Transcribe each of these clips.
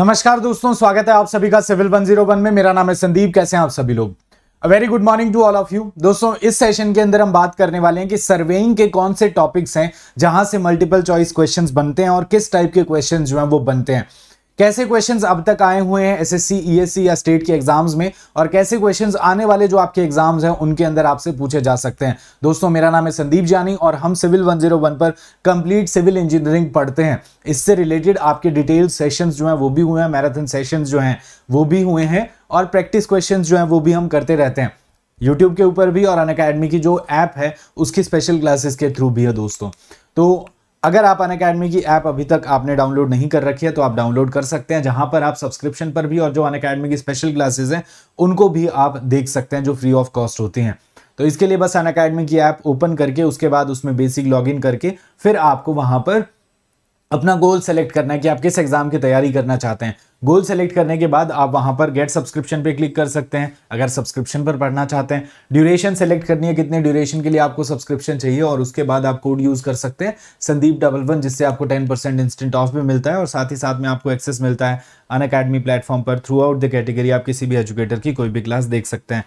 नमस्कार दोस्तों स्वागत है आप सभी का सिविल वन जीरो वन में मेरा नाम है संदीप कैसे हैं आप सभी लोग a very good morning to all of you दोस्तों इस सेशन के अंदर हम बात करने वाले हैं कि सर्वेइंग के कौन से टॉपिक्स हैं जहां से मल्टीपल चॉइस क्वेश्चंस बनते हैं और किस टाइप के क्वेश्चंस जो हैं वो बनते हैं कैसे क्वेश्चंस अब तक आए हुए हैं एसएससी, ईएससी e या स्टेट के एग्जाम्स में और कैसे क्वेश्चंस आने वाले जो आपके एग्जाम्स हैं उनके अंदर आपसे पूछे जा सकते हैं दोस्तों मेरा नाम है संदीप जानी और हम सिविल 101 पर कंप्लीट सिविल इंजीनियरिंग पढ़ते हैं इससे रिलेटेड आपके डिटेल सेशन जो हैं वो भी हुए हैं मैराथन सेशन जो हैं वो भी हुए हैं और प्रैक्टिस क्वेश्चन जो हैं वो भी हम करते रहते हैं यूट्यूब के ऊपर भी और अन की जो ऐप है उसकी स्पेशल क्लासेस के थ्रू भी है दोस्तों तो अगर आप अन अकेडमी की ऐप अभी तक आपने डाउनलोड नहीं कर रखी है तो आप डाउनलोड कर सकते हैं जहां पर आप सब्सक्रिप्शन पर भी और जो अन अकेडमी की स्पेशल क्लासेज हैं उनको भी आप देख सकते हैं जो फ्री ऑफ कॉस्ट होती हैं तो इसके लिए बस अन अकेडमी की ऐप ओपन करके उसके बाद उसमें बेसिक इन करके फिर आपको वहां पर अपना गोल सेलेक्ट करना है कि आप किस एग्जाम की तैयारी करना चाहते हैं गोल सेलेक्ट करने के बाद आप वहां पर गेट सब्सक्रिप्शन पे क्लिक कर सकते हैं अगर सब्सक्रिप्शन पर पढ़ना चाहते हैं ड्यूरेशन सेलेक्ट करनी है कितने ड्यूरेशन के लिए आपको सब्सक्रिप्शन चाहिए और उसके बाद आप कोड यूज़ कर सकते हैं संदीप डबल वन जिससे आपको टेन परसेंट इंस्टेंट ऑफ भी मिलता है और साथ ही साथ में आपको एक्सेस मिलता है अन अकेडमी प्लेटफॉर्म पर थ्रू आउट द कैटेगरी आप किसी भी एजुकेटर की कोई भी क्लास देख सकते हैं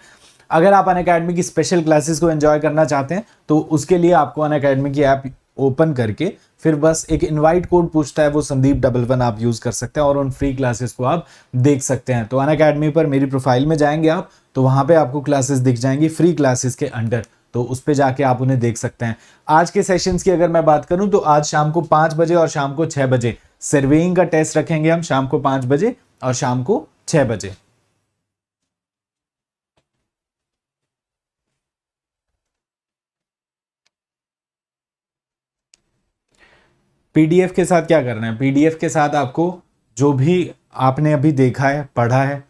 अगर आप अन अकेडमी की स्पेशल क्लासेस को एंजॉय करना चाहते हैं तो उसके लिए आपको अन की ऐप ओपन करके फिर बस एक इनवाइट कोड पूछता है वो संदीप डबल वन आप यूज़ कर सकते हैं और उन फ्री क्लासेस को आप देख सकते हैं तो अन अकेडमी पर मेरी प्रोफाइल में जाएंगे आप तो वहां पे आपको क्लासेस दिख जाएंगी फ्री क्लासेस के अंडर तो उस पर जाके आप उन्हें देख सकते हैं आज के सेशंस की अगर मैं बात करूं तो आज शाम को पाँच बजे और शाम को छः बजे सर्वेइंग का टेस्ट रखेंगे हम शाम को पाँच बजे और शाम को छः बजे पीडीएफ के साथ क्या करना है पीडीएफ के साथ आपको जो भी आपने अभी देखा है पढ़ा है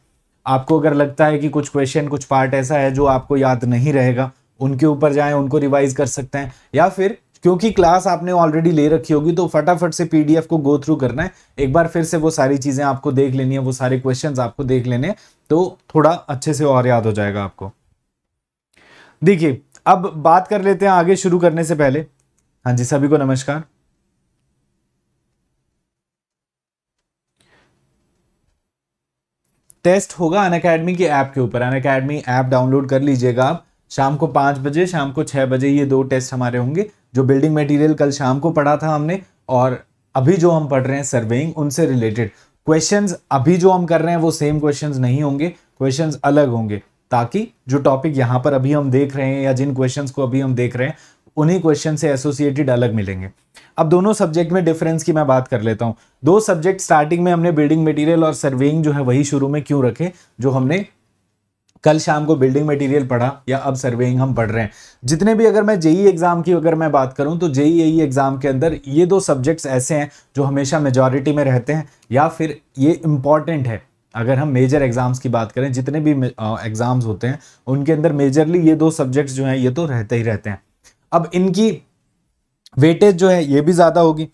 आपको अगर लगता है कि कुछ क्वेश्चन कुछ पार्ट ऐसा है जो आपको याद नहीं रहेगा उनके ऊपर जाएं उनको रिवाइज कर सकते हैं या फिर क्योंकि क्लास आपने ऑलरेडी ले रखी होगी तो फटाफट से पीडीएफ को गो थ्रू करना है एक बार फिर से वो सारी चीज़ें आपको देख लेनी है वो सारे क्वेश्चंस आपको देख लेने तो थोड़ा अच्छे से और याद हो जाएगा आपको देखिए अब बात कर लेते हैं आगे शुरू करने से पहले हाँ जी सभी को नमस्कार टेस्ट होगा अन अकेडमी के ऐप के ऊपर अन अकेडमी ऐप डाउनलोड कर लीजिएगा आप शाम को पाँच बजे शाम को छः बजे ये दो टेस्ट हमारे होंगे जो बिल्डिंग मटेरियल कल शाम को पढ़ा था हमने और अभी जो हम पढ़ रहे हैं सर्वेइंग उनसे रिलेटेड क्वेश्चंस अभी जो हम कर रहे हैं वो सेम क्वेश्चंस नहीं होंगे क्वेश्चंस अलग होंगे ताकि जो टॉपिक यहाँ पर अभी हम देख रहे हैं या जिन क्वेश्चंस को अभी हम देख रहे हैं उन्हीं क्वेश्चन से एसोसिएटेड अलग मिलेंगे अब दोनों सब्जेक्ट में डिफरेंस की मैं बात कर लेता हूँ दो सब्जेक्ट स्टार्टिंग में हमने बिल्डिंग मटेरियल और सर्वेइंग जो है वही शुरू में क्यों रखे जो हमने कल शाम को बिल्डिंग मटेरियल पढ़ा या अब सर्वेइंग हम पढ़ रहे हैं जितने भी अगर मैं जेई एग्ज़ाम की अगर मैं बात करूं तो जेई ई एग्ज़ाम के अंदर ये दो सब्जेक्ट्स ऐसे हैं जो हमेशा मेजॉरिटी में रहते हैं या फिर ये इम्पॉर्टेंट है अगर हम मेजर एग्ज़ाम्स की बात करें जितने भी एग्ज़ाम्स होते हैं उनके अंदर मेजरली ये दो सब्जेक्ट्स जो हैं ये तो रहते ही रहते हैं अब इनकी वेटेज जो है ये भी ज़्यादा होगी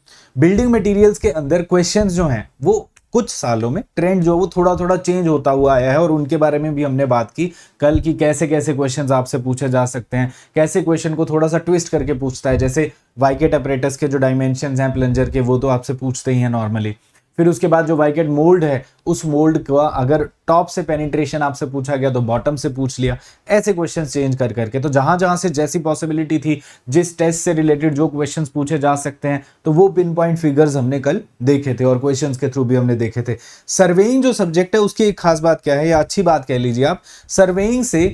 बिल्डिंग मटेरियल्स के अंदर क्वेश्चन जो हैं वो कुछ सालों में ट्रेंड जो है वो थोड़ा थोड़ा चेंज होता हुआ आया है और उनके बारे में भी हमने बात की कल की कैसे कैसे क्वेश्चन आपसे पूछे जा सकते हैं कैसे क्वेश्चन को थोड़ा सा ट्विस्ट करके पूछता है जैसे वाइकेट अपरेटस के जो डायमेंशन हैं प्लंजर के वो तो आपसे पूछते ही हैं नॉर्मली फिर उसके बाद जो वाइकेट मोल्ड है उस मोल्ड का अगर टॉप से पेनिट्रेशन आपसे पूछा गया तो बॉटम से पूछ लिया ऐसे क्वेश्चन चेंज कर करके तो जहां जहां से जैसी पॉसिबिलिटी थी जिस टेस्ट से रिलेटेड जो क्वेश्चन पूछे जा सकते हैं तो वो पिन पॉइंट फिगर्स हमने कल देखे थे और क्वेश्चन के थ्रू भी हमने देखे थे सर्वेइंग जो सब्जेक्ट है उसकी एक खास बात क्या है या अच्छी बात कह लीजिए आप सर्वेइंग से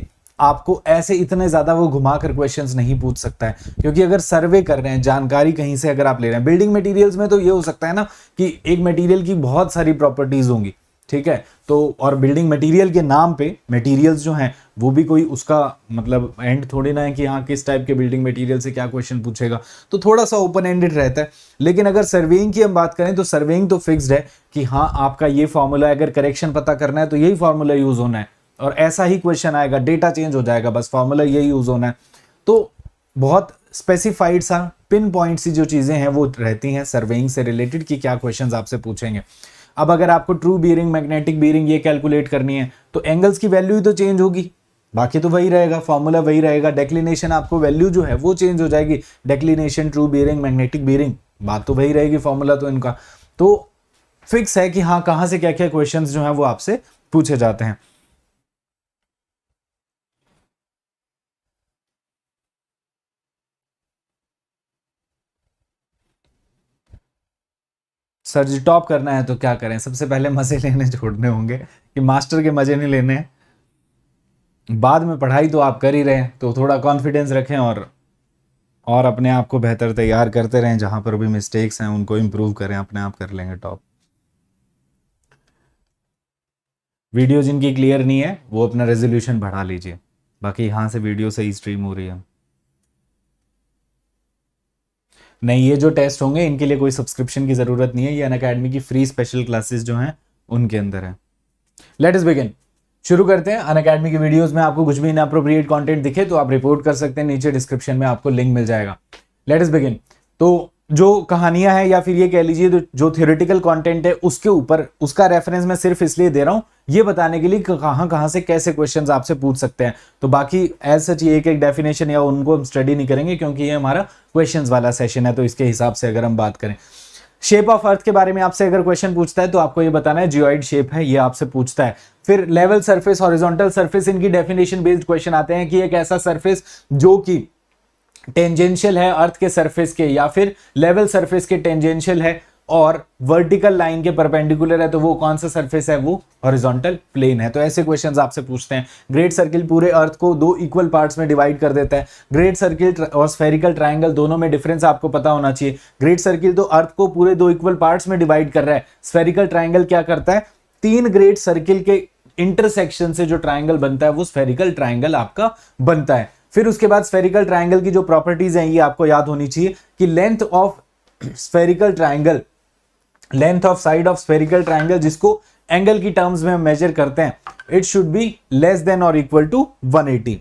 आपको ऐसे इतने ज़्यादा वो घुमा कर क्वेश्चन नहीं पूछ सकता है क्योंकि अगर सर्वे कर रहे हैं जानकारी कहीं से अगर आप ले रहे हैं बिल्डिंग मटेरियल्स में तो ये हो सकता है ना कि एक मटेरियल की बहुत सारी प्रॉपर्टीज़ होंगी ठीक है तो और बिल्डिंग मटेरियल के नाम पे मटेरियल्स जो हैं वो भी कोई उसका मतलब एंड थोड़ी ना है कि हाँ किस टाइप के बिल्डिंग मटेरियल से क्या क्वेश्चन पूछेगा तो थोड़ा सा ओपन एंडेड रहता है लेकिन अगर सर्वेइंग की हम बात करें तो सर्वेइंग तो फिक्स्ड है कि हाँ आपका ये फॉर्मूला अगर करेक्शन पता करना है तो यही फॉर्मूला यूज़ होना है और ऐसा ही क्वेश्चन आएगा डेटा चेंज हो जाएगा बस फॉर्मूला यही यूज़ होना है तो बहुत स्पेसिफाइड सा पिन पॉइंट सी जो चीज़ें हैं वो रहती हैं सर्वेइंग से रिलेटेड कि क्या क्वेश्चंस आपसे पूछेंगे अब अगर आपको ट्रू बियरिंग मैग्नेटिक बियरिंग ये कैलकुलेट करनी है तो एंगल्स की वैल्यू ही तो चेंज होगी बाकी तो वही रहेगा फॉर्मूला वही रहेगा डेक्लिनेशन आपको वैल्यू जो है वो चेंज हो जाएगी declination true bearing magnetic bearing बात तो वही रहेगी फॉर्मूला तो इनका तो फिक्स है कि हाँ कहाँ से क्या क्या क्वेश्चन जो है वो आपसे पूछे जाते हैं सर्ज टॉप करना है तो क्या करें सबसे पहले मज़े लेने छोड़ने होंगे कि मास्टर के मज़े नहीं लेने बाद में पढ़ाई तो आप कर ही रहे तो थोड़ा कॉन्फिडेंस रखें और और अपने आप को बेहतर तैयार करते रहें जहां पर भी मिस्टेक्स हैं उनको इम्प्रूव करें अपने आप कर लेंगे टॉप वीडियो जिनकी क्लियर नहीं है वो अपना रेजोल्यूशन बढ़ा लीजिए बाकी यहाँ से वीडियो सही स्ट्रीम हो रही है नहीं ये जो टेस्ट होंगे इनके लिए कोई सब्सक्रिप्शन की ज़रूरत नहीं है ये अन अकेडमी की फ्री स्पेशल क्लासेस जो हैं उनके अंदर है लेट इस बिगिन शुरू करते हैं अन अकेडमी की वीडियोज़ में आपको कुछ भी इन अप्रोप्रिएट कॉन्टेंट दिखे तो आप रिपोर्ट कर सकते हैं नीचे डिस्क्रिप्शन में आपको लिंक मिल जाएगा लेट इस बिगिन तो जो कहानियां हैं या फिर ये कह लीजिए जो थियोरिटिकल कंटेंट है उसके ऊपर उसका रेफरेंस मैं सिर्फ इसलिए दे रहा हूँ ये बताने के लिए कहाँ कहाँ से कैसे क्वेश्चंस आपसे पूछ सकते हैं तो बाकी एज सच ये एक एक डेफिनेशन या उनको हम स्टडी नहीं करेंगे क्योंकि ये हमारा क्वेश्चन वाला सेशन है तो इसके हिसाब से अगर हम बात करें शेप ऑफ अर्थ के बारे में आपसे अगर क्वेश्चन पूछता है तो आपको ये बताना है जियोइड शेप है ये आपसे पूछता है फिर लेवल सर्फेस हॉरिजोंटल सर्फेस इनकी डेफिनेशन बेस्ड क्वेश्चन आते हैं कि एक ऐसा सर्फेस जो कि टेंजेंशियल है अर्थ के सरफेस के या फिर लेवल सरफेस के टेंजेंशियल है और वर्टिकल लाइन के परपेंडिकुलर है तो वो कौन सा सरफेस है वो हॉरिजॉन्टल प्लेन है तो ऐसे क्वेश्चन आपसे पूछते हैं ग्रेट सर्किल पूरे अर्थ को दो इक्वल पार्ट्स में डिवाइड कर देता है ग्रेट सर्किल और स्फेरिकल ट्राइंगल दोनों में डिफरेंस आपको पता होना चाहिए ग्रेट सर्किल तो अर्थ को पूरे दो इक्वल पार्ट्स में डिवाइड कर रहा है स्फेरिकल ट्राइंगल क्या करता है तीन ग्रेट सर्किल के इंटरसेक्शन से जो ट्राइंगल बनता है वो स्फेरिकल ट्राइंगल आपका बनता है फिर उसके बाद स्फेरिकल ट्राइंगल की जो प्रॉपर्टीज हैं ये आपको याद होनी चाहिए कि length of spherical triangle length of side of spherical triangle जिसको एंगल की टर्म्स में मेजर करते हैं it should be less than और equal to 180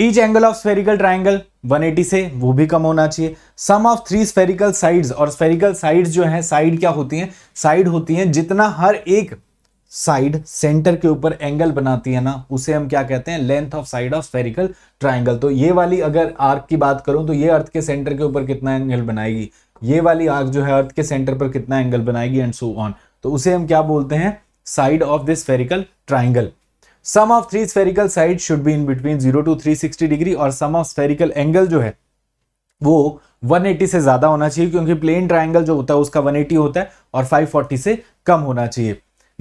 each angle of spherical triangle 180 से वो भी कम होना चाहिए sum of three spherical sides और स्फेरिकल साइड्स जो है साइड क्या होती हैं साइड होती हैं जितना हर एक साइड सेंटर के ऊपर एंगल बनाती है ना उसे हम क्या कहते हैं length of side of spherical triangle तो ये वाली अगर आर्क की बात करूं तो ये अर्थ के सेंटर के ऊपर कितना एंगल बनाएगी ये वाली आर्क जो है अर्थ के सेंटर पर कितना एंगल बनाएगी एंड सो ऑन तो उसे हम क्या बोलते हैं side of this spherical triangle sum of three spherical side should be in between zero to three sixty degree और सम ऑफ स्फेरिकल एंगल जो है वो 180 से ज़्यादा होना चाहिए क्योंकि प्लेन ट्राइंगल जो होता है उसका 180 होता है और 540 से कम होना चाहिए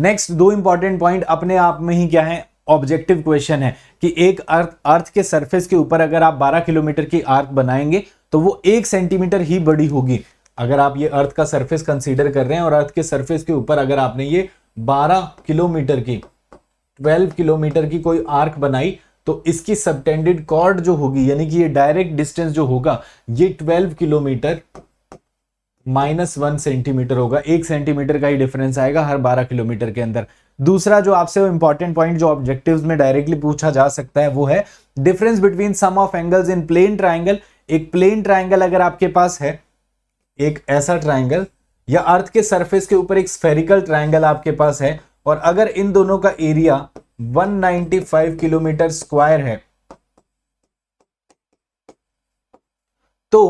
नेक्स्ट दो इंपॉर्टेंट पॉइंट अपने आप में ही क्या है ऑब्जेक्टिव क्वेश्चन है कि एक अर्थ अर्थ के सरफेस के ऊपर अगर आप 12 किलोमीटर की अर्थ बनाएंगे तो वो एक सेंटीमीटर ही बड़ी होगी अगर आप ये अर्थ का सर्फेस कंसिडर कर रहे हैं और अर्थ के सर्फेस के ऊपर अगर आपने ये बारह किलोमीटर की 12 किलोमीटर की कोई आर्क बनाई तो इसकी सबटेंडेड कॉर्ड जो होगी यानी कि ये डायरेक्ट डिस्टेंस जो होगा ये 12 किलोमीटर माइनस वन सेंटीमीटर होगा एक सेंटीमीटर का ही डिफरेंस आएगा हर 12 किलोमीटर के अंदर दूसरा जो आपसे इंपॉर्टेंट पॉइंट जो ऑब्जेक्टिव्स में डायरेक्टली पूछा जा सकता है वो है difference between sum of angles in plane triangle एक प्लेन ट्राइंगल अगर आपके पास है एक ऐसा ट्राइंगल या अर्थ के सरफेस के ऊपर एक स्फेरिकल ट्राइंगल आपके पास है और अगर इन दोनों का एरिया 195 किलोमीटर स्क्वायर है तो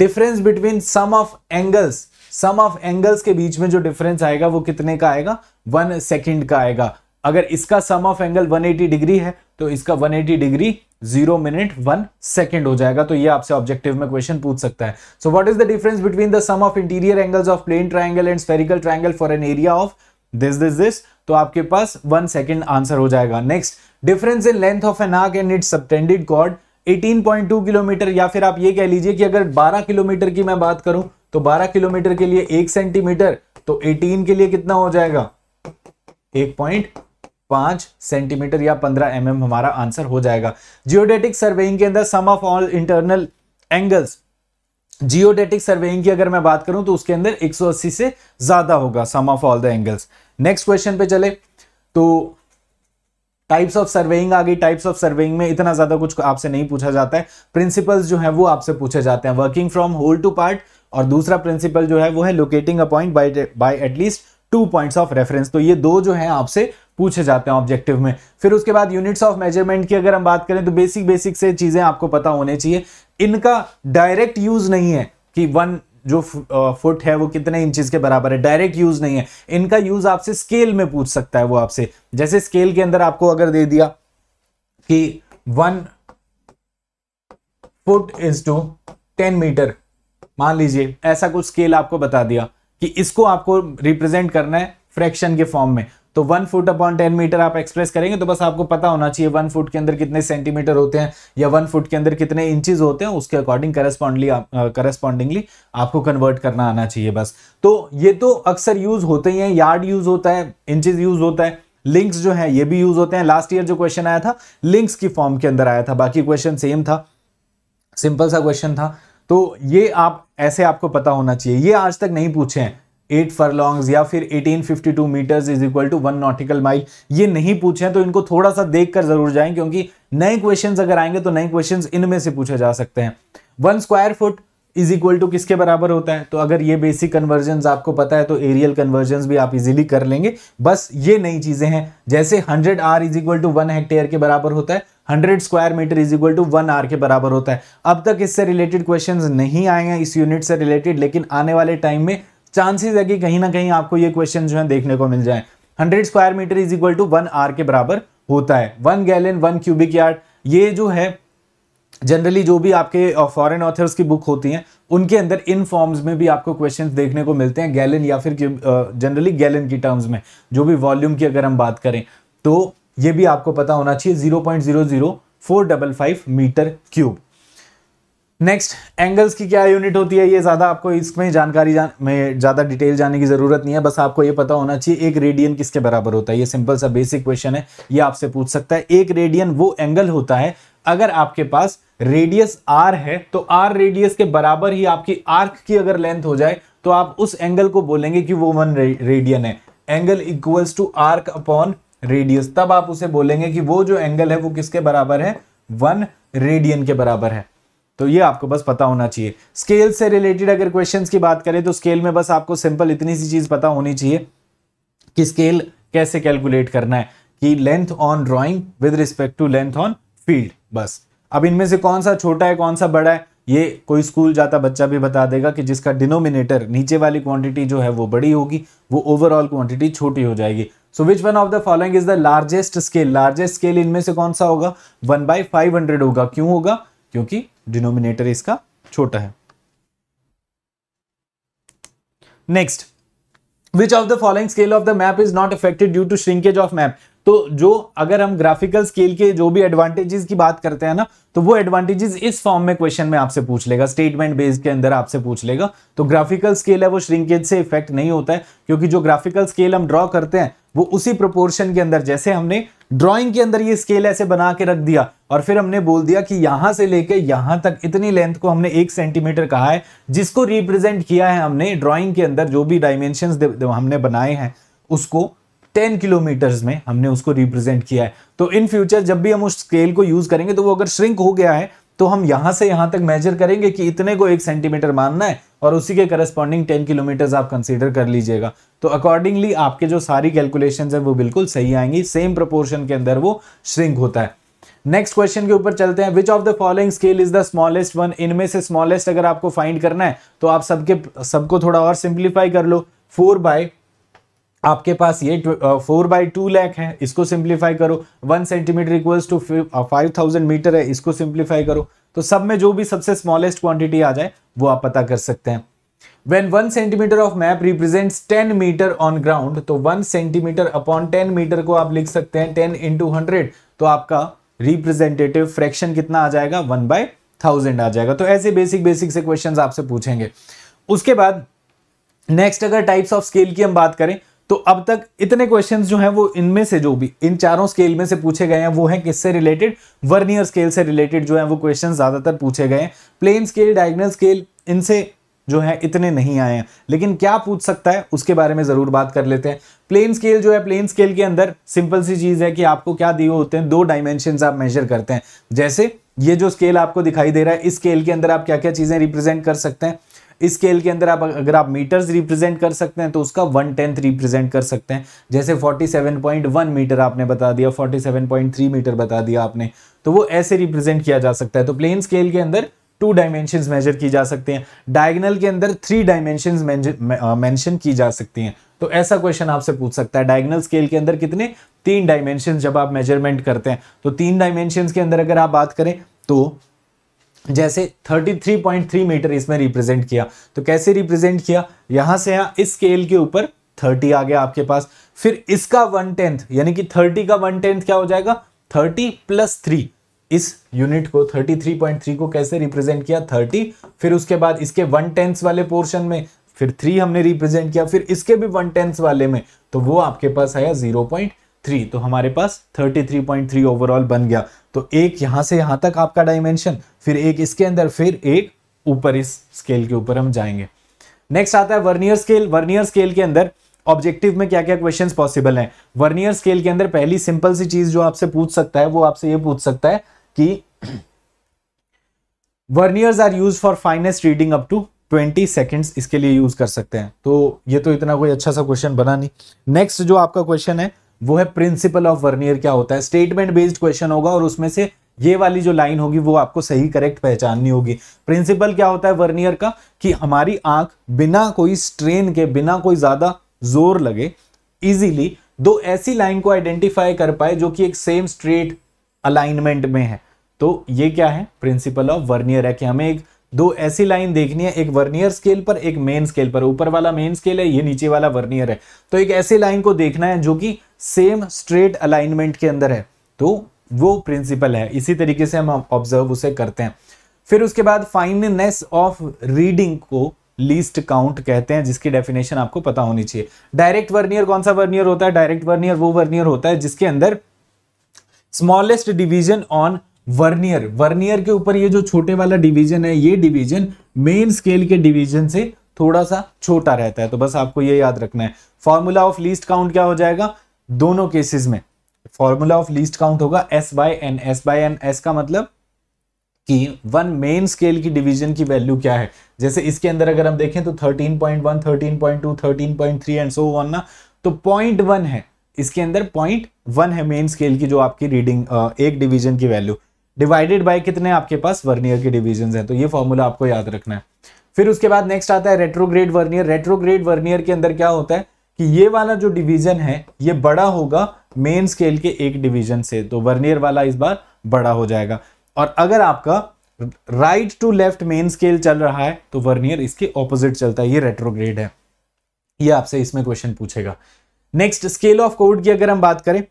difference between sum of angles sum of angles के बीच में जो डिफरेंस आएगा वो कितने का आएगा वन सेकेंड का आएगा अगर इसका सम ऑफ एंगल 180 डिग्री है तो इसका 180 degree zero minute one second हो जाएगा तो ये आपसे ऑब्जेक्टिव में क्वेश्चन पूछ सकता है so what is the difference between the sum of interior angles of plane triangle and spherical triangle for an area of this this this तो आपके पास वन सेकेंड आंसर हो जाएगा next difference in length of an arc and its subtended chord 18.2 kilometre या फिर आप ये कह लीजिए कि अगर 12 किलोमीटर की मैं बात करूं तो 12 किलोमीटर के लिए एक सेंटीमीटर तो 18 के लिए कितना हो जाएगा 1.5 सेंटीमीटर या 15 एम mm हमारा आंसर हो जाएगा जियोडेटिक सर्वेइंग के अंदर sum of all internal angles geodetic surveying की अगर मैं बात करूं तो उसके अंदर 180 से ज्यादा होगा sum of all the angles next question पे चले तो टाइप्स ऑफ सर्वेइंग आ गई टाइप्स ऑफ सर्वेइंग में इतना ज्यादा कुछ आपसे नहीं पूछा जाता है प्रिंसिपल्स जो है वो आपसे पूछे जाते हैं working from whole to part और दूसरा प्रिंसिपल जो है वो है locating a point by by at least two points of reference तो ये दो जो है आपसे पूछे जाते हैं ऑब्जेक्टिव में फिर उसके बाद यूनिट्स ऑफ मेजरमेंट की अगर हम बात करें तो बेसिक बेसिक से चीजें आपको पता होने चाहिए इनका डायरेक्ट यूज नहीं है कि वन जो फुट है वो कितने इंचज के बराबर है डायरेक्ट यूज नहीं है इनका यूज आपसे स्केल में पूछ सकता है वो आपसे जैसे स्केल के अंदर आपको अगर दे दिया कि one foot is to ten metre मान लीजिए ऐसा कुछ स्केल आपको बता दिया कि इसको आपको रिप्रेजेंट करना है फ्रैक्शन के फॉर्म में तो one foot upon ten metre आप एक्सप्रेस करेंगे तो बस आपको पता होना चाहिए वन फुट के अंदर कितने सेंटीमीटर होते हैं या वन फुट के अंदर कितने इंचज होते हैं उसके अकॉर्डिंग करस्पॉन्डली करस्पॉन्डिंगली आपको कन्वर्ट करना आना चाहिए बस तो ये तो अक्सर यूज होते ही हैं यार्ड यूज होता है इंचज यूज होता है लिंक्स जो है ये भी यूज होते हैं लास्ट ईयर जो क्वेश्चन आया था लिंक्स की फॉर्म के अंदर आया था बाकी क्वेश्चन सेम था सिंपल सा क्वेश्चन था तो ये आप ऐसे आपको पता होना चाहिए ये आज तक नहीं पूछे हैं एट फरलॉन्ग्स या फिर 1852 metres is equal to one nautical mile ये नहीं पूछे तो इनको थोड़ा सा देख कर जरूर जाएं क्योंकि नए क्वेश्चंस अगर आएंगे तो नए क्वेश्चंस इनमें से पूछे जा सकते हैं one square foot is equal to किसके बराबर होता है तो अगर ये बेसिक कन्वर्जन आपको पता है तो एरियल कन्वर्जन भी आप इजिली कर लेंगे बस ये नई चीजें हैं जैसे hundred are is equal to one hectare के बराबर होता है hundred square metre is equal to one are के बराबर होता है अब तक इससे रिलेटेड क्वेश्चन नहीं आए हैं इस यूनिट से रिलेटेड लेकिन आने वाले टाइम में चांसेस है कि कहीं ना कहीं आपको ये क्वेश्चन जो है देखने को मिल जाए hundred square metre is equal to one are के बराबर होता है one gallon one cubic yard ये जो है जनरली जो भी आपके फॉरेन uh, ऑथर्स की बुक होती हैं उनके अंदर इन फॉर्म्स में भी आपको क्वेश्चंस देखने को मिलते हैं गैलन या फिर जनरली uh, गैलन की टर्म्स में जो भी वॉल्यूम की अगर हम बात करें तो ये भी आपको पता होना चाहिए zero point zero zero four double five metre cube next angles की क्या यूनिट होती है ये ज़्यादा आपको इसमें जानकारी जान में ज़्यादा डिटेल जाने की ज़रूरत नहीं है बस आपको ये पता होना चाहिए एक रेडियन किसके बराबर होता है ये सिंपल सा बेसिक क्वेश्चन है ये आपसे पूछ सकता है एक रेडियन वो एंगल होता है अगर आपके पास रेडियस आर है तो आर रेडियस के बराबर ही आपकी आर्क की अगर लेंथ हो जाए तो आप उस एंगल को बोलेंगे कि वो वन रेडियन है angle equals to arc upon radius तब आप उसे बोलेंगे कि वो जो एंगल है वो किसके बराबर है वन रेडियन के बराबर है तो ये आपको बस पता होना चाहिए स्केल से रिलेटेड अगर क्वेश्चंस की बात करें तो स्केल में बस आपको सिंपल इतनी सी चीज़ पता होनी चाहिए कि स्केल कैसे कैलकुलेट करना है कि length on drawing with respect to length on field बस अब इनमें से कौन सा छोटा है कौन सा बड़ा है ये कोई स्कूल जाता बच्चा भी बता देगा कि जिसका डिनोमिनेटर नीचे वाली क्वांटिटी जो है वो बड़ी होगी वो ओवरऑल क्वांटिटी छोटी हो जाएगी so which one of the following is the largest scale largest scale इनमें से कौन सा होगा वन बाई फाइव हंड्रेड होगा क्यों होगा क्योंकि डिनोमिनेटर इसका छोटा है next which of the following scale of the map is not affected due to shrinkage of map तो जो अगर हम ग्राफिकल स्केल के जो भी एडवांटेजेस की बात करते हैं ना तो वो एडवांटेजेस इस फॉर्म में क्वेश्चन में आपसे पूछ लेगा स्टेटमेंट बेस के अंदर आपसे पूछ लेगा तो ग्राफिकल स्केल है वो श्रिंकेज से इफेक्ट नहीं होता है क्योंकि जो ग्राफिकल स्केल हम ड्रॉ करते हैं वो उसी प्रोपोर्शन के अंदर जैसे हमने ड्राइंग के अंदर ये स्केल ऐसे बना के रख दिया और फिर हमने बोल दिया कि यहां से लेके यहां तक इतनी लेंथ को हमने एक सेंटीमीटर कहा है जिसको रिप्रेजेंट किया है हमने ड्राइंग के अंदर जो भी डायमेंशन हमने बनाए हैं उसको टेन किलोमीटर्स में हमने उसको रिप्रेजेंट किया है तो इन फ्यूचर जब भी हम उस स्केल को यूज़ करेंगे तो वो अगर श्रिंक हो गया है तो हम यहां से यहां तक मेजर करेंगे कि इतने को एक सेंटीमीटर मानना है और उसी के करस्पॉन्डिंग टेन किलोमीटर आप कंसीडर कर लीजिएगा तो अकॉर्डिंगली आपके जो सारी कैलकुलेशन है वो बिल्कुल सही आएंगी सेम प्रपोर्शन के अंदर वो श्रिंक होता है नेक्स्ट क्वेश्चन के ऊपर चलते हैं which of the following scale is the smallest one इनमें से स्मॉलेस्ट अगर आपको फाइंड करना है तो आप सबके सबको थोड़ा और सिंप्लीफाई कर लो फोर बाय आपके पास ये फोर बाई टू लैक है इसको सिंप्लीफाई करो one centimetre equals to five thousand metre है इसको सिंप्लीफाई करो तो सब में जो भी सबसे स्मॉलेस्ट क्वांटिटी आ जाए वो आप पता कर सकते हैं when one centimetre of map represents ten metre on ground तो one centimetre upon ten metre को आप लिख सकते हैं टेन इंटू हंड्रेड तो आपका रिप्रेजेंटेटिव फ्रैक्शन कितना आ जाएगा वन बाय थाउजेंड आ जाएगा तो ऐसे बेसिक बेसिक से क्वेश्चन आपसे पूछेंगे उसके बाद नेक्स्ट अगर टाइप्स ऑफ स्केल की हम बात करें तो अब तक इतने क्वेश्चंस जो हैं वो इनमें से जो भी इन चारों स्केल में से पूछे गए हैं वो हैं किससे रिलेटेड वर्नियर स्केल से रिलेटेड जो है वो क्वेश्चन ज़्यादातर पूछे गए हैं प्लेन स्केल डायग्नल स्केल इनसे जो है इतने नहीं आए हैं लेकिन क्या पूछ सकता है उसके बारे में ज़रूर बात कर लेते हैं प्लेन स्केल जो है प्लेन स्केल के अंदर सिंपल सी चीज़ है कि आपको क्या दिए होते हैं दो डायमेंशन आप मेजर करते हैं जैसे ये जो स्केल आपको दिखाई दे रहा है इस स्केल के अंदर आप क्या क्या चीज़ें रिप्रेजेंट कर सकते हैं स्केल के अंदर आप अगर आप मीटर्स रिप्रेजेंट कर सकते हैं तो उसका वन टेंथ रिप्रेजेंट कर सकते हैं जैसे 47.1 मीटर आपने बता दिया 47.3 मीटर बता दिया आपने तो वो ऐसे रिप्रेजेंट किया जा सकता है तो प्लेन स्केल के अंदर टू डायमेंशन मेजर की जा सकती हैं डायगनल के अंदर थ्री डायमेंशन मैंशन की जा सकती हैं तो ऐसा क्वेश्चन आपसे पूछ सकता है डायगनल स्केल के अंदर कितने तीन डायमेंशन जब आप मेजरमेंट करते हैं तो तीन डायमेंशन के अंदर अगर आप बात करें तो जैसे 33.3 मीटर इसमें रिप्रेजेंट किया तो कैसे रिप्रेजेंट किया यहां से यहां इस स्केल के ऊपर 30 आ गया आपके पास फिर इसका वन टेंथ यानी कि 30 का वन टेंथ क्या हो जाएगा 30 प्लस थ्री इस यूनिट को 33.3 को कैसे रिप्रेजेंट किया 30 फिर उसके बाद इसके वन टेंथ वाले पोर्शन में फिर थ्री हमने रिप्रेजेंट किया फिर इसके भी वन टेंथ वाले में तो वो आपके पास आया जीरो पॉइंट थ्री तो हमारे पास thirty three point three overall बन गया तो एक यहां से यहां तक आपका डायमेंशन फिर एक इसके अंदर फिर एक ऊपर इस स्केल के ऊपर हम जाएंगे नेक्स्ट आता है वर्नियर स्केल वर्नियर स्केल के अंदर ऑब्जेक्टिव में क्या क्या क्वेश्चन पॉसिबल हैं वर्नियर स्केल के अंदर पहली सिंपल सी चीज जो आपसे पूछ सकता है वो आपसे ये पूछ सकता है कि verniers are use for finest reading up to 20 seconds इसके लिए यूज कर सकते हैं तो ये तो इतना कोई अच्छा सा क्वेश्चन बना नहीं नेक्स्ट जो आपका क्वेश्चन है वो है प्रिंसिपल ऑफ वर्नियर क्या होता है स्टेटमेंट बेस्ड क्वेश्चन होगा और उसमें से ये वाली जो लाइन होगी वो आपको सही करेक्ट पहचाननी होगी प्रिंसिपल क्या होता है वर्नियर का कि हमारी आंख बिना कोई स्ट्रेन के बिना कोई ज्यादा जोर लगे इजीली दो ऐसी लाइन को आइडेंटिफाई कर पाए जो कि एक सेम स्ट्रेट अलाइनमेंट में है तो ये क्या है प्रिंसिपल ऑफ वर्नियर है कि हमें एक दो ऐसी लाइन देखनी है एक वर्नियर स्केल पर एक मेन स्केल पर ऊपर वाला मेन स्केल है ये नीचे वाला वर्नियर है तो एक ऐसी लाइन को देखना है जो कि सेम स्ट्रेट अलाइनमेंट के अंदर है तो वो प्रिंसिपल है इसी तरीके से हम ऑब्जर्व उसे करते हैं फिर उसके बाद फाइननेस ऑफ रीडिंग को लीस्ट काउंट कहते हैं जिसकी डेफिनेशन आपको पता होनी चाहिए डायरेक्ट वर्नियर कौन सा वर्नियर होता है डायरेक्ट वर्नियर वो वर्नियर होता है जिसके अंदर smallest division on vernier vernier के ऊपर ये जो छोटे वाला डिवीजन है ये डिवीजन मेन स्केल के डिवीजन से थोड़ा सा छोटा रहता है तो बस आपको ये याद रखना है फॉर्मूला ऑफ लीस्ट काउंट क्या हो जाएगा दोनों केसेस में फॉर्मूला ऑफ लीस्ट काउंट होगा S by N S by N S का मतलब कि वन मेन स्केल की डिवीजन की वैल्यू क्या है जैसे इसके अंदर अगर हम देखें तो 13.1, 13.2, 13.3 एंड सो वन ना तो पॉइंट वन है इसके अंदर पॉइंट वन है मेन स्केल की जो आपकी रीडिंग एक डिवीजन की वैल्यू डिवाइडेड बाय कितने आपके पास वर्नियर के डिविजन हैं तो ये फॉर्मूला आपको याद रखना है फिर उसके बाद नेक्स्ट आता है रेट्रोग्रेड वर्नियर रेट्रोग्रेड वर्नियर के अंदर क्या होता है कि ये वाला जो डिवीजन है ये बड़ा होगा मेन स्केल के एक डिवीजन से तो वर्नियर वाला इस बार बड़ा हो जाएगा और अगर आपका right to left main scale चल रहा है तो वर्नियर इसके ऑपोजिट चलता है ये रेट्रोग्रेड है ये आपसे इसमें क्वेश्चन पूछेगा नेक्स्ट स्केल ऑफ कोड की अगर हम बात करें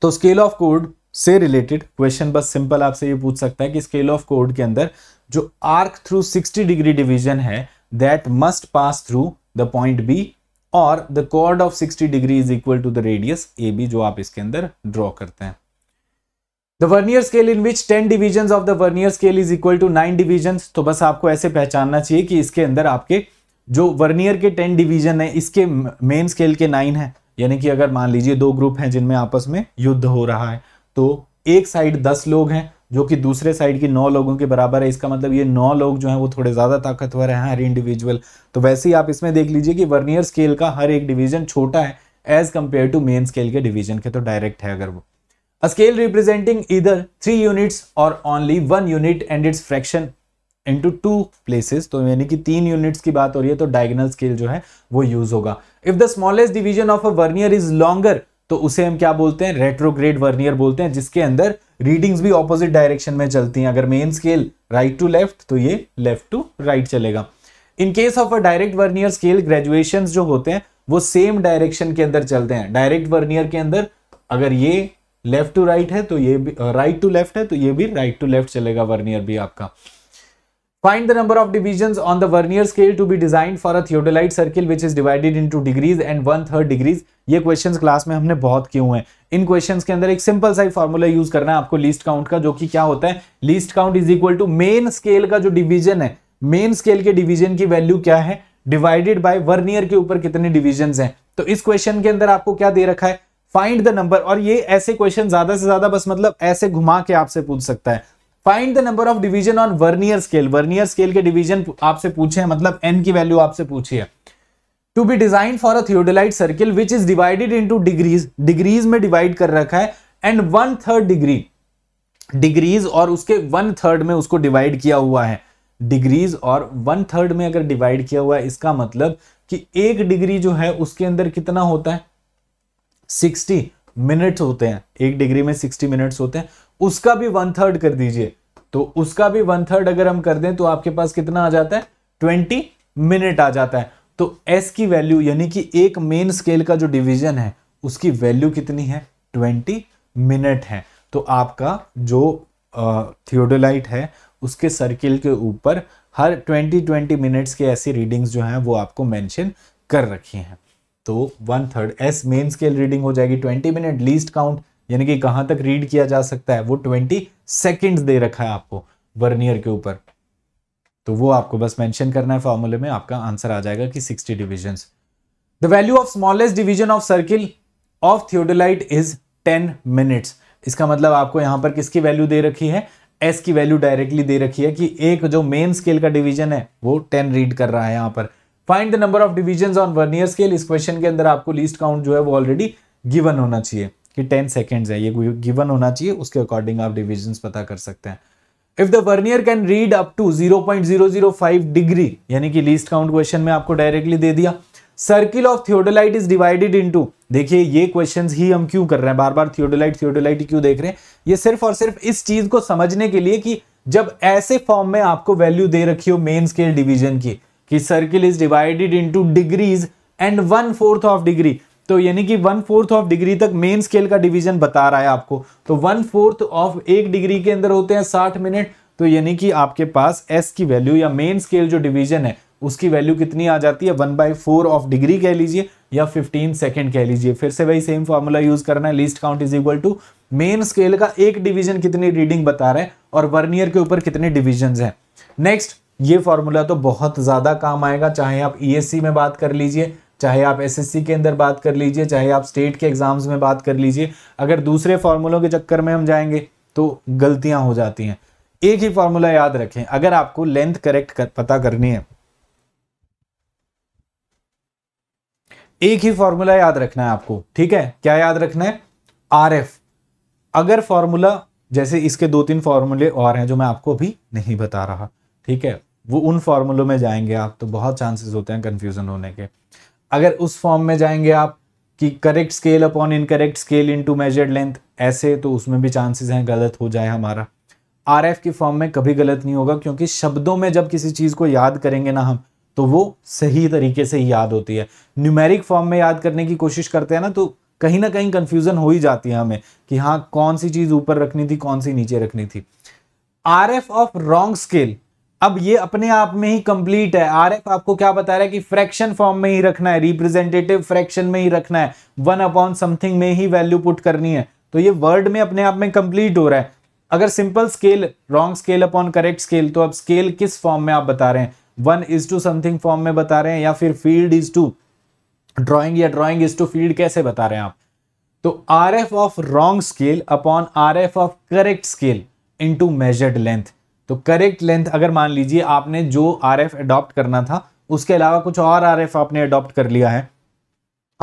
तो स्केल ऑफ कोड से रिलेटेड क्वेश्चन बस सिंपल आपसे ये पूछ सकता है कि स्केल ऑफ कोड के अंदर जो आर्क थ्रू 60 डिग्री डिवीजन है that must pass through the point B और the chord of 60 degree is equal to the radius A B जो आप इसके अंदर ड्रॉ करते हैं the vernier scale in which 10 division of the vernier scale is equal to nine division तो बस आपको ऐसे पहचानना चाहिए कि इसके अंदर आपके जो वर्नियर के टेन डिवीजन है इसके मेन स्केल के नाइन है यानी कि अगर मान लीजिए दो ग्रुप हैं जिनमें आपस में युद्ध हो रहा है तो एक साइड दस लोग हैं जो कि दूसरे साइड की नौ लोगों के बराबर है इसका मतलब ये नौ लोग जो हैं वो थोड़े ज़्यादा ताकतवर हैं हर इंडिविजुअल तो वैसे ही आप इसमें देख लीजिए कि वर्नियर स्केल का हर एक डिवीजन छोटा है as compare to main scale के डिवीजन के तो डायरेक्ट है अगर वो अ स्केल रिप्रेजेंटिंग इधर थ्री यूनिट्स और only one unit and its fraction into two places तो यानी कि तीन यूनिट्स की बात हो रही है तो डायगनल स्केल जो है वो यूज होगा if the smallest division of a vernier is longer तो उसे हम क्या बोलते हैं रेट्रोग्रेड वर्नियर बोलते हैं जिसके अंदर रीडिंग्स भी ऑपोजिट डायरेक्शन में चलती हैं अगर main scale right to left तो ये लेफ्ट टू राइट चलेगा in case of a direct vernier scale graduation जो होते हैं वो सेम डायरेक्शन के अंदर चलते हैं डायरेक्ट वर्नियर के अंदर अगर ये लेफ्ट टू राइट है तो ये भी राइट टू लेफ्ट है तो ये भी राइट टू लेफ्ट चलेगा वर्नियर भी आपका Find the number of divisions on the vernier scale to be designed for a theodolite circle which is divided into degrees and one third degrees. ये questions class में हमने बहुत किए हुए हैं इन क्वेश्चंस के अंदर एक सिंपल सा फॉर्मूला यूज करना है आपको लीस्ट काउंट का जो कि क्या होता है least count is equal to main scale का जो डिवीजन है मेन स्केल के डिवीजन की वैल्यू क्या है डिवाइडेड बाय वर्नियर के ऊपर कितने डिवीजन हैं तो इस क्वेश्चन के अंदर आपको क्या दे रखा है फाइंड द नंबर और ये ऐसे क्वेश्चन ज्यादा से ज्यादा बस मतलब ऐसे घुमा के आपसे पूछ सकता है find the number of division on vernier scale vernier scale के डिवीजन आपसे पूछे हैं मतलब एन की वैल्यू आपसे पूछी है to be design for a theodolite circle which is divided into degrees degrees में डिवाइड कर रखा है and one third degree degrees और उसके वन थर्ड में उसको डिवाइड किया हुआ है डिग्रीज और वन थर्ड में अगर डिवाइड किया हुआ है इसका मतलब कि एक डिग्री जो है उसके अंदर कितना होता है सिक्सटी मिनट्स होते हैं एक डिग्री में सिक्सटी मिनट्स होते हैं उसका भी वन थर्ड कर दीजिए तो उसका भी वन थर्ड अगर हम कर दें तो आपके पास कितना आ जाता है ट्वेंटी मिनट आ जाता है तो एस की वैल्यू यानी कि एक मेन स्केल का जो डिविजन है उसकी वैल्यू कितनी है ट्वेंटी मिनट है तो आपका जो थियोडोलाइट है उसके सर्किल के ऊपर हर ट्वेंटी ट्वेंटी मिनट्स के ऐसी रीडिंग्स जो हैं वो आपको मेंशन कर रखी हैं तो one third S main scale reading हो जाएगी ट्वेंटी मिनट लीस्ट काउंट यानी कि कहां तक रीड किया जा सकता है वो ट्वेंटी सेकेंड दे रखा है आपको वर्नियर के ऊपर तो वो आपको बस मेंशन करना है फॉर्मूले में आपका आंसर आ जाएगा कि 60 division the value of smallest division of circle of theodolite is 10 minutes इसका मतलब आपको यहां पर किसकी वैल्यू दे रखी है एस की वैल्यू डायरेक्टली दे रखी है कि एक जो मेन स्केल का डिवीजन है वो टेन रीड कर रहा है यहां पर find the number of division on vernier scale इस क्वेश्चन के अंदर आपको लीस्ट काउंट जो है वो ऑलरेडी गिवन होना चाहिए कि टेन सेकेंड्स है ये गिवन होना चाहिए उसके अकॉर्डिंग आप डिविजन पता कर सकते हैं if the vernier can read up to 0.005 degree यानी कि लीस्ट काउंट क्वेश्चन में आपको डायरेक्टली दे दिया circle of theodolite is divided into देखिए ये क्वेश्चंस ही हम क्यों कर रहे हैं बार बार थियोडोलाइट थियोडोलाइट क्यों देख रहे हैं ये सिर्फ और सिर्फ इस चीज को समझने के लिए कि जब ऐसे फॉर्म में आपको वैल्यू दे रखी हो मेन स्केल डिवीजन की कि circle is divided into degrees and one fourth of degree तो यानी कि वन फोर्थ ऑफ डिग्री तक मेन स्केल का डिवीजन बता रहा है आपको तो वन फोर्थ ऑफ एक डिग्री के अंदर होते हैं साठ मिनट तो यानी कि आपके पास एस की वैल्यू या मेन स्केल जो डिवीजन है उसकी वैल्यू कितनी आ जाती है one by four of degree कह लीजिए या फिफ्टीन सेकेंड कह लीजिए फिर से वही सेम फॉर्मूला यूज करना है least count is equal to main scale का एक डिवीजन कितनी रीडिंग बता रहे हैं और वर्नियर के ऊपर कितने डिवीजन है नेक्स्ट ये फॉर्मूला तो बहुत ज़्यादा काम आएगा चाहे आप ई e में बात कर लीजिए चाहे आप एसएससी के अंदर बात कर लीजिए चाहे आप स्टेट के एग्ज़ाम्स में बात कर लीजिए अगर दूसरे फार्मूलों के चक्कर में हम जाएंगे तो गलतियां हो जाती हैं एक ही फार्मूला याद रखें अगर आपको लेंथ करेक्ट कर, पता करनी है एक ही फॉर्मूला याद रखना है आपको ठीक है क्या याद रखना है आर एफ अगर फॉर्मूला जैसे इसके दो तीन फॉर्मूले और हैं जो मैं आपको अभी नहीं बता रहा ठीक है वो उन फॉर्मूलों में जाएंगे आप तो बहुत चांसेस होते हैं कंफ्यूजन होने के अगर उस फॉर्म में जाएंगे आप कि correct scale upon incorrect scale into measured length ऐसे तो उसमें भी चांसेस हैं गलत हो जाए हमारा आर एफ के फॉर्म में कभी गलत नहीं होगा क्योंकि शब्दों में जब किसी चीज़ को याद करेंगे ना हम तो वो सही तरीके से ही याद होती है न्यूमेरिक फॉर्म में याद करने की कोशिश करते हैं ना तो कहीं ना कहीं कन्फ्यूज़न हो ही जाती है हमें कि हाँ कौन सी चीज़ ऊपर रखनी थी कौन सी नीचे रखनी थी R F of wrong scale अब ये अपने आप में ही कंप्लीट है आर एफ आपको क्या बता रहा है कि फ्रैक्शन फॉर्म में ही रखना है रिप्रेजेंटेटिव फ्रैक्शन में ही रखना है वन अपॉन समथिंग में ही वैल्यू पुट करनी है तो ये वर्ड में अपने आप में कंप्लीट हो रहा है अगर simple scale wrong scale upon correct scale तो अब स्केल किस फॉर्म में आप बता रहे हैं one is to something form में बता रहे हैं या फिर फील्ड इज टू ड्रॉइंग या ड्रॉइंग इज टू फील्ड कैसे बता रहे हैं आप तो R F of wrong scale upon R F of correct scale into measured length तो करेक्ट लेंथ अगर मान लीजिए आपने जो आर एफ अडॉप्ट करना था उसके अलावा कुछ और आर एफ आपने अडॉप्ट कर लिया है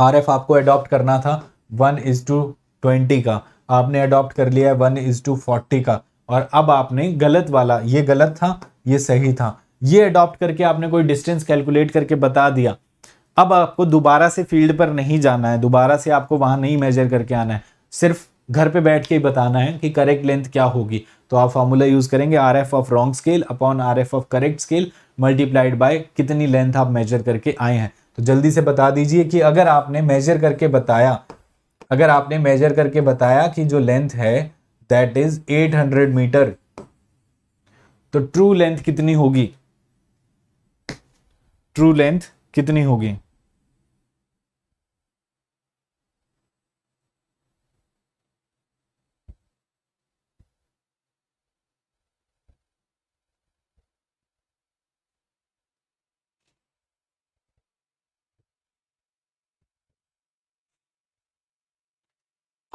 आर एफ आपको अडॉप्ट करना था वन इज़ टू ट्वेंटी का आपने अडॉप्ट कर लिया है वन इज़ टू फोर्टी का और अब आपने गलत वाला ये गलत था ये सही था ये अडॉप्ट करके आपने कोई डिस्टेंस कैलकुलेट करके बता दिया अब आपको दोबारा से फील्ड पर नहीं जाना है दोबारा से आपको वहाँ नहीं मेजर करके आना है सिर्फ घर पे बैठ के ही बताना है कि करेक्ट लेंथ क्या होगी तो आप फार्मूला यूज़ करेंगे R F of wrong scale upon R F of correct scale multiplied by कितनी लेंथ आप मेजर करके आए हैं तो जल्दी से बता दीजिए कि अगर आपने मेजर करके बताया अगर आपने मेजर करके बताया कि जो लेंथ है दैट इज 800 मीटर तो ट्रू लेंथ कितनी होगी ट्रू लेंथ कितनी होगी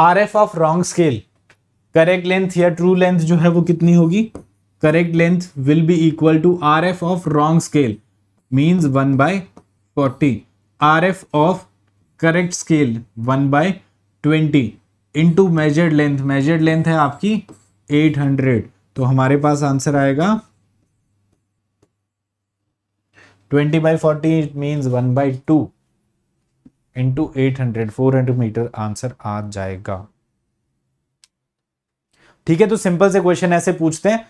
R F of wrong scale correct length या ट्रू लेंथ जो है वो कितनी होगी correct length will be equal to R F of wrong scale means one by forty R F of correct scale one by twenty into measured length measured length है आपकी eight hundred तो हमारे पास आंसर आएगा twenty by forty it means one by two into eight hundred four hundred metre answer आ जाएगा ठीक है तो सिंपल से क्वेश्चन ऐसे पूछते हैं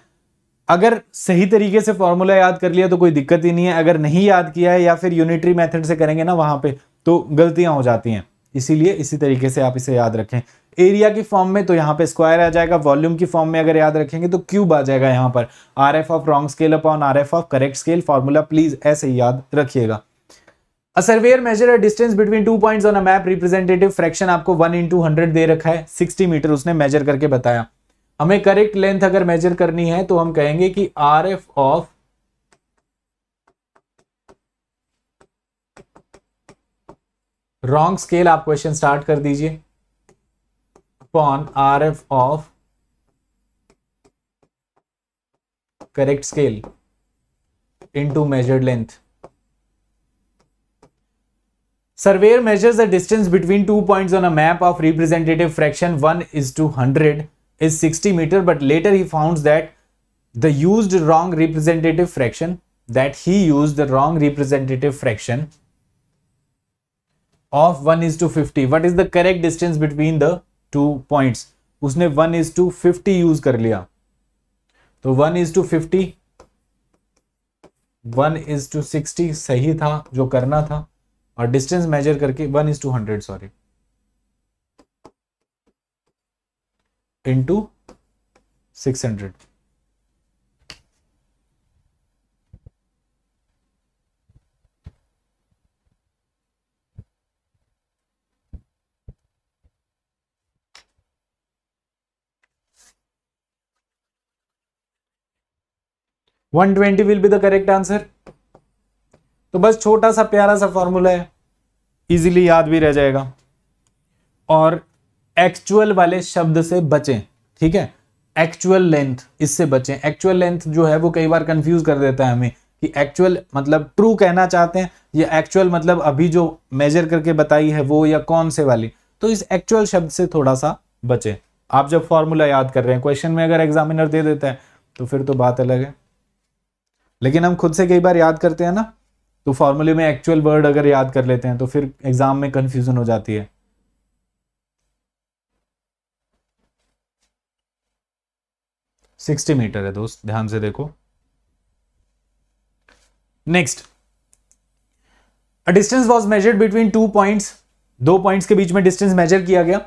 अगर सही तरीके से फॉर्मूला याद कर लिया तो कोई दिक्कत ही नहीं है अगर नहीं याद किया है या फिर यूनिटरी मेथड से करेंगे ना वहां पे तो गलतियां हो जाती हैं इसीलिए इसी तरीके से आप इसे याद रखें एरिया की फॉर्म में तो यहाँ पे स्क्वायर आ जाएगा वॉल्यूम की फॉर्म में अगर याद रखेंगे तो क्यूब आ जाएगा यहाँ पर R F of wrong scale upon R F of correct scale formula please ऐसे याद रखिएगा surveyor measure distance between two points on a map representative fraction आपको वन इंटू हंड्रेड दे रखा है सिक्सटी मीटर उसने मेजर करके बताया हमें करेक्ट लेंथ अगर मेजर करनी है तो हम कहेंगे कि R F of wrong scale आप क्वेश्चन स्टार्ट कर दीजिए upon R F of correct scale into measured length Surveyor measures the distance between two points on a map of representative fraction 1 is to 100 is 60 meter but later he found that the used wrong representative fraction that he used the wrong representative fraction of 1 is to 50 what is the correct distance between the two points उसने 1 is to 50 use कर लिया तो 1 is to 50 1 is to 60 सही था जो करना था और डिस्टेंस मेजर करके one is to hundred sorry into six hundred one twenty will be the correct answer तो बस छोटा सा प्यारा सा फॉर्मूला है इजीली याद भी रह जाएगा और एक्चुअल वाले शब्द से बचें ठीक है एक्चुअल लेंथ इससे बचें एक्चुअल लेंथ जो है वो कई बार कंफ्यूज कर देता है हमें कि एक्चुअल मतलब ट्रू कहना चाहते हैं या एक्चुअल मतलब अभी जो मेजर करके बताई है वो या कौन से वाली तो इस एक्चुअल शब्द से थोड़ा सा बचें आप जब फॉर्मूला याद कर रहे हैं क्वेश्चन में अगर एग्जामिनर दे देता है तो फिर तो बात अलग है लेकिन हम खुद से कई बार याद करते हैं ना तो फॉर्मूले में एक्चुअल वर्ड अगर याद कर लेते हैं तो फिर एग्जाम में कंफ्यूजन हो जाती है सिक्सटी मीटर है दोस्त ध्यान से देखो next a distance was measured between two points दो पॉइंट्स के बीच में डिस्टेंस मेजर किया गया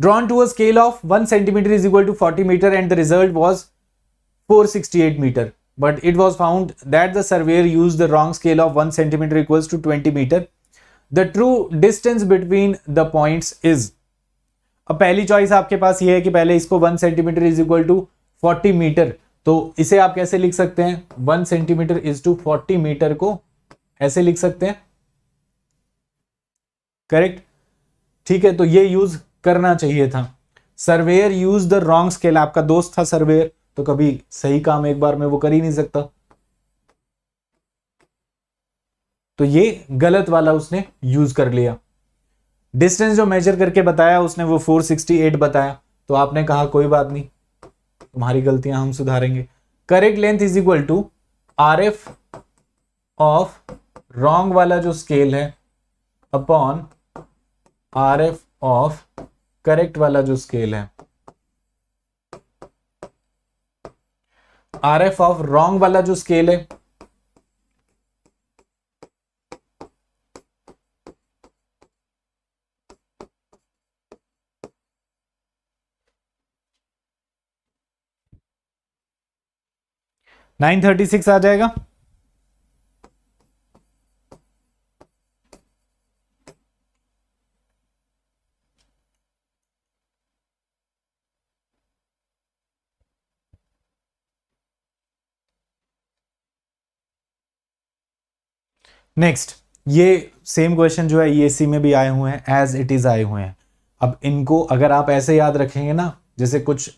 drawn to a scale of one centimetre is equal to forty metre and the result was four sixty eight metre but it was found that the surveyor used the wrong scale of 1 centimeter equals to 20 meter. The true distance between the points is अब पहली choice आपके पास ये है कि पहले इसको 1 centimetre is equal to 40 metre तो इसे आप कैसे लिख सकते हैं one centimetre is to forty metre को ऐसे लिख सकते हैं करेक्ट ठीक है तो ये यूज करना चाहिए था surveyor use the wrong scale आपका दोस्त था सर्वेयर तो कभी सही काम एक बार में वो कर ही नहीं सकता तो ये गलत वाला उसने यूज कर लिया डिस्टेंस जो मेजर करके बताया उसने वो 468 बताया तो आपने कहा कोई बात नहीं तुम्हारी गलतियां हम सुधारेंगे correct length is equal to R F of wrong वाला जो स्केल है upon R F of correct वाला जो स्केल है आर एफ ऑफ रॉन्ग वाला जो स्केल है नाइन थर्टी सिक्स आ जाएगा नेक्स्ट ये सेम क्वेश्चन जो है ईएससी में भी आए हुए हैं एज इट इज आए हुए हैं अब इनको अगर आप ऐसे याद रखेंगे ना जैसे कुछ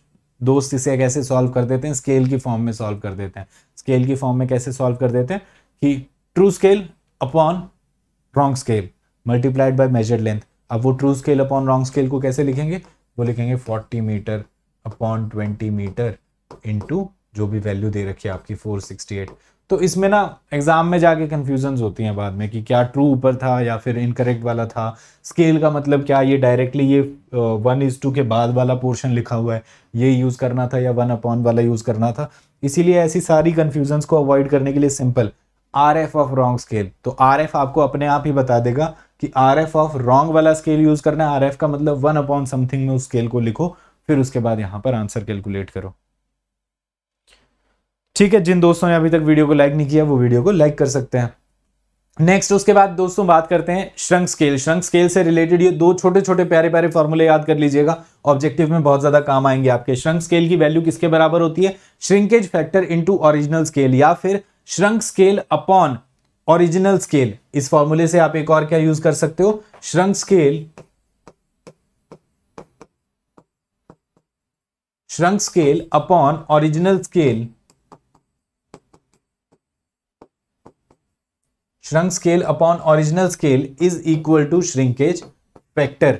दोस्त इसे कैसे सॉल्व कर देते हैं स्केल की फॉर्म में सॉल्व कर देते हैं स्केल की फॉर्म में कैसे सॉल्व कर देते हैं कि true scale upon wrong scale multiplied by measure length अब वो true scale upon wrong scale को कैसे लिखेंगे वो लिखेंगे forty metre upon twenty metre into जो भी वैल्यू दे रखी है आपकी फोर सिक्सटी एट तो इसमें ना एग्ज़ाम में जाके कन्फ्यूजन होती हैं बाद में कि क्या ट्रू ऊपर था या फिर इनकरेक्ट वाला था स्केल का मतलब क्या ये डायरेक्टली ये वन इज़ टू के बाद वाला पोर्शन लिखा हुआ है ये यूज़ करना था या वन अपॉन वाला यूज़ करना था इसीलिए ऐसी सारी कन्फ्यूजन्स को अवॉइड करने के लिए simple R F of wrong scale तो आर एफ आपको अपने आप ही बता देगा कि आर एफ ऑफ रॉन्ग वाला स्केल यूज़ करना है आर एफ का मतलब वन अपॉन समथिंग में उस स्केल को लिखो फिर उसके बाद यहाँ पर आंसर कैलकुलेट करो ठीक है जिन दोस्तों ने अभी तक वीडियो को लाइक नहीं किया वो वीडियो को लाइक कर सकते हैं नेक्स्ट उसके बाद दोस्तों बात करते हैं श्रंक स्केल श्रंक स्केल से रिलेटेड ये दो छोटे छोटे प्यारे प्यारे फॉर्मूले याद कर लीजिएगा ऑब्जेक्टिव में बहुत ज्यादा काम आएंगे आपके श्रंक स्केल की वैल्यू किसके बराबर होती है shrinkage factor into original scale या फिर shrunk scale upon original scale इस फॉर्मूले से आप एक और क्या यूज कर सकते हो shrunk scale shrunk scale upon original scale shrunk scale upon original scale is equal to shrinkage factor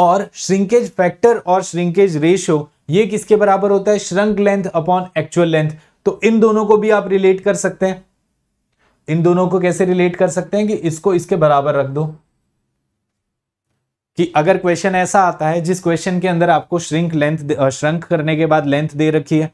और श्रिंकेज फैक्टर और श्रिंकेज रेशियो ये किसके बराबर होता है shrunk length upon actual length तो इन दोनों को भी आप रिलेट कर सकते हैं इन दोनों को कैसे रिलेट कर सकते हैं कि इसको इसके बराबर रख दो कि अगर क्वेश्चन ऐसा आता है जिस क्वेश्चन के अंदर आपको श्रिंक लेंथ श्रंक करने के बाद लेंथ दे रखी है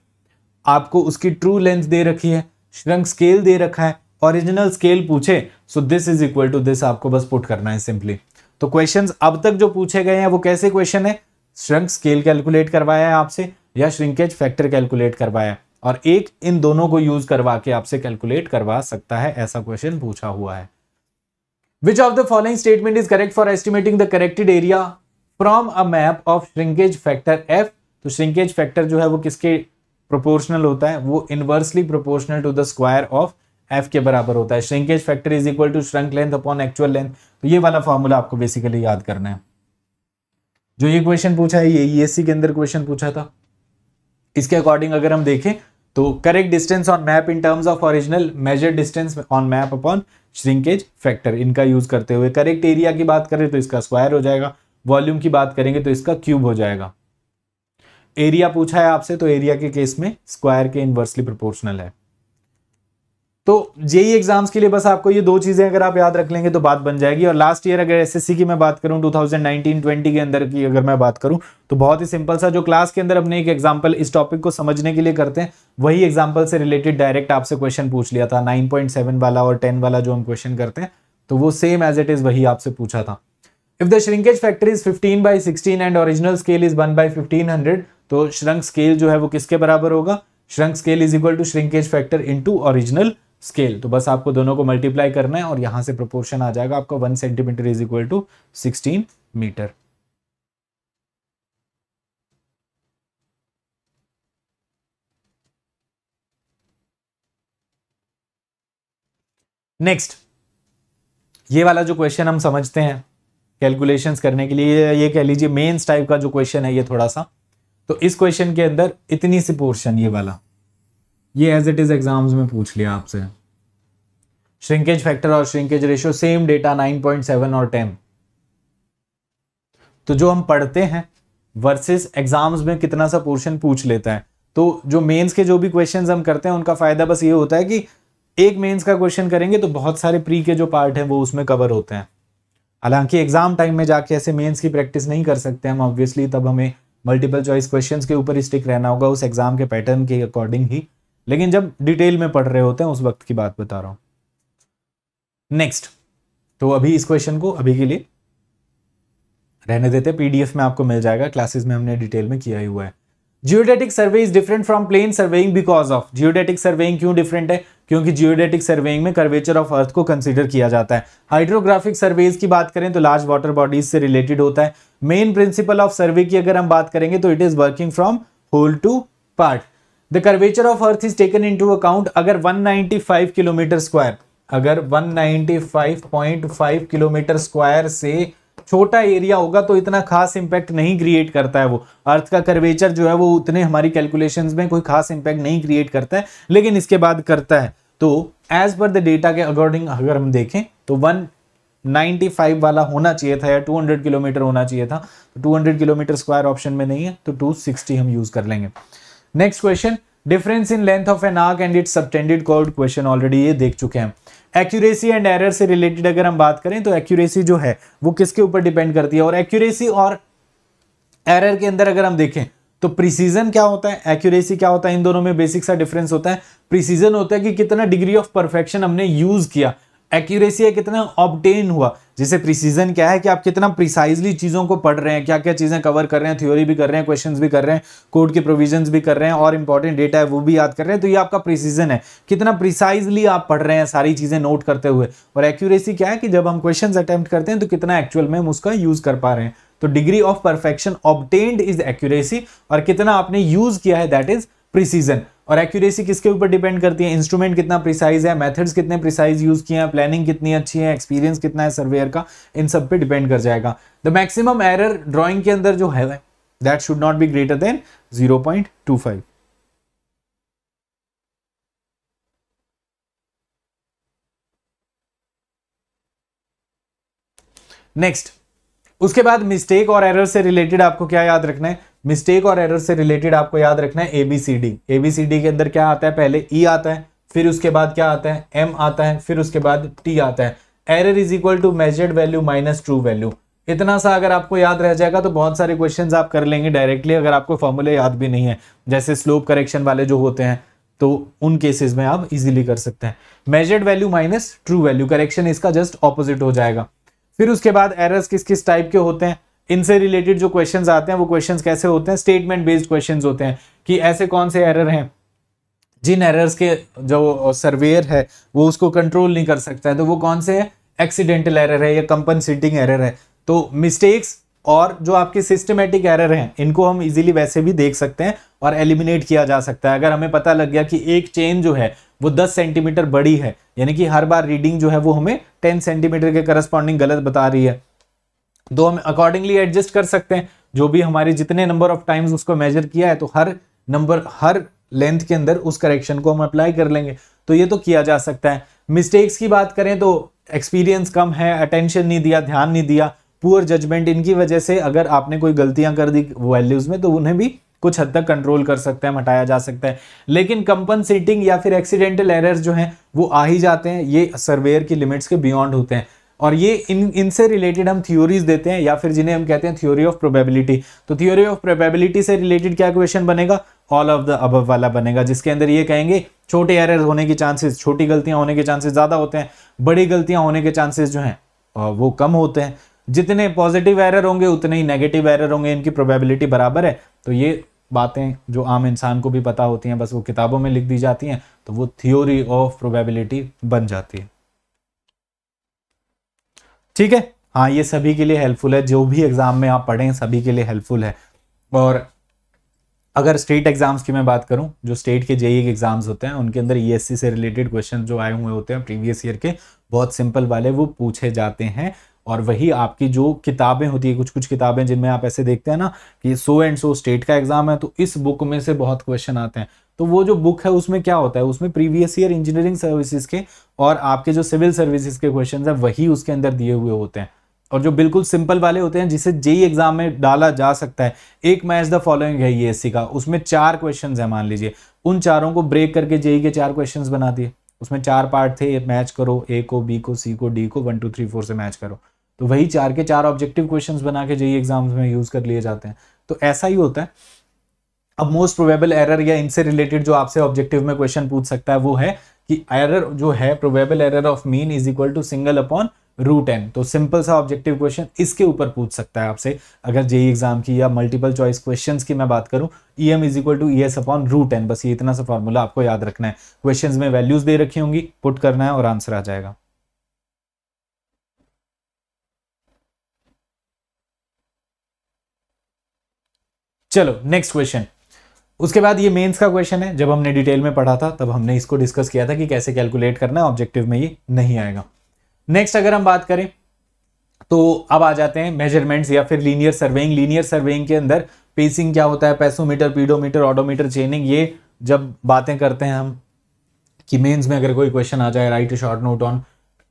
आपको उसकी ट्रू लेंथ दे रखी है श्रंक स्केल दे रखा है ओरिजिनल स्केल पूछे so this is equal to this आपको बस पुट करना है सिंपली तो क्वेश्चन अब तक जो पूछे गए हैं वो कैसे क्वेश्चन है श्रंक स्केल कैलकुलेट करवाया है आपसे या श्रिंकेज फैक्टर कैलकुलेट करवाया है और एक इन दोनों को यूज करवा के आपसे कैलकुलेट करवा सकता है ऐसा क्वेश्चन पूछा हुआ है which of the following statement is correct for estimating the corrected area from a map of shrinkage factor F तो श्रिंकेज फैक्टर जो है वो किसके प्रोपोर्शनल होता है वो inversely proportional to the square of F के बराबर होता है shrinkage factor is equal to shrunk length upon actual length तो ये वाला फॉर्मूला आपको बेसिकली याद करना है जो ये क्वेश्चन पूछा है ये ईएससी e के अंदर क्वेश्चन पूछा था इसके अकॉर्डिंग अगर हम देखें तो correct distance on map in terms of original measure distance on map upon shrinkage factor इनका यूज करते हुए करेक्ट एरिया की बात करें तो इसका स्क्वायर हो जाएगा वॉल्यूम की बात करेंगे तो इसका क्यूब हो जाएगा एरिया पूछा है आपसे तो एरिया के केस में स्क्वायर के इन्वर्सली प्रोपोर्शनल है तो जेई एग्जाम्स के लिए बस आपको ये दो चीज़ें अगर आप याद रख लेंगे तो बात बन जाएगी और लास्ट ईयर अगर एसएससी की मैं बात करूं 2019-20 के अंदर की अगर मैं बात करूं तो बहुत ही सिंपल सा जो क्लास के अंदर अपने एक एग्जाम्पल इस टॉपिक को समझने के लिए करते हैं वही एग्जाम्पल से रिलेटेड डायरेक्ट आपसे क्वेश्चन पूछ लिया था नाइन वाला और टेन वाला जो हम क्वेश्चन करते हैं तो वो सेम एज इट इज़ वही आपसे पूछा था if the shrinkage factor is fifteen by sixteen and original scale is one by fifteen hundred तो श्रंक स्केल जो है वो किसके बराबर होगा shrunk scale is equal to shrinkage factor to original scale तो बस आपको दोनों को मल्टीप्लाई करना है और यहां से प्रोपोर्शन आ जाएगा आपका one centimetre is equal to sixteen metre next ये वाला जो क्वेश्चन हम समझते हैं कैलकुलेशंस करने के लिए ये कह लीजिए मेंस टाइप का जो क्वेश्चन है ये थोड़ा सा तो इस क्वेश्चन के अंदर इतनी सी पोर्शन ये वाला ये एज इट इज एग्जाम्स में पूछ लिया आपसे श्रिंकेज फैक्टर और shrinkage ratio same data nine point seven और टेन तो जो हम पढ़ते हैं वर्सेस एग्जाम्स में कितना सा पोर्शन पूछ लेता है तो जो मेंस के जो भी क्वेश्चंस हम करते हैं उनका फायदा बस ये होता है कि एक मेंस का क्वेश्चन करेंगे तो बहुत सारे प्री के जो पार्ट हैं वो उसमें कवर होते हैं हालांकि एग्जाम टाइम में जाके ऐसे मेंस की प्रैक्टिस नहीं कर सकते हम ऑब्वियसली तब हमें मल्टीपल चॉइस क्वेश्चंस के ऊपर स्टिक रहना होगा उस एग्जाम के पैटर्न के अकॉर्डिंग ही लेकिन जब डिटेल में पढ़ रहे होते हैं उस वक्त की बात बता रहा हूं नेक्स्ट तो अभी इस क्वेश्चन को अभी के लिए रहने देते पीडीएफ में आपको मिल जाएगा क्लासेस में हमने डिटेल में किया ही हुआ है geodetic survey is different from plane surveying because of geodetic surveying क्यों डिफरेंट है क्योंकि जियोडेटिक सर्वेइंग में कर्वेचर ऑफ अर्थ को कंसिडर किया जाता है हाइड्रोग्राफिक सर्वेज की बात करें तो लार्ज वाटर बॉडीज से रिलेटेड होता है मेन प्रिंसिपल ऑफ सर्वे की अगर हम बात करेंगे तो it is working from whole to part the curvature of earth is taken to account अगर 195 किलोमीटर स्क्वायर अगर 195.5 किलोमीटर स्क्वायर से छोटा एरिया होगा तो इतना खास इंपैक्ट नहीं क्रिएट करता है वो अर्थ का कर्वेचर जो है वो उतने हमारी कैलकुलेशंस में कोई खास इंपैक्ट नहीं क्रिएट करता है लेकिन इसके बाद करता है तो एज पर द डेटा के अकॉर्डिंग अगर हम देखें तो वन वाला होना चाहिए था या 200 किलोमीटर होना चाहिए था तो 200 किलोमीटर स्क्वायर ऑप्शन में नहीं है तो 260 हम यूज़ कर लेंगे next question difference in length of an arc and its subtended called question already ये देख चुके हैं एक्यूरेसी एंड एरर से रिलेटेड अगर हम बात करें तो एक्यूरेसी जो है वो किसके ऊपर डिपेंड करती है और एक्यूरेसी और एरर के अंदर अगर हम देखें तो प्रिसीजन क्या होता है एक्यूरेसी क्या होता है इन दोनों में बेसिक सा डिफरेंस होता है प्रिसीजन होता है कि कितना डिग्री ऑफ परफेक्शन हमने यूज किया एक्यूरेसी है कितना ऑप्टेन हुआ जिसे प्रिसीजन क्या है कि आप कितना प्रिसाइजली चीज़ों को पढ़ रहे हैं क्या क्या चीज़ें कवर कर रहे हैं थ्योरी भी कर रहे हैं क्वेश्चन भी कर रहे हैं कोड के प्रोविजन भी कर रहे हैं और इंपॉर्टेंट डेटा है वो भी याद कर रहे हैं तो ये आपका प्रिसीजन है कितना प्रिसाइजली आप पढ़ रहे हैं सारी चीज़ें नोट करते हुए और एक्यूरेसी क्या है कि जब हम क्वेश्चन अटैम्प्ट करते हैं तो कितना एक्चुअल में हम उसका यूज़ कर पा रहे हैं तो degree of perfection obtained is accuracy और कितना आपने यूज़ किया है दैट इज़ प्रिसीजन और एक्यूरेसी किसके ऊपर डिपेंड करती है इंस्ट्रूमेंट कितना प्रिसाइज है मेथड्स कितने प्रिसाइज यूज किए हैं प्लानिंग कितनी अच्छी है एक्सपीरियंस कितना है सर्वेयर का इन सब पे डिपेंड कर जाएगा द मैक्सिमम एरर ड्राइंग के अंदर जो है that should not be greater than 0.25 next उसके बाद मिस्टेक और एरर से रिलेटेड आपको क्या याद रखना है मिस्टेक और एरर से रिलेटेड आपको याद रखना है एबीसीडी एबीसीडी के अंदर क्या आता है पहले ई e आता है फिर उसके बाद क्या आता है एम आता है फिर उसके बाद टी आता है error is equal to measured value minus true value इतना सा अगर आपको याद रह जाएगा तो बहुत सारे क्वेश्चंस आप कर लेंगे डायरेक्टली अगर आपको फॉर्मूले याद भी नहीं है जैसे स्लोप करेक्शन वाले जो होते हैं तो उन केसेस में आप इजीली कर सकते हैं measured value minus true value correction इसका जस्ट ऑपोजिट हो जाएगा फिर उसके बाद एरर्स किस किस टाइप के होते हैं इनसे रिलेटेड जो क्वेश्चन आते हैं वो क्वेश्चन कैसे होते हैं स्टेटमेंट बेस्ड क्वेश्चन होते हैं कि ऐसे कौन से एरर हैं जिन एरर्स के जो सर्वेयर है वो उसको कंट्रोल नहीं कर सकता है तो वो कौन से एक्सीडेंटल एरर है या कंपनसेटिंग एरर है तो मिस्टेक्स और जो आपके सिस्टमेटिक एरर हैं इनको हम इजीली वैसे भी देख सकते हैं और एलिमिनेट किया जा सकता है अगर हमें पता लग गया कि एक चेन जो है वो 10 सेंटीमीटर बड़ी है यानी कि हर बार रीडिंग जो है वो हमें 10 सेंटीमीटर के करस्पॉन्डिंग गलत बता रही है तो हम अकॉर्डिंगली एडजस्ट कर सकते हैं जो भी हमारे जितने नंबर ऑफ टाइम्स उसको मेजर किया है तो हर नंबर हर लेंथ के अंदर उस करेक्शन को हम अप्लाई कर लेंगे तो ये तो किया जा सकता है मिस्टेक्स की बात करें तो एक्सपीरियंस कम है अटेंशन नहीं दिया ध्यान नहीं दिया पुअर जजमेंट इनकी वजह से अगर आपने कोई गलतियां कर दी वैल्यूज़ में तो उन्हें भी कुछ हद तक कंट्रोल कर सकते हैं हटाया जा सकता है लेकिन कंपनसेटिंग या फिर एक्सीडेंटल एरर्स जो हैं वो आ ही जाते हैं ये सर्वेयर की लिमिट्स के बियॉन्ड होते हैं और ये इन इनसे रिलेटेड हम थ्योरीज देते हैं या फिर जिन्हें हम कहते हैं थ्योरी ऑफ प्रोबेबिलिटी तो थ्योरी ऑफ प्रोबेबिलिटी से रिलेटेड क्या क्वेश्चन बनेगा ऑल ऑफ द अबव वाला बनेगा जिसके अंदर ये कहेंगे छोटे एरर होने के चांसेस छोटी गलतियां होने के चांसेस ज़्यादा होते हैं बड़ी गलतियां होने के चांसेस जो हैं वो कम होते हैं जितने पॉजिटिव एरर होंगे उतने ही नेगेटिव एरर होंगे इनकी प्रोबेबिलिटी बराबर है तो ये बातें जो आम इंसान को भी पता होती हैं बस वो किताबों में लिख दी जाती हैं तो वो थ्योरी ऑफ प्रोबेबिलिटी बन जाती है ठीक है हाँ ये सभी के लिए हेल्पफुल है जो भी एग्जाम में आप पढ़ें सभी के लिए हेल्पफुल है और अगर स्टेट एग्जाम्स की मैं बात करूं जो स्टेट के जेई e के एग्जाम्स होते हैं उनके अंदर ईएससी e से रिलेटेड क्वेश्चन जो आए हुए होते हैं प्रीवियस ईयर के बहुत सिंपल वाले वो पूछे जाते हैं और वही आपकी जो किताबें होती है कुछ कुछ किताबें जिनमें आप ऐसे देखते हैं ना कि सो एंड सो स्टेट का एग्जाम है तो इस बुक में से बहुत क्वेश्चन आते हैं तो वो जो बुक है उसमें क्या होता है उसमें प्रीवियस ईयर इंजीनियरिंग सर्विसेज के और आपके जो सिविल सर्विसेज के क्वेश्चन है वही उसके अंदर दिए हुए होते हैं और जो बिल्कुल सिंपल वाले होते हैं जिसे जेई एग्जाम में डाला जा सकता है एक मैच द फॉलोइंग है यूएससी का उसमें चार क्वेश्चन है मान लीजिए उन चारों को ब्रेक करके जेई के चार क्वेश्चन बना दिए उसमें चार पार्ट थे मैच करो ए को बी को सी को डी को वन टू थ्री फोर से मैच करो तो वही चार के चार ऑब्जेक्टिव क्वेश्चन बना के जेई एग्जाम्स में यूज कर लिए जाते हैं तो ऐसा ही होता है अब मोस्ट प्रोबेबल एरर या इनसे रिलेटेड जो आपसे ऑब्जेक्टिव में क्वेश्चन पूछ सकता है वो है कि एरर जो है probable error of mean is equal to single upon root N तो सिंपल सा ऑब्जेक्टिव क्वेश्चन इसके ऊपर पूछ सकता है आपसे अगर जेई एग्जाम की या मल्टीपल चॉइस क्वेश्चंस की मैं बात करूं E M is equal to E S upon root N बस ये इतना सा फॉर्मूला आपको याद रखना है क्वेश्चंस में वैल्यूज दे रखी होंगी पुट करना है और आंसर आ जाएगा चलो नेक्स्ट क्वेश्चन उसके बाद ये मेंस का क्वेश्चन है जब हमने डिटेल में पढ़ा था तब हमने इसको डिस्कस किया था कि कैसे कैलकुलेट करना है ऑब्जेक्टिव में ये नहीं आएगा नेक्स्ट अगर हम बात करें तो अब आ जाते हैं मेजरमेंट्स या फिर लीनियर सर्वेइंग लीनियर सर्वेइंग के अंदर पेसिंग क्या होता है पैसोमीटर पीडोमीटर ऑडोमीटर चेनिंग ये जब बातें करते हैं हम कि मेन्स में अगर कोई क्वेश्चन आ जाए write short note on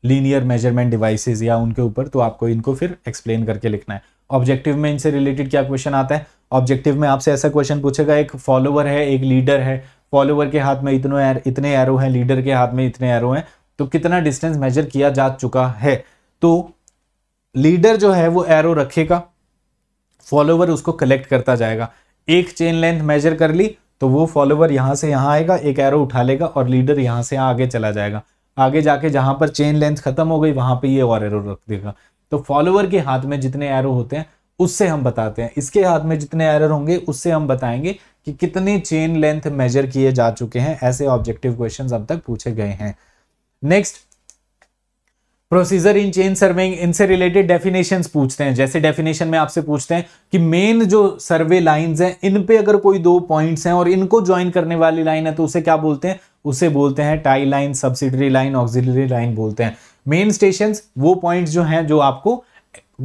linear measurement devices या उनके ऊपर तो आपको इनको फिर एक्सप्लेन करके लिखना है ऑब्जेक्टिव में इनसे रिलेटेड क्या क्वेश्चन आता है ऑब्जेक्टिव में आपसे ऐसा क्वेश्चन पूछेगा एक फॉलोवर है एक लीडर है फॉलोवर के हाथ में इतने एर, इतने एरो हैं लीडर के हाथ में इतने एरो हैं तो कितना डिस्टेंस मेजर किया जा चुका है तो लीडर जो है वो एरो रखेगा फॉलोवर उसको कलेक्ट करता जाएगा एक चेन लेंथ मेजर कर ली तो वो फॉलोवर यहां से यहां आएगा एक एरो उठा लेगा और लीडर यहां से आगे चला जाएगा आगे जाके जहां पर चेन लेंथ खत्म हो गई वहां पे ये और एरो रख देगा तो फॉलोवर के हाथ में जितने एरो होते हैं उससे हम बताते हैं इसके हाथ में जितने एरर होंगे उससे हम बताएंगे कि कितने चेन लेंथ मेजर किए जा चुके हैं ऐसे ऑब्जेक्टिव क्वेश्चंस अब तक पूछे गए हैं next procedure in chain surveying इनसे रिलेटेड डेफिनेशन पूछते हैं जैसे डेफिनेशन में आपसे पूछते हैं कि मेन जो सर्वे लाइंस हैं इन पे अगर कोई दो पॉइंट्स हैं और इनको ज्वाइन करने वाली लाइन है तो उसे क्या बोलते हैं उसे बोलते हैं tie line subsidiary line auxiliary line बोलते हैं मेन स्टेशन वो पॉइंट्स जो हैं जो आपको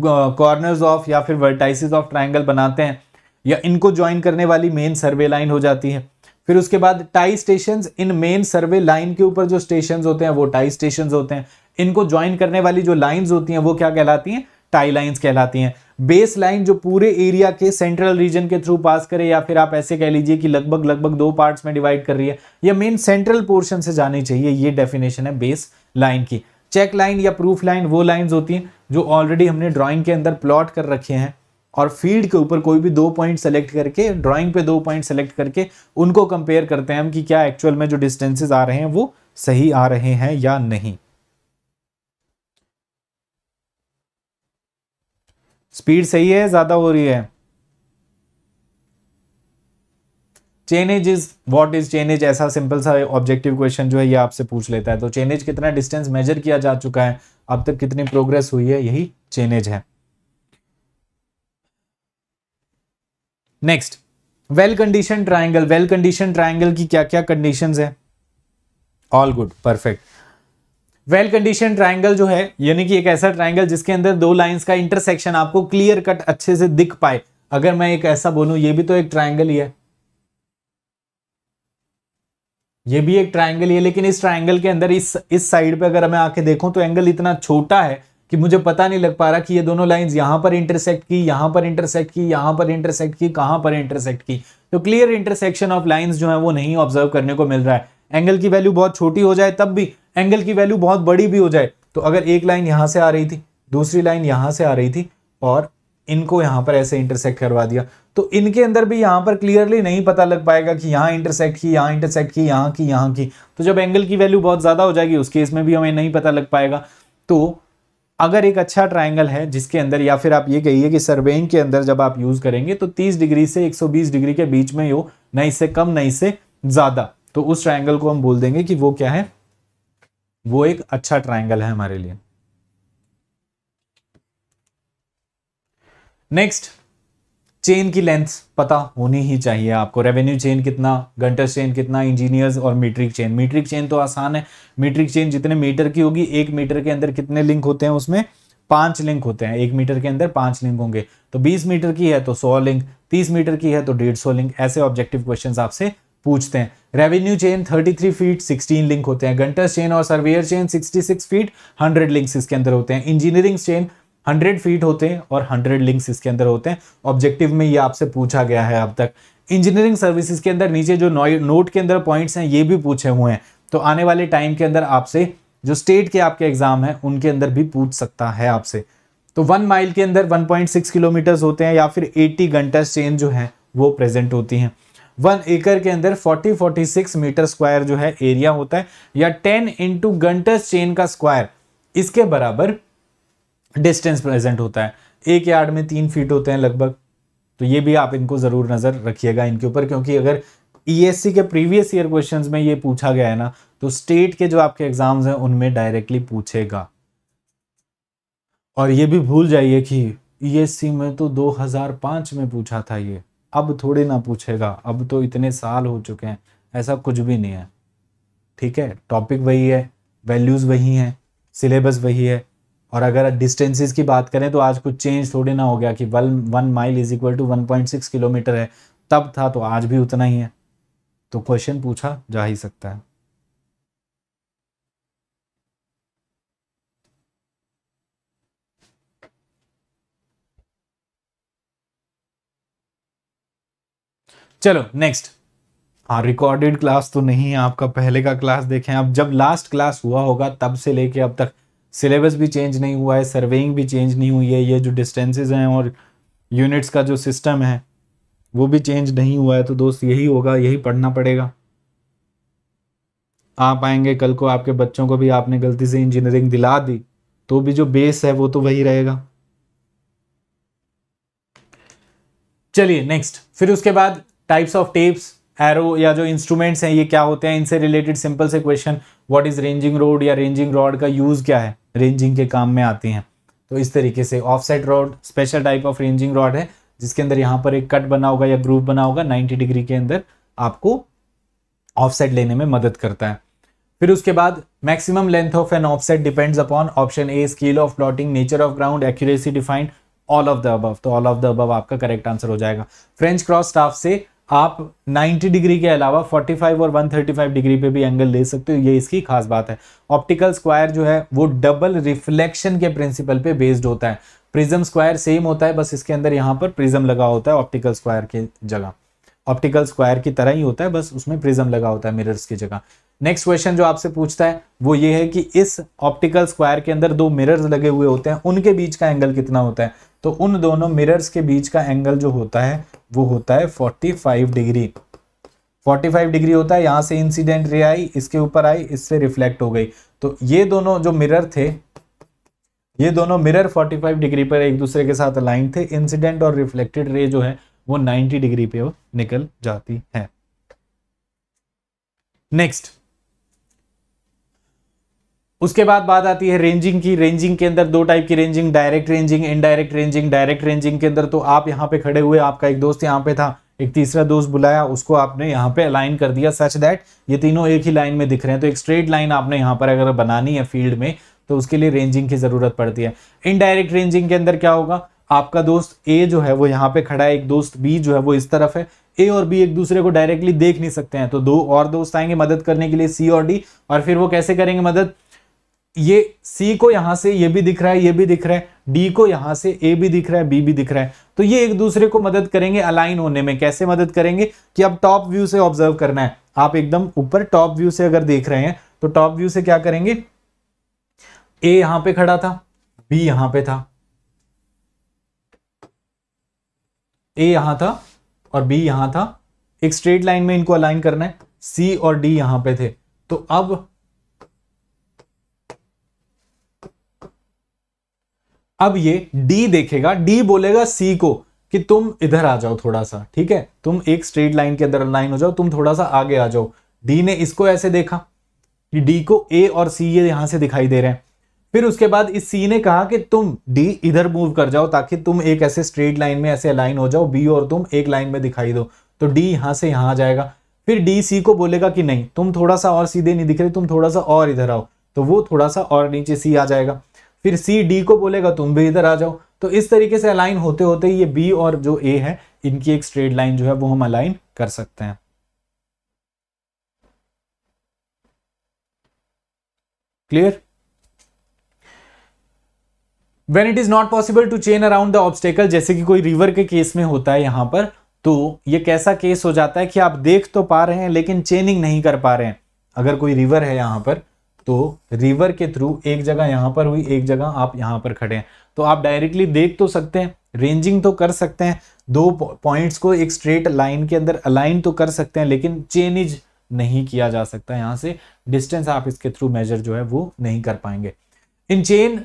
कॉर्नर्स ऑफ या फिर वर्टाइसिस ऑफ ट्राइंगल बनाते हैं या इनको ज्वाइन करने वाली मेन सर्वे लाइन हो जाती है फिर उसके बाद tie station in main survey line के ऊपर जो स्टेशन होते हैं वो टाई स्टेशन होते हैं इनको ज्वाइन करने वाली जो लाइन होती हैं वो क्या कहलाती हैं टाई लाइन्स कहलाती हैं बेस लाइन जो पूरे एरिया के सेंट्रल रीजन के थ्रू पास करे या फिर आप ऐसे कह लीजिए कि लगभग लगभग दो पार्ट्स में डिवाइड कर रही है या मेन सेंट्रल पोर्शन से जानी चाहिए ये डेफिनेशन है बेस लाइन की चेक लाइन या प्रूफ लाइन वो लाइंस होती हैं जो ऑलरेडी हमने ड्राइंग के अंदर प्लॉट कर रखे हैं और फील्ड के ऊपर कोई भी दो पॉइंट सेलेक्ट करके ड्राइंग पे दो पॉइंट सेलेक्ट करके उनको कंपेयर करते हैं हम कि क्या एक्चुअल में जो डिस्टेंसेस आ रहे हैं वो सही आ रहे हैं या नहीं स्पीड सही है ज़्यादा हो रही है chainage is what is chainage ऐसा सिंपल सा ऑब्जेक्टिव क्वेश्चन जो है ये आपसे पूछ लेता है तो चेनेज कितना डिस्टेंस मेजर किया जा चुका है अब तक कितनी प्रोग्रेस हुई है यही चेनेज है next well condition triangle well condition triangle की क्या क्या कंडीशन है all good perfect well condition triangle जो है यानी कि एक ऐसा ट्राइंगल जिसके अंदर दो लाइन्स का इंटरसेक्शन आपको क्लियर कट अच्छे से दिख पाए अगर मैं एक ऐसा बोलूं ये भी तो एक ट्राइंगल ही है ये भी एक ट्राइंगल ही है लेकिन इस ट्राइंगल के अंदर इस इस साइड पे अगर मैं आके देखूं तो एंगल इतना छोटा है कि मुझे पता नहीं लग पा रहा कि ये दोनों लाइंस यहां पर इंटरसेक्ट की यहां पर इंटरसेक्ट की यहां पर इंटरसेक्ट की कहां पर इंटरसेक्ट की तो क्लियर इंटरसेक्शन ऑफ लाइन्स जो है वो नहीं ऑब्जर्व करने को मिल रहा है एंगल की वैल्यू बहुत छोटी हो जाए तब भी एंगल की वैल्यू बहुत बड़ी भी हो जाए तो अगर एक लाइन यहाँ से आ रही थी दूसरी लाइन यहां से आ रही थी और इनको यहां पर ऐसे इंटरसेक्ट करवा दिया तो इनके अंदर भी यहां पर क्लियरली नहीं पता लग पाएगा कि यहां इंटरसेक्ट की यहां इंटरसेक्ट की यहां की यहां की तो जब एंगल की वैल्यू बहुत ज़्यादा हो जाएगी उस केस में भी हमें नहीं पता लग पाएगा तो अगर एक अच्छा ट्राइंगल है जिसके अंदर या फिर आप ये कहिए कि सर्वेइंग के अंदर जब आप यूज़ करेंगे तो तीस डिग्री से एक डिग्री के बीच में हो न इससे कम न इससे ज़्यादा तो उस ट्राइंगल को हम बोल देंगे कि वो क्या है वो एक अच्छा ट्राइंगल है हमारे लिए नेक्स्ट चेन की लेंथ पता होनी ही चाहिए आपको रेवेन्यू चेन कितना घंटा चेन कितना इंजीनियर्स और मीट्रिक चेन मीट्रिक चेन तो आसान है मीट्रिक चेन जितने मीटर की होगी एक मीटर के अंदर कितने लिंक होते हैं उसमें पांच लिंक होते हैं एक मीटर के अंदर पांच लिंक होंगे तो बीस मीटर की है तो सौ लिंक तीस मीटर की है तो डेढ़ सौ लिंक ऐसे ऑब्जेक्टिव क्वेश्चन आपसे पूछते हैं रेवेन्यू चेन 33 फीट 16 लिंक होते हैं घंटा चेन और सर्वेयर चेन 66 फीट 100 लिंक्स इसके अंदर होते हैं इंजीनियरिंग चेन हंड्रेड फीट होते हैं और हंड्रेड लिंक्स इसके अंदर होते हैं ऑब्जेक्टिव में ये आपसे पूछा गया है अब तक इंजीनियरिंग सर्विसेज के अंदर नीचे जो नोट के अंदर पॉइंट्स हैं ये भी पूछे हुए हैं तो आने वाले टाइम के अंदर आपसे जो स्टेट के आपके एग्जाम हैं उनके अंदर भी पूछ सकता है आपसे तो वन माइल के अंदर सिक्स किलोमीटर होते हैं या फिर एट्टी घंटा चेन जो है वो प्रेजेंट होती हैं वन एकर के अंदर 40 46 मीटर स्क्वायर जो है एरिया होता है या 10 इंटू घंटा चेन का स्क्वायर इसके बराबर डिस्टेंस प्रेजेंट होता है एक यार्ड में तीन फीट होते हैं लगभग तो ये भी आप इनको ज़रूर नज़र रखिएगा इनके ऊपर क्योंकि अगर ईएससी e के प्रीवियस ईयर क्वेश्चंस में ये पूछा गया है ना तो स्टेट के जो आपके एग्जाम्स हैं उनमें डायरेक्टली पूछेगा और ये भी भूल जाइए कि ईएससी e में तो 2005 में पूछा था ये अब थोड़े ना पूछेगा अब तो इतने साल हो चुके हैं ऐसा कुछ भी नहीं है ठीक है टॉपिक वही है वैल्यूज़ वही हैं सिलेबस वही है और अगर डिस्टेंसेस की बात करें तो आज कुछ चेंज थोड़ी ना हो गया कि one one mile is equal to one point six kilometre है तब था तो आज भी उतना ही है तो क्वेश्चन पूछा जा ही सकता है चलो नेक्स्ट हाँ रिकॉर्डेड क्लास तो नहीं है आपका पहले का क्लास देखें आप जब लास्ट क्लास हुआ होगा तब से लेके अब तक सिलेबस भी चेंज नहीं हुआ है सर्वेइंग भी चेंज नहीं हुई है ये जो डिस्टेंसेज हैं और यूनिट्स का जो सिस्टम है वो भी चेंज नहीं हुआ है तो दोस्त यही होगा यही पढ़ना पड़ेगा आप आएंगे कल को आपके बच्चों को भी आपने गलती से इंजीनियरिंग दिला दी तो भी जो बेस है वो तो वही रहेगा चलिए नेक्स्ट फिर उसके बाद टाइप्स ऑफ टेप्स एरो या जो इंस्ट्रूमेंट्स हैं ये क्या होते हैं इनसे रिलेटेड सिंपल से question what is ranging road या रेंजिंग रॉड का यूज़ क्या है रेंजिंग के काम में आती हैं तो इस तरीके से offset rod special type of ranging rod है जिसके अंदर यहाँ पर एक कट बना होगा या ग्रूव बना होगा 90 डिग्री के अंदर आपको ऑफसेट लेने में मदद करता है फिर उसके बाद maximum length of an offset depends upon option A scale of plotting nature of ground accuracy defined all of the above तो ऑल ऑफ द अबव आपका करेक्ट आंसर हो जाएगा फ्रेंच क्रॉस स्टाफ से आप 90 डिग्री के अलावा 45 और 135 degree पे भी एंगल ले सकते हो ये इसकी खास बात है ऑप्टिकल स्क्वायर जो है वो डबल रिफ्लेक्शन के प्रिंसिपल पे बेस्ड होता है प्रिज्म स्क्वायर सेम होता है बस इसके अंदर यहाँ पर प्रिज्म लगा होता है ऑप्टिकल स्क्वायर की जगह ऑप्टिकल स्क्वायर की तरह ही होता है बस उसमें प्रिज्म लगा होता है मिरर्स की जगह नेक्स्ट क्वेश्चन जो आपसे पूछता है वो ये है कि इस ऑप्टिकल स्क्वायर के अंदर दो मिरर्स लगे हुए होते हैं उनके बीच का एंगल कितना होता है तो उन दोनों मिरर्स के बीच का एंगल जो होता है वो होता है 45 डिग्री 45 डिग्री होता है यहाँ से इंसिडेंट रे आई इसके ऊपर आई इससे रिफ्लेक्ट हो गई तो ये दोनों जो मिरर थे ये दोनों मिरर 45 डिग्री पर एक दूसरे के साथ अलाइन थे इंसिडेंट और रिफ्लेक्टेड रे जो है वो 90 डिग्री पे निकल जाती है नेक्स्ट उसके बाद बात आती है रेंजिंग की रेंजिंग के अंदर दो टाइप की ranging direct ranging indirect ranging direct ranging के अंदर तो आप यहाँ पे खड़े हुए आपका एक दोस्त यहाँ पे था एक तीसरा दोस्त बुलाया उसको आपने यहाँ पे अलाइन कर दिया सच दैट ये तीनों एक ही लाइन में दिख रहे हैं तो एक स्ट्रेट लाइन आपने यहाँ पर अगर बनानी है फील्ड में तो उसके लिए रेंजिंग की ज़रूरत पड़ती है इनडायरेक्ट रेंजिंग के अंदर क्या होगा आपका दोस्त ए जो है वो यहाँ पे खड़ा है एक दोस्त बी जो है वो इस तरफ है ए और बी एक दूसरे को डायरेक्टली देख नहीं सकते हैं तो दो और दोस्त आएंगे मदद करने के लिए सी और डी और फिर वो कैसे करेंगे मदद ये सी को यहां से ये भी दिख रहा है ये भी दिख रहा है डी को यहां से ए भी दिख रहा है बी भी दिख रहा है तो ये एक दूसरे को मदद करेंगे अलाइन होने में कैसे मदद करेंगे कि अब टॉप व्यू से ऑब्जर्व करना है आप एकदम ऊपर टॉप व्यू से अगर देख रहे हैं तो टॉप व्यू से क्या करेंगे ए यहां पे खड़ा था बी यहां पे था ए यहां था और बी यहां था एक स्ट्रेट लाइन में इनको अलाइन करना है सी और डी यहां पे थे तो अब अब ये डी देखेगा डी बोलेगा सी को कि तुम इधर आ जाओ थोड़ा सा ठीक है तुम एक स्ट्रेट लाइन के अंदर लाइन हो जाओ तुम थोड़ा सा आगे आ जाओ डी ने इसको ऐसे देखा कि डी को ए और सी ये यहां से दिखाई दे रहे हैं फिर उसके बाद इस सी ने कहा कि तुम डी इधर मूव कर जाओ ताकि तुम एक ऐसे स्ट्रेट लाइन में ऐसे अलाइन हो जाओ बी और तुम एक लाइन में दिखाई दो तो डी यहां से यहां आ जाएगा फिर डी सी को बोलेगा कि नहीं तुम थोड़ा सा और सीधे नहीं दिख रहे तुम थोड़ा सा और इधर आओ तो वो थोड़ा सा और नीचे सी आ जाएगा फिर सी डी को बोलेगा तुम भी इधर आ जाओ तो इस तरीके से अलाइन होते होते ये बी और जो ए है इनकी एक स्ट्रेट लाइन जो है वो हम अलाइन कर सकते हैं clear when it is not possible to chain around the obstacle जैसे कि कोई रिवर के केस में होता है यहां पर तो ये कैसा केस हो जाता है कि आप देख तो पा रहे हैं लेकिन चेनिंग नहीं कर पा रहे हैं अगर कोई रिवर है यहां पर तो रिवर के थ्रू एक जगह यहाँ पर हुई एक जगह आप यहाँ पर खड़े हैं तो आप डायरेक्टली देख तो सकते हैं रेंजिंग तो कर सकते हैं दो पॉइंट्स को एक स्ट्रेट लाइन के अंदर अलाइन तो कर सकते हैं लेकिन चेंज नहीं किया जा सकता यहाँ से डिस्टेंस आप इसके थ्रू मेजर जो है वो नहीं कर पाएंगे in chain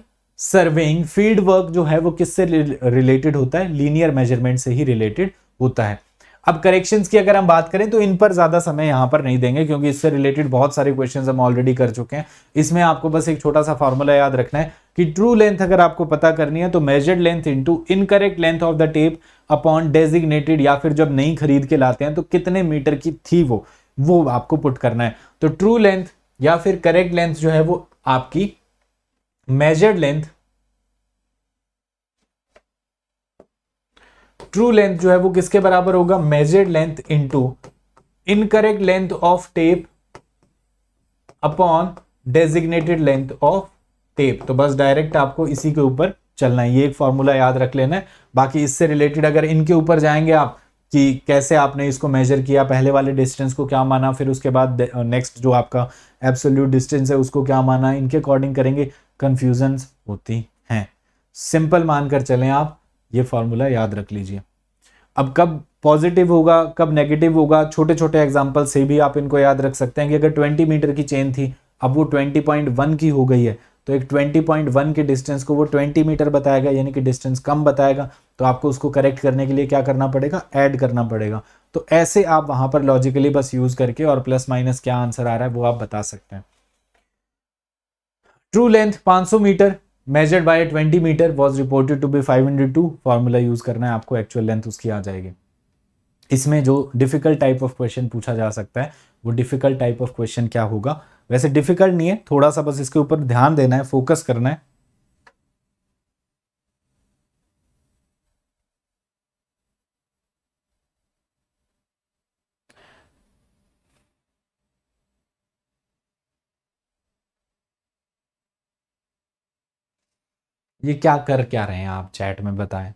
surveying field work जो है वो किससे रिलेटेड होता है लीनियर मेजरमेंट से ही रिलेटेड होता है अब करेक्शंस की अगर हम बात करें तो इन पर ज़्यादा समय यहां पर नहीं देंगे क्योंकि इससे रिलेटेड बहुत सारे क्वेश्चन हम ऑलरेडी कर चुके हैं इसमें आपको बस एक छोटा सा फॉर्मूला याद रखना है कि ट्रू लेंथ अगर आपको पता करनी है तो measured length into incorrect length of the tape upon designated या फिर जब नहीं खरीद के लाते हैं तो कितने मीटर की थी वो वो आपको पुट करना है तो ट्रू लेंथ या फिर करेक्ट लेंथ जो है वो आपकी मेजर्ड लेंथ ट्रू लेंथ जो है वो किसके बराबर होगा measured length into incorrect length of tape upon designated length of tape तो बस डायरेक्ट आपको इसी के ऊपर चलना है ये एक फॉर्मूला याद रख लेना है बाकी इससे रिलेटेड अगर इनके ऊपर जाएंगे आप कि कैसे आपने इसको मेजर किया पहले वाले डिस्टेंस को क्या माना फिर उसके बाद नेक्स्ट uh, जो आपका एब्सोल्यूट डिस्टेंस है उसको क्या माना इनके अकॉर्डिंग करेंगे कन्फ्यूजन्स होती हैं सिंपल मानकर चलें आप ये फार्मूला याद रख लीजिए अब कब पॉजिटिव होगा कब नेगेटिव होगा छोटे छोटे एग्जाम्पल से भी आप इनको याद रख सकते हैं कि अगर 20 मीटर की चेन थी अब वो 20.1 की हो गई है तो एक 20.1 के डिस्टेंस को वो 20 मीटर बताएगा यानी कि डिस्टेंस कम बताएगा तो आपको उसको करेक्ट करने के लिए क्या करना पड़ेगा ऐड करना पड़ेगा तो ऐसे आप वहां पर लॉजिकली बस यूज करके और प्लस माइनस क्या आंसर आ रहा है वो आप बता सकते हैं true length 500 metre measured by 20 metre was reported to be 502 formula use करना है आपको एक्चुअल लेंथ उसकी आ जाएगी इसमें जो डिफ़िकल्ट टाइप ऑफ क्वेश्चन पूछा जा सकता है वो डिफ़िकल्ट टाइप ऑफ क्वेश्चन क्या होगा वैसे डिफ़िकल्ट नहीं है थोड़ा सा बस इसके ऊपर ध्यान देना है फोकस करना है ये क्या कर क्या रहे हैं आप चैट में बताएं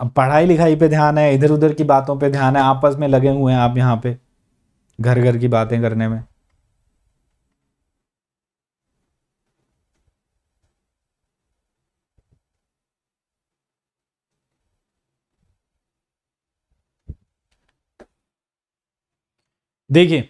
अब पढ़ाई लिखाई पे ध्यान है इधर उधर की बातों पे ध्यान है आपस में लगे हुए हैं आप यहाँ पे घर घर की बातें करने में देखिए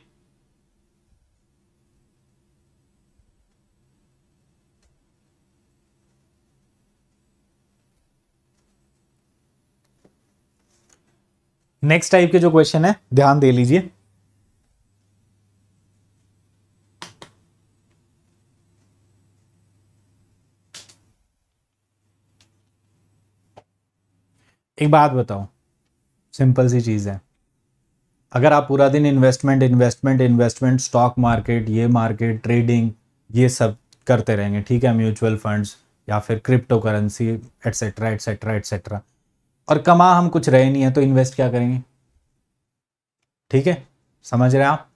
नेक्स्ट टाइप के जो क्वेश्चन है ध्यान दे लीजिए एक बात बताओ सिंपल सी चीज़ है अगर आप पूरा दिन investment investment investment stock market ये मार्केट ट्रेडिंग ये सब करते रहेंगे ठीक है म्यूचुअल फंड्स या फिर crypto currency etcetera etcetera etcetera और कमा हम कुछ रहे नहीं है तो इन्वेस्ट क्या करेंगे ठीक है समझ रहे हैं आप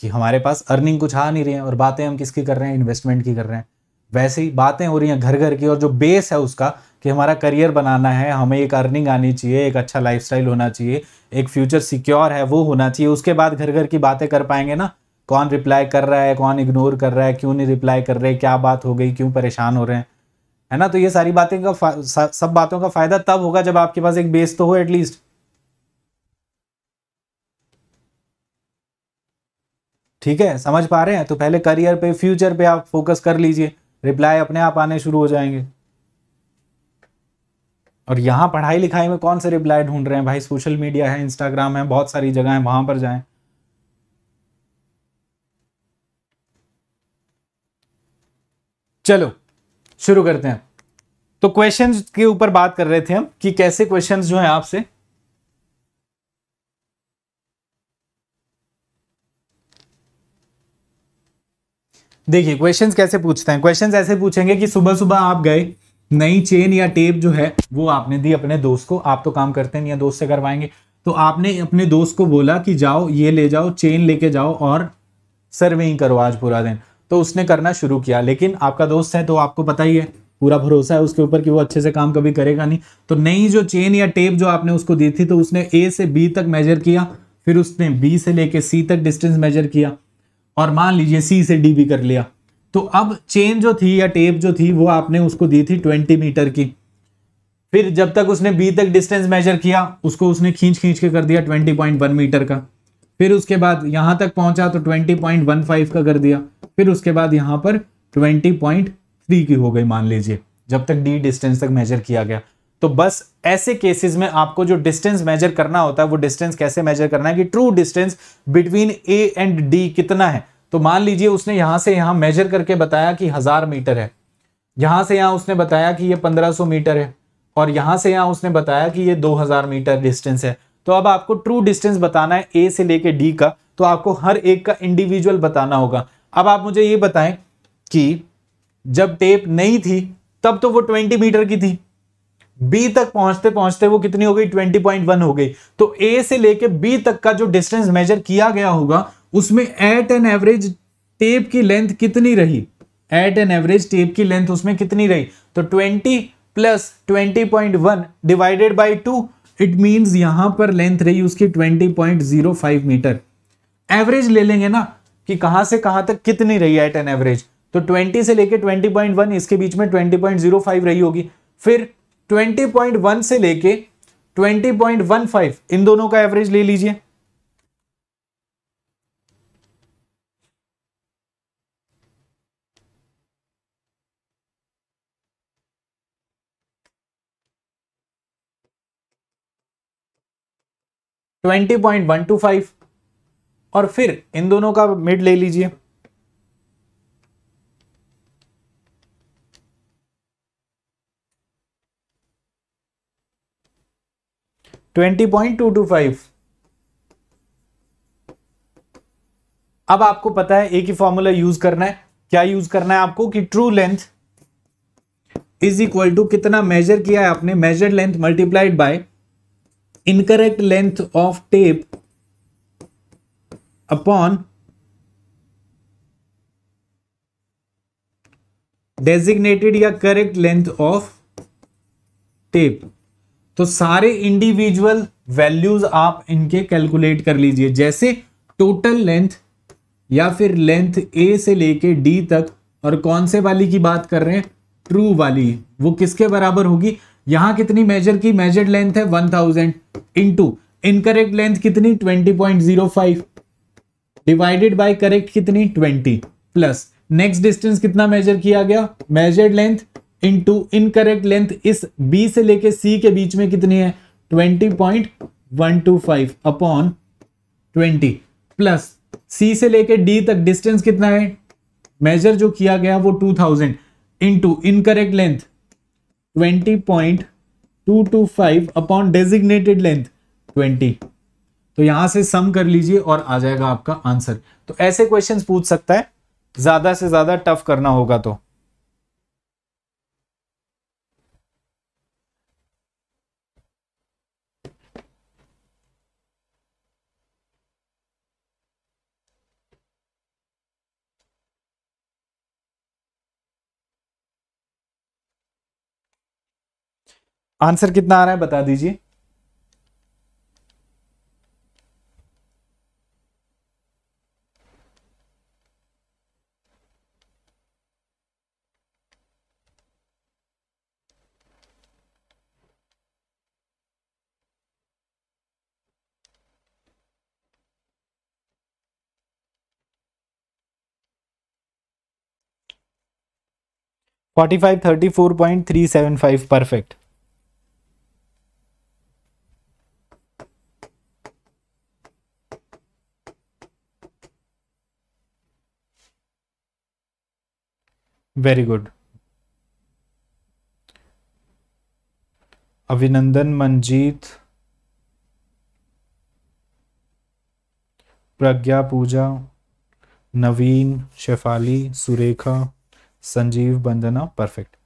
कि हमारे पास अर्निंग कुछ आ नहीं रही है और बातें हम किसकी कर रहे हैं इन्वेस्टमेंट की कर रहे हैं वैसे ही बातें हो रही हैं घर घर की और जो बेस है उसका कि हमारा करियर बनाना है हमें एक अर्निंग आनी चाहिए एक अच्छा लाइफस्टाइल होना चाहिए एक फ्यूचर सिक्योर है वो होना चाहिए उसके बाद घर घर की बातें कर पाएंगे ना कौन रिप्लाई कर रहा है कौन इग्नोर कर रहा है क्यों नहीं रिप्लाई कर रहे क्या बात हो गई क्यों परेशान हो रहे हैं है ना तो ये सारी बातें का सब बातों का फायदा तब होगा जब आपके पास एक बेस तो हो एटलीस्ट ठीक है समझ पा रहे हैं तो पहले करियर पे फ्यूचर पे आप फोकस कर लीजिए रिप्लाई अपने आप आने शुरू हो जाएंगे और यहां पढ़ाई लिखाई में कौन से रिप्लाई ढूंढ रहे हैं भाई सोशल मीडिया है इंस्टाग्राम है बहुत सारी जगह है वहां पर जाए चलो शुरू करते हैं तो क्वेश्चंस के ऊपर बात कर रहे थे हम कि कैसे क्वेश्चंस जो है आपसे देखिए क्वेश्चंस कैसे पूछते हैं क्वेश्चंस ऐसे पूछेंगे कि सुबह सुबह आप गए नई चेन या टेप जो है वो आपने दी अपने दोस्त को आप तो काम करते हैं या दोस्त से करवाएंगे तो आपने अपने दोस्त को बोला कि जाओ ये ले जाओ चेन लेके जाओ और सर्वेइंग करो आज पूरा दिन तो उसने करना शुरू किया लेकिन आपका दोस्त है तो आपको पता ही है पूरा भरोसा है उसके ऊपर कि वो अच्छे से काम कभी करेगा नहीं तो नई जो चेन या टेप जो आपने उसको दी थी तो उसने ए से बी तक मेजर किया फिर उसने बी से लेके सी तक डिस्टेंस मेजर किया और मान लीजिए सी से डी भी कर लिया तो अब चेन जो थी या टेप जो थी वो आपने उसको दी थी ट्वेंटी मीटर की फिर जब तक उसने बी तक डिस्टेंस मेजर किया उसको उसने खींच खींच के कर दिया ट्वेंटी पॉइंट वन मीटर का फिर उसके बाद यहां तक पहुंचा तो ट्वेंटी पॉइंट वन फाइव का कर दिया फिर उसके बाद यहां पर ट्वेंटी पॉइंट थ्री की हो गई मान लीजिए जब तक डी डिस्टेंस तक मेजर किया गया तो बस ऐसे केसेस में आपको जो डिस्टेंस मेजर करना होता है वो डिस्टेंस कैसे मेजर करना है कि true distance between A and D कितना है तो मान लीजिए उसने यहां से यहां मेजर करके बताया कि हज़ार मीटर है यहां से यहां उसने बताया कि ये पंद्रह सौ मीटर है और यहां से यहां उसने बताया कि ये दो हज़ार मीटर डिस्टेंस है तो अब आपको ट्रू डिस्टेंस बताना है ए से लेके डी का तो आपको हर एक का इंडिविजुअल बताना होगा अब आप मुझे ये बताएं कि जब टेप नहीं थी तब तो वो ट्वेंटी मीटर की थी बी तक पहुंचते पहुंचते वो कितनी हो गई ट्वेंटी पॉइंट वन हो गई तो ए से लेके बी तक का जो डिस्टेंस मेजर किया गया होगा उसमें एट एन एवरेज टेप की लेंथ कितनी रही एट एन एवरेज टेप की लेंथ उसमें कितनी रही तो twenty plus twenty point one divided by two it means यहां पर लेंथ रही उसकी 20.05 मीटर एवरेज ले लेंगे ना कि कहां से कहां तक कितनी रही है एट एन एवरेज तो 20 से लेके 20.1 इसके बीच में 20.05 रही होगी फिर 20.1 से लेके 20.15 इन दोनों का एवरेज ले लीजिए twenty point one two five और फिर इन दोनों का मिड ले लीजिए twenty point two two five अब आपको पता है एक ही फॉर्मूला यूज करना है क्या यूज करना है आपको कि true length is equal to कितना मेजर किया है आपने measure length multiplied by incorrect length of tape upon designated या करेक्ट लेंथ ऑफ टेप तो सारे इंडिविजुअल वैल्यूज आप इनके कैलकुलेट कर लीजिए जैसे टोटल लेंथ या फिर लेंथ ए से लेके डी तक और कौन से वाली की बात कर रहे हैं ट्रू वाली वो किसके बराबर होगी यहां कितनी मेजर की मेजर लेंथ है 1000 थाउजेंड इंटू इनकरेक्ट लेंथ कितनी 20.05 point zero five divided by correct कितनी 20 प्लस नेक्स्ट डिस्टेंस कितना मेजर किया गया measure length into incorrect length इस बी से लेके सी के बीच में कितनी है 20.125 point upon twenty plus C से लेके डी तक डिस्टेंस कितना है मेजर जो किया गया वो 2000 thousand into incorrect length 20.225 upon designated length 20 तो यहां से सम कर लीजिए और आ जाएगा आपका आंसर तो ऐसे क्वेश्चंस पूछ सकता है ज्यादा से ज्यादा टफ करना होगा तो आंसर कितना आ रहा है बता दीजिए forty five thirty four point three seven five perfect very good अभिनंदन मंजीत प्रज्ञा पूजा नवीन शेफाली सुरेखा संजीव बंदना परफेक्ट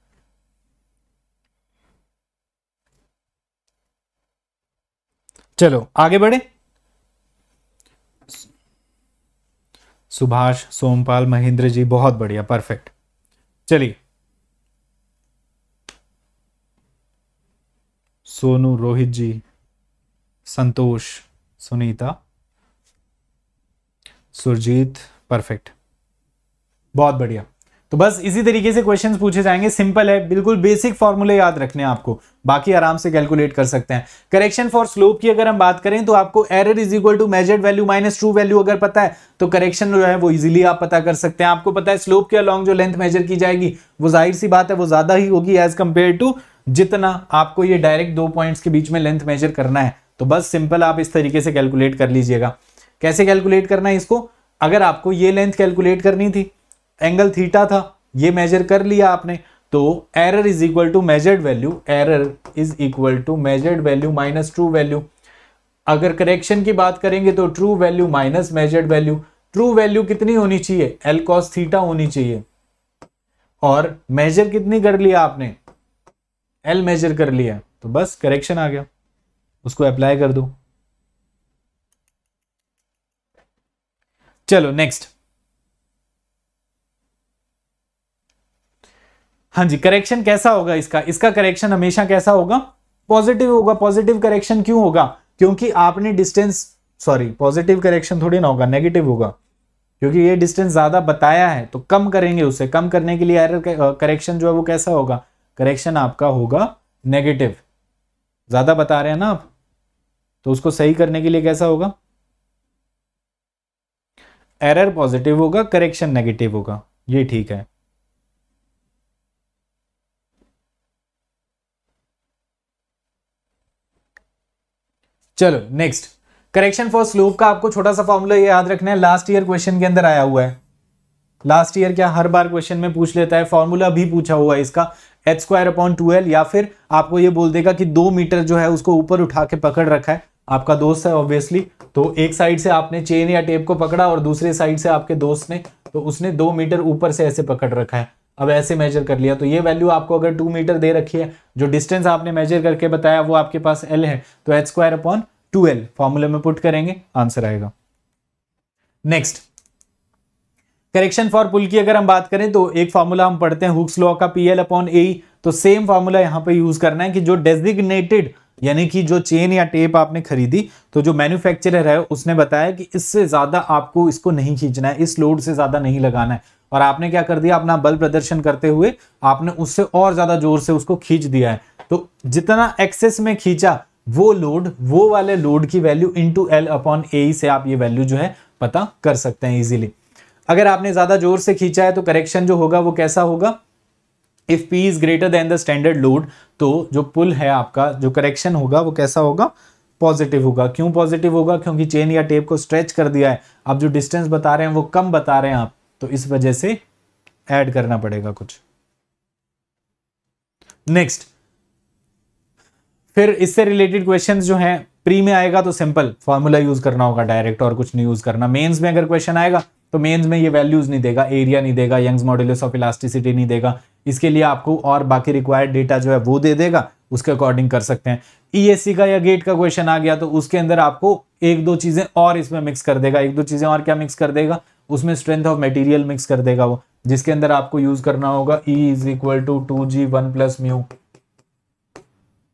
चलो आगे बढ़े सुभाष सोमपाल महेंद्र जी बहुत बढ़िया परफेक्ट चलिए सोनू रोहित जी संतोष सुनीता सुरजीत परफेक्ट बहुत बढ़िया तो बस इसी तरीके से क्वेश्चंस पूछे जाएंगे सिंपल है बिल्कुल बेसिक फॉर्मूले याद रखने हैं आपको बाकी आराम से कैलकुलेट कर सकते हैं करेक्शन फॉर स्लोप की अगर हम बात करें तो आपको error is equal to measured value minus true value अगर पता है तो करेक्शन जो है वो इजीली आप पता कर सकते हैं आपको पता है स्लोप के अलॉन्ग जो लेंथ मेजर की जाएगी वो जाहिर सी बात है वो ज्यादा ही होगी एज कंपेयर टू जितना आपको ये डायरेक्ट दो पॉइंट्स के बीच में लेंथ मेजर करना है तो बस सिंपल आप इस तरीके से कैलकुलेट कर लीजिएगा कैसे कैलकुलेट करना है इसको अगर आपको ये लेंथ कैलकुलेट करनी थी एंगल थीटा था ये मेजर कर लिया आपने तो error is equal to measured value error is equal to measured value minus true value अगर करेक्शन की बात करेंगे तो true value minus measured value true value कितनी होनी चाहिए एल कॉस थीटा होनी चाहिए और मेजर कितनी कर लिया आपने एल मेजर कर लिया तो बस करेक्शन आ गया उसको अप्लाई कर दो चलो नेक्स्ट हाँ जी करेक्शन कैसा होगा इसका इसका करेक्शन हमेशा कैसा होगा पॉजिटिव होगा पॉजिटिव करेक्शन क्यों होगा क्योंकि आपने डिस्टेंस सॉरी पॉजिटिव करेक्शन थोड़ी ना होगा नेगेटिव होगा क्योंकि ये डिस्टेंस ज़्यादा बताया है तो कम करेंगे उसे कम करने के लिए एरर करेक्शन जो है वो कैसा होगा करेक्शन आपका होगा नेगेटिव ज़्यादा बता रहे हैं ना आप तो उसको सही करने के लिए कैसा होगा एरर पॉजिटिव होगा करेक्शन नेगेटिव होगा ये ठीक है चलो नेक्स्ट करेक्शन फॉर स्लोप का आपको छोटा सा फॉर्मूला याद रखना है लास्ट ईयर क्वेश्चन के अंदर आया हुआ है लास्ट ईयर क्या हर बार क्वेश्चन में पूछ लेता है फॉर्मूला भी पूछा हुआ है इसका एच स्क्वायर अपॉन ट्वेल्व या फिर आपको ये बोल देगा कि दो मीटर जो है उसको ऊपर उठा के पकड़ रखा है आपका दोस्त है ऑब्वियसली तो एक साइड से आपने चेन या टेप को पकड़ा और दूसरे साइड से आपके दोस्त ने तो उसने दो मीटर ऊपर से ऐसे पकड़ रखा है अब ऐसे मेजर कर लिया तो ये वैल्यू आपको अगर टू मीटर दे रखी है जो डिस्टेंस आपने मेजर करके बताया वो आपके पास एल है तो H square upon two L फॉर्मूले में पुट करेंगे आंसर आएगा नेक्स्ट करेक्शन फॉर पुल की अगर हम बात करें तो एक फॉर्मूला हम पढ़ते हैं हुक्स लॉ का पी एल अपॉन ए तो सेम फॉर्मूला यहां पे यूज करना है कि जो डेजिग्नेटेड यानी कि जो चेन या टेप आपने खरीदी तो जो मैन्युफैक्चरर है उसने बताया कि इससे ज़्यादा आपको इसको नहीं खींचना है इस लोड से ज़्यादा नहीं लगाना है और आपने क्या कर दिया अपना बल प्रदर्शन करते हुए आपने उससे और ज्यादा जोर से उसको खींच दिया है तो जितना एक्सेस में खींचा वो लोड वो वाले लोड की value into L upon A से आप ये वैल्यू जो है पता कर सकते हैं इजीली अगर आपने ज्यादा जोर से खींचा है तो करेक्शन जो होगा वो कैसा होगा if P is greater than the standard load तो जो पुल है आपका जो करेक्शन होगा वो कैसा होगा पॉजिटिव होगा क्यों पॉजिटिव होगा क्योंकि चेन या टेप को स्ट्रेच कर दिया है आप जो डिस्टेंस बता रहे हैं वो कम बता रहे हैं आप तो इस वजह से ऐड करना पड़ेगा कुछ नेक्स्ट फिर इससे रिलेटेड क्वेश्चन जो हैं प्री में आएगा तो सिंपल फॉर्मूला यूज करना होगा डायरेक्ट और कुछ नहीं यूज करना मेंस में अगर क्वेश्चन आएगा तो मेंस में ये वैल्यूज नहीं देगा एरिया नहीं देगा यंग्स मॉड्यूल्स ऑफ इलास्टिसिटी नहीं देगा इसके लिए आपको और बाकी रिक्वायर्ड डेटा जो है वो दे देगा उसके अकॉर्डिंग कर सकते हैं ईएससी e का या गेट का क्वेश्चन आ गया तो उसके अंदर आपको एक दो चीजें और इसमें मिक्स कर देगा एक दो चीजें और क्या मिक्स कर देगा उसमें स्ट्रेंथ ऑफ मटेरियल मिक्स कर देगा वो जिसके अंदर आपको यूज करना होगा E is equal to two G one plus mu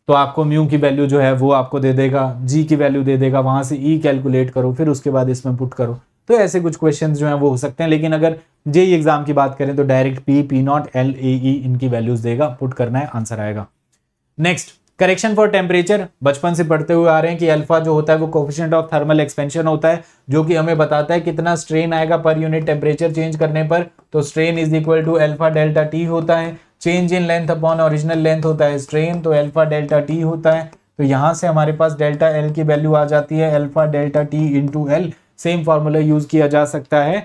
तो आपको म्यू की वैल्यू जो है वो आपको दे देगा जी की वैल्यू दे देगा वहां से ई e कैलकुलेट करो फिर उसके बाद इसमें पुट करो तो ऐसे कुछ क्वेश्चन जो है वो हो सकते हैं लेकिन अगर जे एग्जाम e की बात करें तो direct P P not L A E इनकी वैल्यूज देगा पुट करना है आंसर आएगा नेक्स्ट करेक्शन फॉर टेम्परेचर बचपन से पढ़ते हुए आ रहे हैं कि अल्फा जो होता है वो कोफिशियंट ऑफ थर्मल एक्सपेंशन होता है जो कि हमें बताता है कितना स्ट्रेन आएगा पर यूनिट टेम्परेचर चेंज करने पर तो strain is equal to alpha delta T होता है change in length upon original length होता है स्ट्रेन तो एल्फा डेल्टा टी होता है तो यहाँ से हमारे पास डेल्टा एल की वैल्यू आ जाती है alpha delta T two L same formula use किया जा सकता है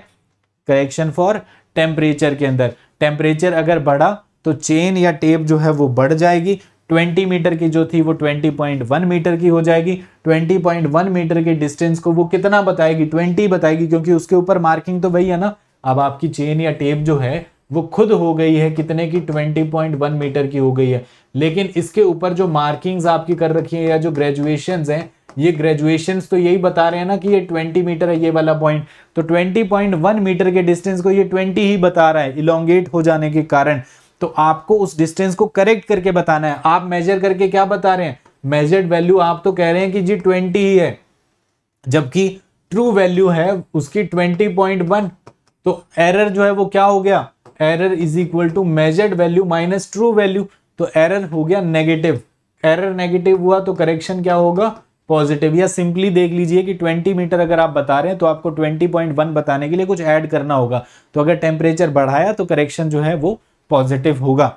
करेक्शन फॉर टेम्परेचर के अंदर टेम्परेचर अगर बढ़ा तो चेन या टेप जो है वो बढ़ जाएगी 20 मीटर की जो थी वो 20.1 मीटर की हो जाएगी 20.1 मीटर के डिस्टेंस को वो कितना बताएगी 20 बताएगी क्योंकि उसके ऊपर मार्किंग तो वही है ना अब आपकी चेन या टेप जो है वो खुद हो गई है कितने की 20.1 मीटर की हो गई है लेकिन इसके ऊपर जो मार्किंग्स आपकी कर रखी है या जो ग्रेजुएशन है ये ग्रेजुएशन तो यही बता रहे हैं ना कि ये 20 मीटर है ये वाला पॉइंट तो 20.1 मीटर के डिस्टेंस को ये 20 ही बता रहा है इलोंगेट हो जाने के कारण तो आपको उस डिस्टेंस को करेक्ट करके बताना है आप मेजर करके क्या बता रहे हैं मेजर्ड वैल्यू आप तो कह रहे हैं कि जी ट्वेंटी ही है जबकि ट्रू वैल्यू है उसकी ट्वेंटी पॉइंट वन तो एरर जो है वो क्या हो गया error is equal to measured value minus true value तो एरर हो गया नेगेटिव एरर नेगेटिव हुआ तो करेक्शन क्या होगा पॉजिटिव या सिंपली देख लीजिए कि 20 मीटर अगर आप बता रहे हैं तो आपको 20.1 बताने के लिए कुछ ऐड करना होगा तो अगर टेम्परेचर बढ़ाया तो करेक्शन जो है वो पॉजिटिव होगा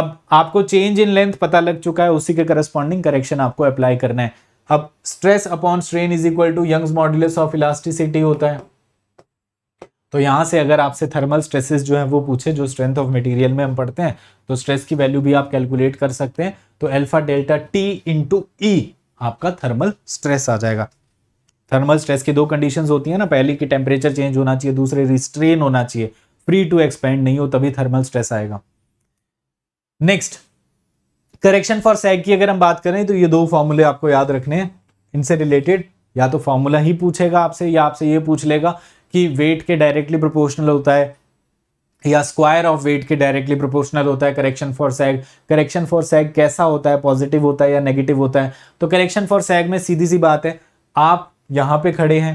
अब आपको चेंज इन लेंथ पता लग चुका है उसी के करस्पॉन्डिंग करेक्शन आपको अप्लाई करना है अब stress upon strain is equal to Young's modulus of elasticity होता है तो यहां से अगर आपसे थर्मल स्ट्रेसेस जो है वो पूछे जो स्ट्रेंथ ऑफ मटेरियल में हम पढ़ते हैं तो स्ट्रेस की वैल्यू भी आप कैलकुलेट कर सकते हैं तो alpha delta T into E आपका थर्मल स्ट्रेस आ जाएगा थर्मल स्ट्रेस की दो कंडीशंस होती है ना पहली की टेम्परेचर चेंज होना चाहिए दूसरे रिस्ट्रेन होना चाहिए फ्री टू एक्सपेंड नहीं हो तभी थर्मल स्ट्रेस आएगा नेक्स्ट करेक्शन फॉर सैग की अगर हम बात करें तो ये दो फॉर्मूले आपको याद रखने हैं इनसे रिलेटेड या तो फॉर्मूला ही पूछेगा आपसे या आपसे ये पूछ लेगा कि वेट के डायरेक्टली प्रोपोर्शनल होता है या स्क्वायर ऑफ वेट के डायरेक्टली प्रोपोर्शनल होता है correction for sag correction for sag कैसा होता है पॉजिटिव होता है या नेगेटिव होता है तो करेक्शन फॉर सैग में सीधी सी बात है आप यहाँ पे खड़े हैं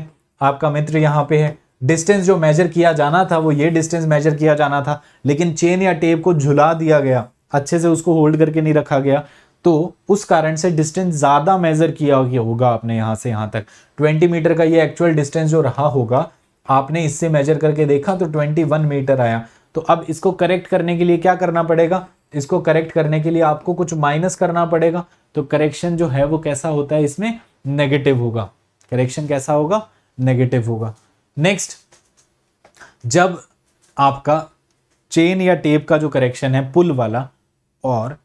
आपका मित्र यहाँ पे है डिस्टेंस जो मेजर किया जाना था वो ये डिस्टेंस मेजर किया जाना था लेकिन चेन या टेप को झुला दिया गया अच्छे से उसको होल्ड करके नहीं रखा गया तो उस कारण से डिस्टेंस ज़्यादा मेज़र किया गया होगा आपने यहाँ से यहां तक 20 मीटर का ये एक्चुअल डिस्टेंस जो रहा होगा आपने इससे मेजर करके देखा तो 21 मीटर आया तो अब इसको करेक्ट करने के लिए क्या करना पड़ेगा इसको करेक्ट करने के लिए आपको कुछ माइनस करना पड़ेगा तो करेक्शन जो है वो कैसा होता है इसमें नेगेटिव होगा करेक्शन कैसा होगा नेगेटिव होगा नेक्स्ट जब आपका चेन या टेप का जो करेक्शन है पुल वाला और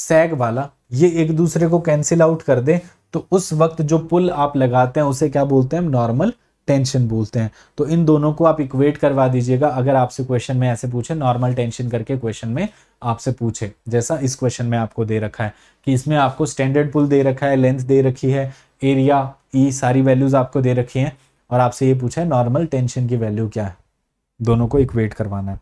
सैग वाला ये एक दूसरे को कैंसिल आउट कर दे तो उस वक्त जो पुल आप लगाते हैं उसे क्या बोलते हैं नॉर्मल टेंशन बोलते हैं तो इन दोनों को आप इक्वेट करवा दीजिएगा अगर आपसे क्वेश्चन में ऐसे पूछे नॉर्मल टेंशन करके क्वेश्चन में आपसे पूछे जैसा इस क्वेश्चन में आपको दे रखा है कि इसमें आपको स्टैंडर्ड पुल दे रखा है लेंथ दे रखी है एरिया ई e, सारी वैल्यूज आपको दे रखी हैं और आपसे ये पूछा है नॉर्मल टेंशन की वैल्यू क्या है दोनों को इक्वेट करवाना है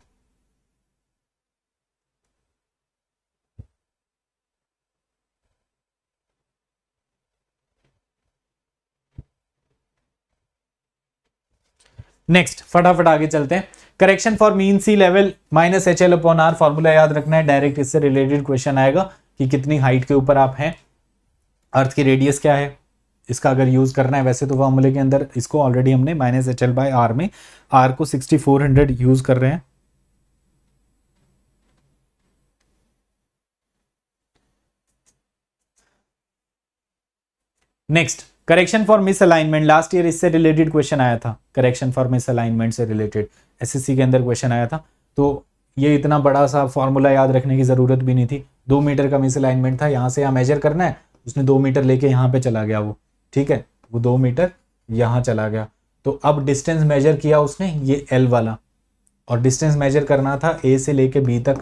नेक्स्ट फटाफट आगे चलते हैं correction for mean sea level minus H L upon R formula याद रखना है डायरेक्ट इससे रिलेटेड क्वेश्चन आएगा कि कितनी हाइट के ऊपर आप हैं अर्थ की रेडियस क्या है इसका अगर यूज़ करना है वैसे तो फॉर्मूले के अंदर इसको ऑलरेडी हमने minus H L by R में आर को सिक्सटी फोर हंड्रेड यूज़ कर रहे हैं next correction for misalignment last year इससे रिलेटेड क्वेश्चन आया था करेक्शन फॉर मिस अलाइनमेंट से रिलेटेड एसएससी के अंदर क्वेश्चन आया था तो ये इतना बड़ा सा फॉर्मूला याद रखने की ज़रूरत भी नहीं थी दो मीटर का मिस अलाइनमेंट था यहाँ से यहाँ मेजर करना है उसने दो मीटर लेके यहाँ पे चला गया वो ठीक है वो दो मीटर यहाँ चला गया तो अब डिस्टेंस मेजर किया उसने ये एल वाला और डिस्टेंस मेजर करना था ए से लेके बी तक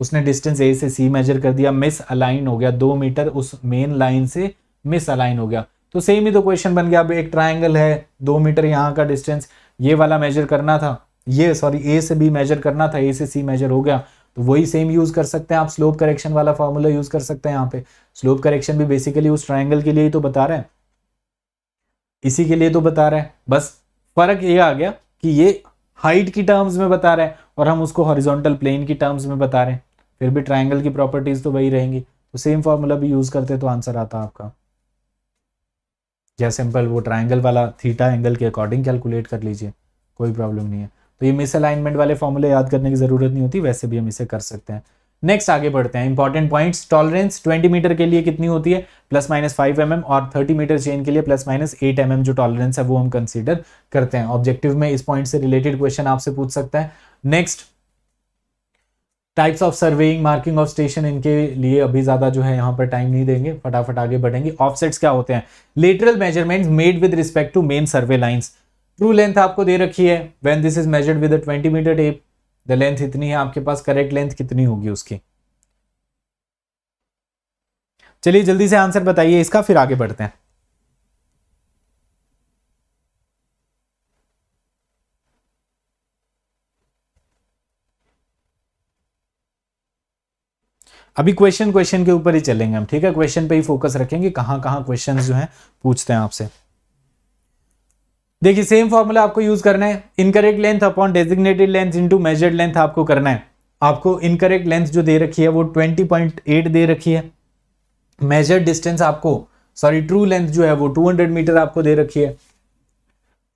उसने डिस्टेंस ए से सी मेजर कर दिया मिस अलाइन हो गया दो मीटर उस मेन लाइन से मिस अलाइन हो गया तो सेम ही तो क्वेश्चन बन गया अब एक ट्राइंगल है दो मीटर यहाँ का डिस्टेंस ये वाला मेजर करना था ये सॉरी ए से बी मेजर करना था ए से सी मेजर हो गया तो वही सेम यूज़ कर सकते हैं आप स्लोप करेक्शन वाला फार्मूला यूज़ कर सकते हैं यहाँ पे स्लोप करेक्शन भी बेसिकली उस ट्राइंगल के लिए ही तो बता रहे हैं इसी के लिए तो बता रहे हैं बस फर्क ये आ गया कि ये हाइट की टर्म्स में बता रहे हैं और हम उसको हॉरिजॉन्टल प्लेन की टर्म्स में बता रहे हैं फिर भी ट्राइंगल की प्रॉपर्टीज तो वही रहेंगी तो सेम फार्मूला भी यूज़ करते तो आंसर आता आपका या सिंपल वो ट्राइंगल वाला थीटा एंगल के अकॉर्डिंग कैलकुलेट कर लीजिए कोई प्रॉब्लम नहीं है तो ये मिस अलाइनमेंट वाले फॉर्मूले याद करने की ज़रूरत नहीं होती वैसे भी हम इसे कर सकते हैं नेक्स्ट आगे बढ़ते हैं इंपॉर्टेंट पॉइंट्स टॉलरेंस 20 मीटर के लिए कितनी होती है प्लस माइनस फाइव एम और 30 मीटर चेन के लिए प्लस माइनस एट एम जो टॉलरेंस है वो हम कंसीडर करते हैं ऑब्जेक्टिव में इस पॉइंट से रिलेटेड क्वेश्चन आपसे पूछ सकता है next types of surveying marking of station इनके लिए अभी ज़्यादा जो है यहाँ पर टाइम नहीं देंगे फटाफट आगे बढ़ेंगे ऑफसेट्स क्या होते हैं lateral measurements made with respect to main survey lines true length आपको दे रखी है when this is measured with twenty meter tape the length इतनी है आपके पास करेक्ट लेंथ कितनी होगी उसकी चलिए जल्दी से आंसर बताइए इसका फिर आगे बढ़ते हैं अभी क्वेश्चन क्वेश्चन के ऊपर ही चलेंगे हम ठीक है क्वेश्चन पे ही फोकस रखेंगे कहां कहां क्वेश्चंस जो हैं पूछते हैं आपसे देखिए सेम फॉर्मूला आपको यूज करना है incorrect length upon designated length into measured length आपको करना है आपको इनकरेक्ट लेंथ जो दे रखी है वो 20.8 दे रखी है मेजर्ड डिस्टेंस आपको सॉरी ट्रू लेंथ जो है वो 200 मीटर आपको दे रखी है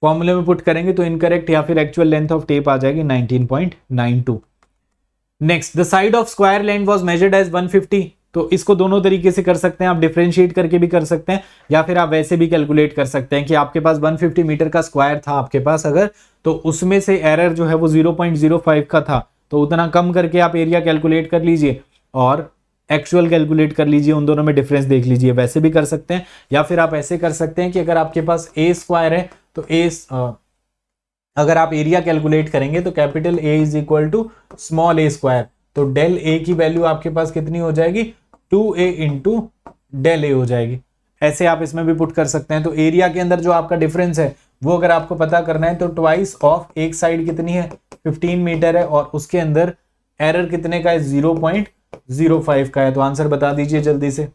फॉर्मूले में पुट करेंगे तो इनकरेक्ट या फिर एक्चुअल लेंथ ऑफ टेप आ जाएगी nineteen next the side of square length was measured as one तो इसको दोनों तरीके से कर सकते हैं आप डिफ्रेंशिएट करके भी कर सकते हैं या फिर आप वैसे भी कैलकुलेट कर सकते हैं कि आपके पास 150 मीटर का स्क्वायर था आपके पास अगर तो उसमें से एरर जो है वो 0.05 का था तो उतना कम करके आप एरिया कैलकुलेट कर लीजिए और एक्चुअल कैलकुलेट कर लीजिए उन दोनों में डिफरेंस देख लीजिए वैसे भी कर सकते हैं या फिर आप ऐसे कर सकते हैं कि अगर आपके पास ए स्क्वायर है तो ए अगर आप एरिया कैलकुलेट करेंगे तो capital A is equal to small A square तो डेल ए की वैल्यू आपके पास कितनी हो जाएगी two A into del A हो जाएगी ऐसे आप इसमें भी पुट कर सकते हैं तो एरिया के अंदर जो आपका डिफरेंस है वो अगर आपको पता करना है तो ट्वाइस ऑफ एक साइड कितनी है 15 मीटर है और उसके अंदर एरर कितने का है 0.05 का है तो आंसर बता दीजिए जल्दी से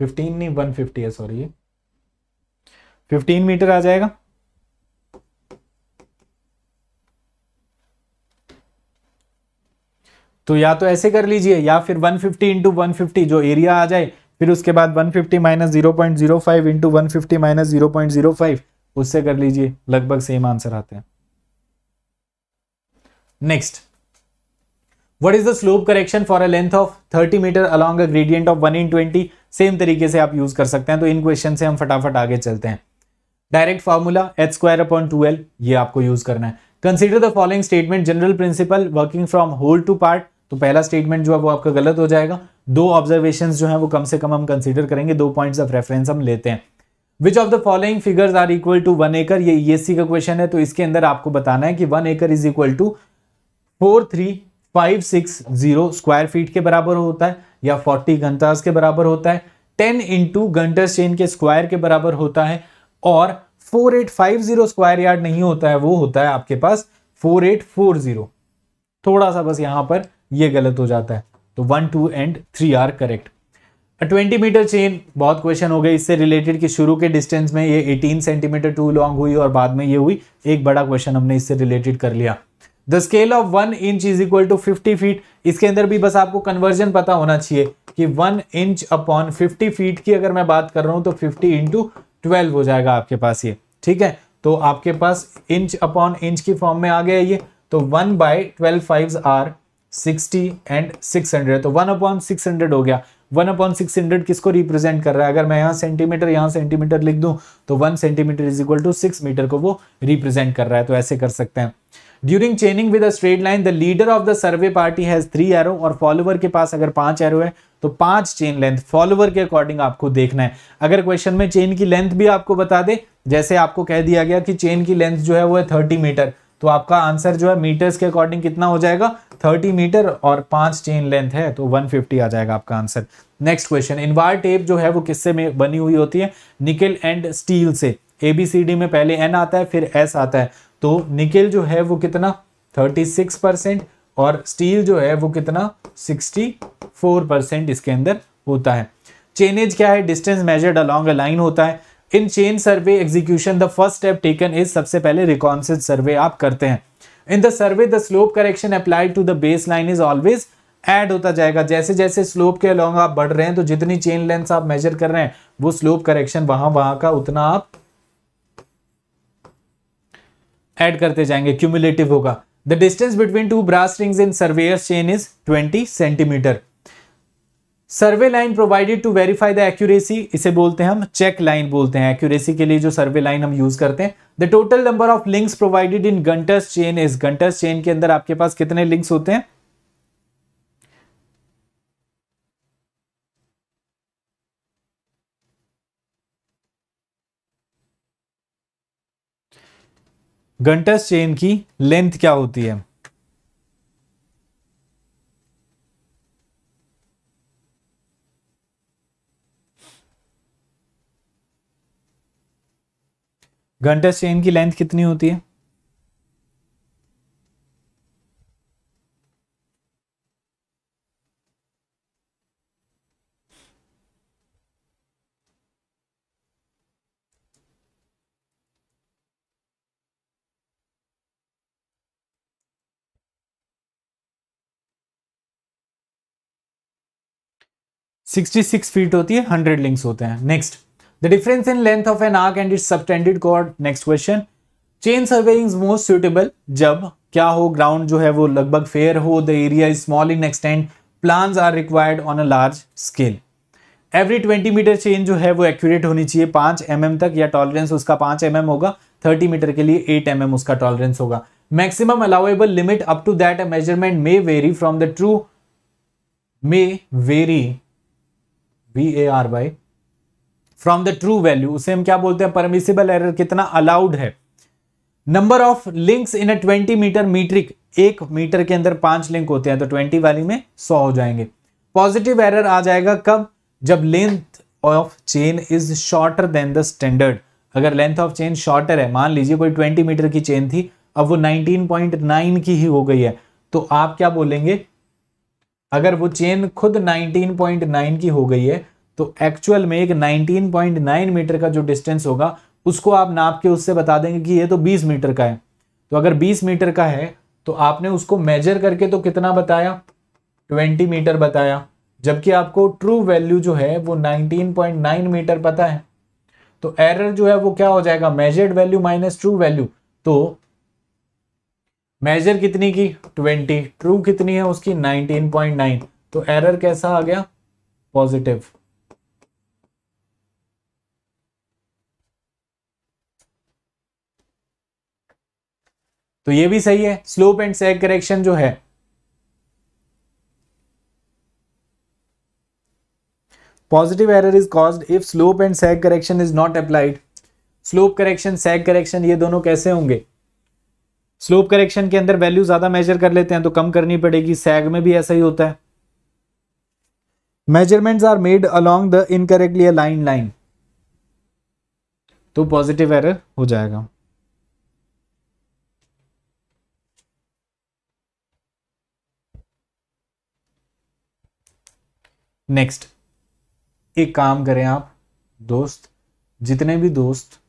फिफ्टीन नहीं वन फिफ्टी है सॉरी 15 मीटर आ जाएगा तो या तो ऐसे कर लीजिए या फिर 150 फिफ्टी इंटू वन जो एरिया आ जाए फिर उसके बाद 150 fifty minus zero point zero five into one fifty minus zero point zero five उससे कर लीजिए लगभग सेम आंसर आते हैं next what is the slope correction for a length of 30 meter along a gradient of 1 in 20 same तरीके से आप use कर सकते हैं तो इन क्वेश्चन से हम फटाफट आगे चलते हैं direct formula H square upon two L ये आपको यूज करना है consider the following statement general principle working from whole to part तो पहला स्टेटमेंट जो है वो आपका गलत हो जाएगा दो ऑब्जर्वेशन जो है वो कम से कम हम कंसिडर करेंगे दो पॉइंट ऑफ रेफरेंस हम लेते हैं which of the following figures are equal to one acre ये सी का क्वेश्चन है तो इसके अंदर आपको बताना है कि one acre is equal to four three five six zero square feet के बराबर होता है या फोर्टी घंटा के बराबर होता है टेन इंटू घंटा चेन के स्क्वायर के बराबर होता है और 4850 स्क्वायर यार्ड नहीं होता है वो होता है आपके पास 4840 थोड़ा सा बस यहां पर ये गलत हो जाता है तो one two and three are correct twenty meter chain बहुत क्वेश्चन हो गए इससे रिलेटेड कि शुरू के डिस्टेंस में ये 18 सेंटीमीटर टू लॉन्ग हुई और बाद में ये हुई एक बड़ा क्वेश्चन हमने इससे रिलेटेड कर लिया the scale of one inch is equal to fifty feet इसके अंदर भी बस आपको कन्वर्जन पता होना चाहिए कि one inch upon fifty feet की अगर मैं बात कर रहा हूं तो फिफ्टी इंटू ट्वेल्व हो जाएगा आपके पास ये ठीक है तो आपके पास इंच अपॉन इंच की फॉर्म में आ गया ये तो one by twelve five are sixty and six hundred तो वन अपॉन सिक्स हंड्रेड हो गया वन अपॉन सिक्स हंड्रेड किसको रिप्रेजेंट कर रहा है अगर मैं यहाँ सेंटीमीटर यहाँ सेंटीमीटर लिख दूँ तो one centimetre is equal to six meter को वो रिप्रेजेंट कर रहा है तो ऐसे कर सकते हैं during chaining with a straight line the leader of the survey party has three arrow और फॉलोवर के पास अगर पांच एरो है तो पांच चेन लेंथ फॉलोवर के अकॉर्डिंग आपको देखना है अगर क्वेश्चन में चेन की लेंथ भी आपको बता दे जैसे आपको कह दिया गया कि चेन की लेंथ जो है वो है थर्टी मीटर तो आपका आंसर जो है मीटर्स के अकॉर्डिंग कितना हो जाएगा थर्टी मीटर और पांच चेन लेंथ है तो वन फिफ्टी आ जाएगा आपका answer next question invar tape जो है वो किससे में बनी हुई होती है निकेल एंड स्टील से ए बी सी डी में पहले एन आता है फिर एस आता है तो निकेल जो है वो कितना थर्टी सिक्स परसेंट और स्टील जो है वो कितना 64 परसेंट इसके अंदर होता है चेनेज क्या है distance measured along a line होता है in chain survey execution the first step taken is सबसे पहले रिकॉन्सेज सर्वे आप करते हैं in the survey the slope correction applied to the base line is always add होता जाएगा जैसे जैसे स्लोप के अलॉन्ग आप बढ़ रहे हैं तो जितनी चेन लेंथ आप मेजर कर रहे हैं वो स्लोप करेक्शन वहां वहां का उतना आप एड करते जाएंगे क्यूमुलेटिव होगा The distance between two brass rings in surveyor's chain is 20 centimeter. Survey line provided to verify the accuracy इसे बोलते हैं हम चेक लाइन बोलते हैं एक्यूरेसी के लिए जो सर्वे लाइन हम यूज करते हैं the total number of links provided in Gunter's chain is Gunter's chain के अंदर आपके पास कितने लिंक्स होते हैं घंटस चेन की लेंथ क्या होती है घंटस चेन की लेंथ कितनी होती है 66 फीट होती है 100 लिंक्स होते हैं next the difference in length of an arc and its subtended chord next question chain survey is most suitable जब क्या हो ग्राउंड जो है वो लगभग फेयर हो the area is small in extent plan are required on a large scale every twenty meter chain जो है वो एक्यूरेट होनी चाहिए पाँच एम mm तक या टॉलरेंस उसका पाँच एम mm होगा थर्टी मीटर के लिए एट एम mm उसका टॉलरेंस होगा maximum allowable limit up to that measurement may vary from the true may vary V A R Y from the true value उसे हम क्या बोलते हैं परमिसिबल एरर कितना अलाउड है number of links in a twenty meter metric एक meter के अंदर पांच लिंक होते हैं तो ट्वेंटी वाली में सौ हो जाएंगे पॉजिटिव एरर आ जाएगा कब जब length of chain is shorter than the standard अगर लेंथ ऑफ चेन शॉर्टर है मान लीजिए कोई ट्वेंटी मीटर की चेन थी अब वो नाइनटीन पॉइंट नाइन की ही हो गई है तो आप क्या बोलेंगे अगर वो चेन खुद 19.9 की हो गई है तो एक्चुअल में एक 19.9 मीटर का जो डिस्टेंस होगा उसको आप नाप के उससे बता देंगे कि ये तो 20 मीटर का है तो अगर 20 मीटर का है तो आपने उसको मेजर करके तो कितना बताया 20 मीटर बताया जबकि आपको ट्रू वैल्यू जो है वो 19.9 मीटर पता है तो एरर जो है वो क्या हो जाएगा measured value minus true value तो मेजर कितनी की 20 ट्रू कितनी है उसकी 19.9 तो एरर कैसा आ गया पॉजिटिव तो ये भी सही है स्लोप एंड सैग करेक्शन जो है positive error is caused if slope and sag correction is not applied slope correction sag correction ये दोनों कैसे होंगे स्लोप करेक्शन के अंदर वैल्यू ज्यादा मेजर कर लेते हैं तो कम करनी पड़ेगी सैग में भी ऐसा ही होता है measurements are made along the incorrectly align line तो पॉजिटिव एरर हो जाएगा नेक्स्ट एक काम करें आप दोस्त जितने भी दोस्त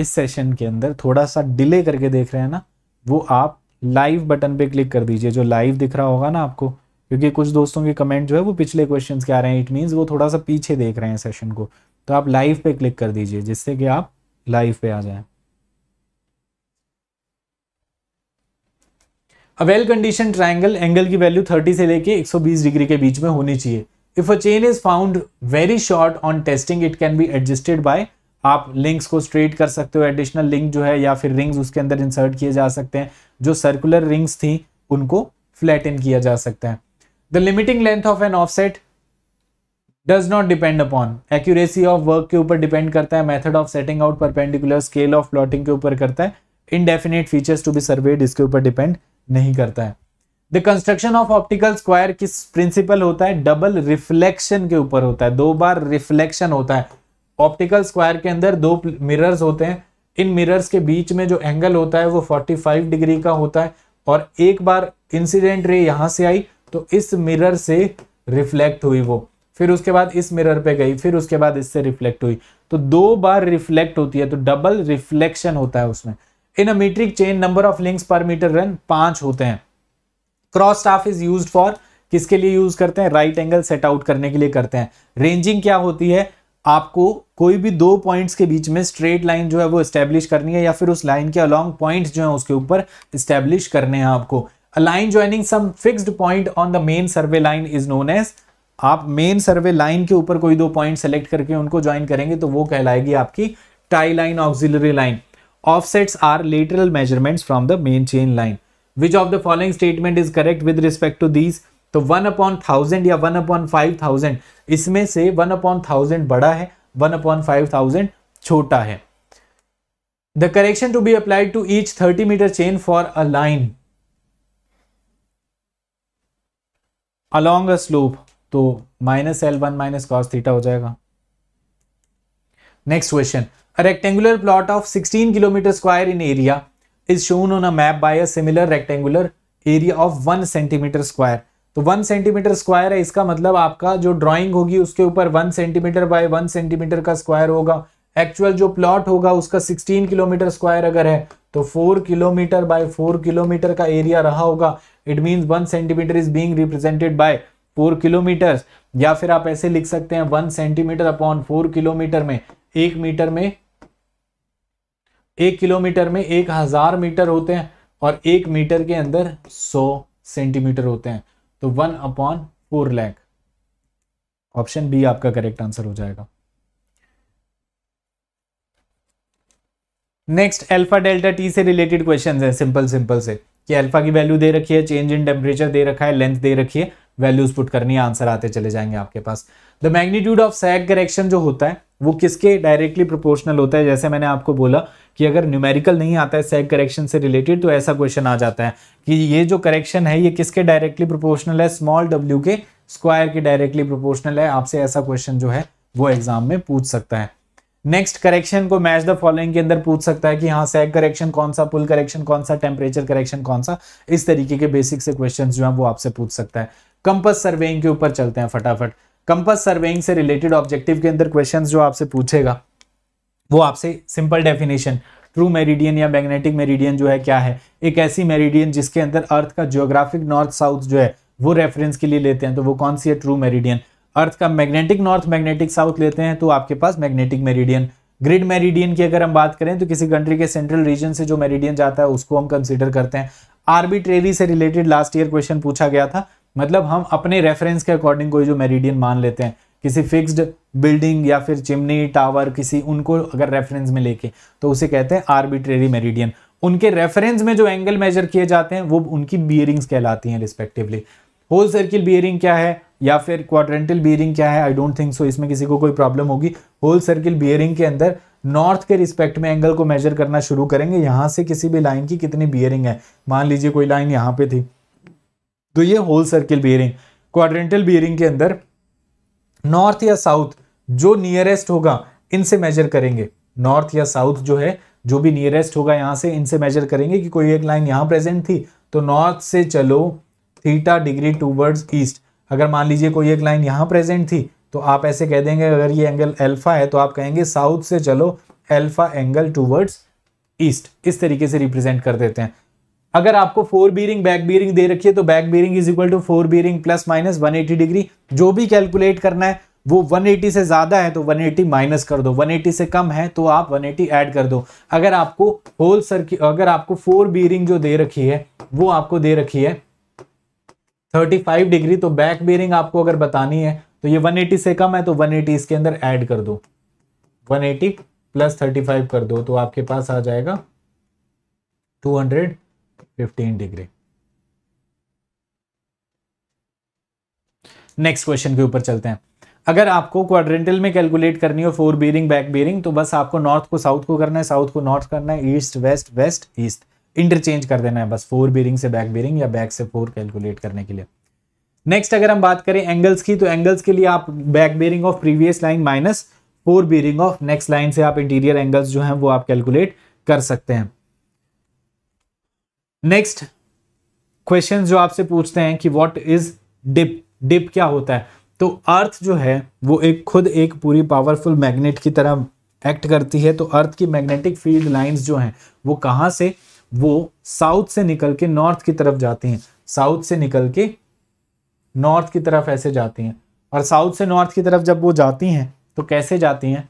इस सेशन के अंदर थोड़ा सा डिले करके देख रहे हैं ना वो आप लाइव बटन पे क्लिक कर दीजिए जो लाइव दिख रहा होगा ना आपको क्योंकि कुछ दोस्तों के कमेंट जो है वो पिछले क्वेश्चन के आ रहे हैं इट मीन्स वो थोड़ा सा पीछे देख रहे हैं सेशन को तो आप लाइव पे क्लिक कर दीजिए जिससे कि आप लाइव पे आ जाए वेल कंडीशन ट्राइंगल एंगल की वैल्यू 30 से लेके 120 डिग्री के बीच में होनी चाहिए if a chain is found very short on testing it can be adjusted by आप लिंक्स को स्ट्रेट कर सकते हो एडिशनल लिंक जो है या फिर रिंग्स उसके अंदर इंसर्ट किए जा सकते हैं जो सर्कुलर रिंग्स थी उनको फ्लैट इन किया जा सकता है the limiting length of an offset does not depend upon accuracy of work के ऊपर डिपेंड करता है method of setting out perpendicular scale of plotting के ऊपर करता है indefinite features to be surveyed इसके ऊपर डिपेंड नहीं करता है the construction of optical square किस प्रिंसिपल होता है डबल रिफ्लेक्शन के ऊपर होता है दो बार रिफ्लेक्शन होता है ऑप्टिकल स्क्वायर के अंदर दो मिरर्स होते हैं इन मिरर्स के बीच में जो एंगल होता है वो 45 डिग्री का होता है और एक बार इंसिडेंट रे यहां से आई तो इस मिरर से रिफ्लेक्ट हुई वो फिर उसके बाद इस मिरर पे गई फिर उसके बाद इससे रिफ्लेक्ट हुई तो दो बार रिफ्लेक्ट होती है तो डबल रिफ्लेक्शन होता है उसमें in a metric chain number of links per metre run पांच होते हैं cross staff is use for किसके लिए यूज करते हैं राइट एंगल सेट आउट करने के लिए करते हैं रेंजिंग क्या होती है आपको कोई भी दो पॉइंट्स के बीच में स्ट्रेट लाइन जो है वो इस्टेब्लिश करनी है या फिर उस लाइन के अलॉन्ग पॉइंट जो है उसके ऊपर इस्टेब्लिश करने हैं आपको line joining some fixed point on the main survey line is known as आप मेन सर्वे लाइन के ऊपर कोई दो पॉइंट सेलेक्ट करके उनको ज्वाइन करेंगे तो वो कहलाएगी आपकी tie line auxiliary line offsets are lateral measurements from the main chain line which of the following statement is correct with respect to these तो वन अपॉन थाउजेंड या वन अपॉन फाइव थाउजेंड इसमें से one upon thousand बड़ा है one upon five thousand छोटा है the correction to be applied to each thirty metre chain for a line along a slope तो minus L one minus cos theta हो जाएगा next question a rectangular plot of sixteen kilometre square in area is shown on a map by a similar rectangular area of one centimetre square तो one centimetre square है इसका मतलब आपका जो ड्राइंग होगी उसके ऊपर one centimetre by one centimetre का स्क्वायर होगा एक्चुअल जो प्लॉट होगा उसका 16 किलोमीटर स्क्वायर अगर है तो 4 किलोमीटर बाय 4 किलोमीटर का एरिया रहा होगा it mean one centimetre is being represented by four kilometre या फिर आप ऐसे लिख सकते हैं one centimetre upon four kilometre में एक मीटर में एक किलोमीटर में एक हजार मीटर होते हैं और एक मीटर के अंदर सौ सेंटीमीटर होते हैं तो one upon four lakh option B आपका करेक्ट आंसर हो जाएगा नेक्स्ट अल्फा डेल्टा टी से रिलेटेड क्वेश्चन है सिंपल सिंपल से कि अल्फा की वैल्यू दे रखी है चेंज इन टेम्परेचर दे रखा है लेंथ दे रखी है वैल्यूज पुट करनी है आंसर आते चले जाएंगे आपके पास the magnitude of sag correction जो होता है वो किसके डायरेक्टली प्रोपोर्शनल होता है जैसे मैंने आपको बोला कि अगर न्यूमेरिकल नहीं आता है सैग करेक्शन से रिलेटेड तो ऐसा क्वेश्चन आ जाता है कि ये जो करेक्शन है ये किसके डायरेक्टली प्रोपोर्शनल है स्मॉल डब्ल्यू के स्क्वायर के डायरेक्टली प्रोपोर्शनल है आपसे ऐसा क्वेश्चन जो है वो एग्जाम में पूछ सकता है नेक्स्ट करेक्शन को मैच द फॉलोइंग के अंदर पूछ सकता है कि हाँ सैग करेक्शन कौन सा पुल करेक्शन कौन सा टेम्परेचर करेक्शन कौन सा इस तरीके के बेसिक से क्वेश्चन जो है वो आपसे पूछ सकता है कंपस सर्वेइंग के ऊपर चलते हैं फटाफट कंपस सर्वेइंग से रिलेटेड ऑब्जेक्टिव के अंदर क्वेश्चन जो आपसे पूछेगा वो आपसे सिंपल डेफिनेशन ट्रू मेरिडियन या मैग्नेटिक मेरिडियन जो है क्या है एक ऐसी मेरिडियन जिसके अंदर अर्थ का जियोग्राफिक नॉर्थ साउथ जो है वो रेफरेंस के लिए लेते हैं तो वो कौन सी है ट्रू मेरिडियन अर्थ का मैग्नेटिक नॉर्थ मैग्नेटिक साउथ लेते हैं तो आपके पास मैग्नेटिक मेरिडियन ग्रिड मेरिडियन की अगर हम बात करें तो किसी कंट्री के सेंट्रल रीजन से जो मेरिडियन जाता है उसको हम कंसिडर करते हैं आर्बिट्रेरी से रिलेटेड लास्ट ईयर क्वेश्चन पूछा गया था मतलब हम अपने रेफरेंस के अकॉर्डिंग कोई जो मेरिडियन मान लेते हैं किसी फिक्स्ड बिल्डिंग या फिर चिमनी टावर किसी उनको अगर रेफरेंस में लेके तो उसे कहते हैं आर्बिट्रेरी मेरिडियन उनके रेफरेंस में जो एंगल मेजर किए जाते हैं वो उनकी बियरिंग्स कहलाती हैं रिस्पेक्टिवली होल सर्किल बियरिंग क्या है या फिर क्वाड्रेंटल बियरिंग क्या है आई डोंट थिंक सो इसमें किसी को कोई प्रॉब्लम होगी होल सर्किल बियरिंग के अंदर नॉर्थ के रिस्पेक्ट में एंगल को मेजर करना शुरू करेंगे यहाँ से किसी भी लाइन की कितनी बियरिंग है मान लीजिए कोई लाइन यहाँ पे थी तो ये whole circle bearing quadrantal bearing के अंदर नॉर्थ या साउथ जो नियरेस्ट होगा इनसे मेजर करेंगे नॉर्थ या साउथ जो है जो भी नियरेस्ट होगा यहाँ से इनसे मेजर करेंगे कि कोई एक लाइन यहाँ प्रेजेंट थी तो नॉर्थ से चलो थीटा डिग्री टूवर्ड्स ईस्ट अगर मान लीजिए कोई एक लाइन यहाँ प्रेजेंट थी तो आप ऐसे कह देंगे अगर ये एंगल एल्फा है तो आप कहेंगे साउथ से चलो एल्फा एंगल टूवर्ड्स ईस्ट इस तरीके से रिप्रेजेंट कर देते हैं अगर आपको फोर बीरिंग बैक बीरिंग दे रखी है तो back bearing is equal to fore bearing plus minus 180 degree जो भी कैलकुलेट करना है वो 180 से ज़्यादा है तो 180 माइनस कर दो 180 से कम है तो आप 180 ऐड कर दो अगर आपको होल सर्किट अगर आपको फोर बीरिंग जो दे रखी है वो आपको दे रखी है 35 डिग्री तो बैक बीरिंग आपको अगर बतानी है तो ये 180 से कम है तो 180 इसके अंदर ऐड कर दो 180 प्लस 35 कर दो तो आपके पास आ जाएगा 15 डिग्री नेक्स्ट क्वेश्चन के ऊपर चलते हैं अगर आपको क्वाड्रेंटल में कैलकुलेट करनी हो फोर बीरिंग बैक बीरिंग तो बस आपको नॉर्थ को साउथ को करना है साउथ को नॉर्थ करना है east west west east interchange कर देना है बस फोर बीरिंग से बैक बीरिंग या बैक से फोर कैलकुलेट करने के लिए नेक्स्ट अगर हम बात करें एंगल्स की तो एंगल्स के लिए आप back bearing of previous line minus fore bearing of next line से आप इंटीरियर एंगल्स जो हैं वो आप कैलकुलेट कर सकते हैं नेक्स्ट क्वेश्चन जो आपसे पूछते हैं कि वॉट इज डिप डिप क्या होता है तो अर्थ जो है वो एक खुद एक पूरी पावरफुल मैग्नेट की तरह एक्ट करती है तो अर्थ की मैग्नेटिक फील्ड लाइंस जो हैं वो कहाँ से वो साउथ से निकल के नॉर्थ की तरफ जाती हैं साउथ से निकल के नॉर्थ की तरफ ऐसे जाती हैं और साउथ से नॉर्थ की तरफ जब वो जाती हैं तो कैसे जाती हैं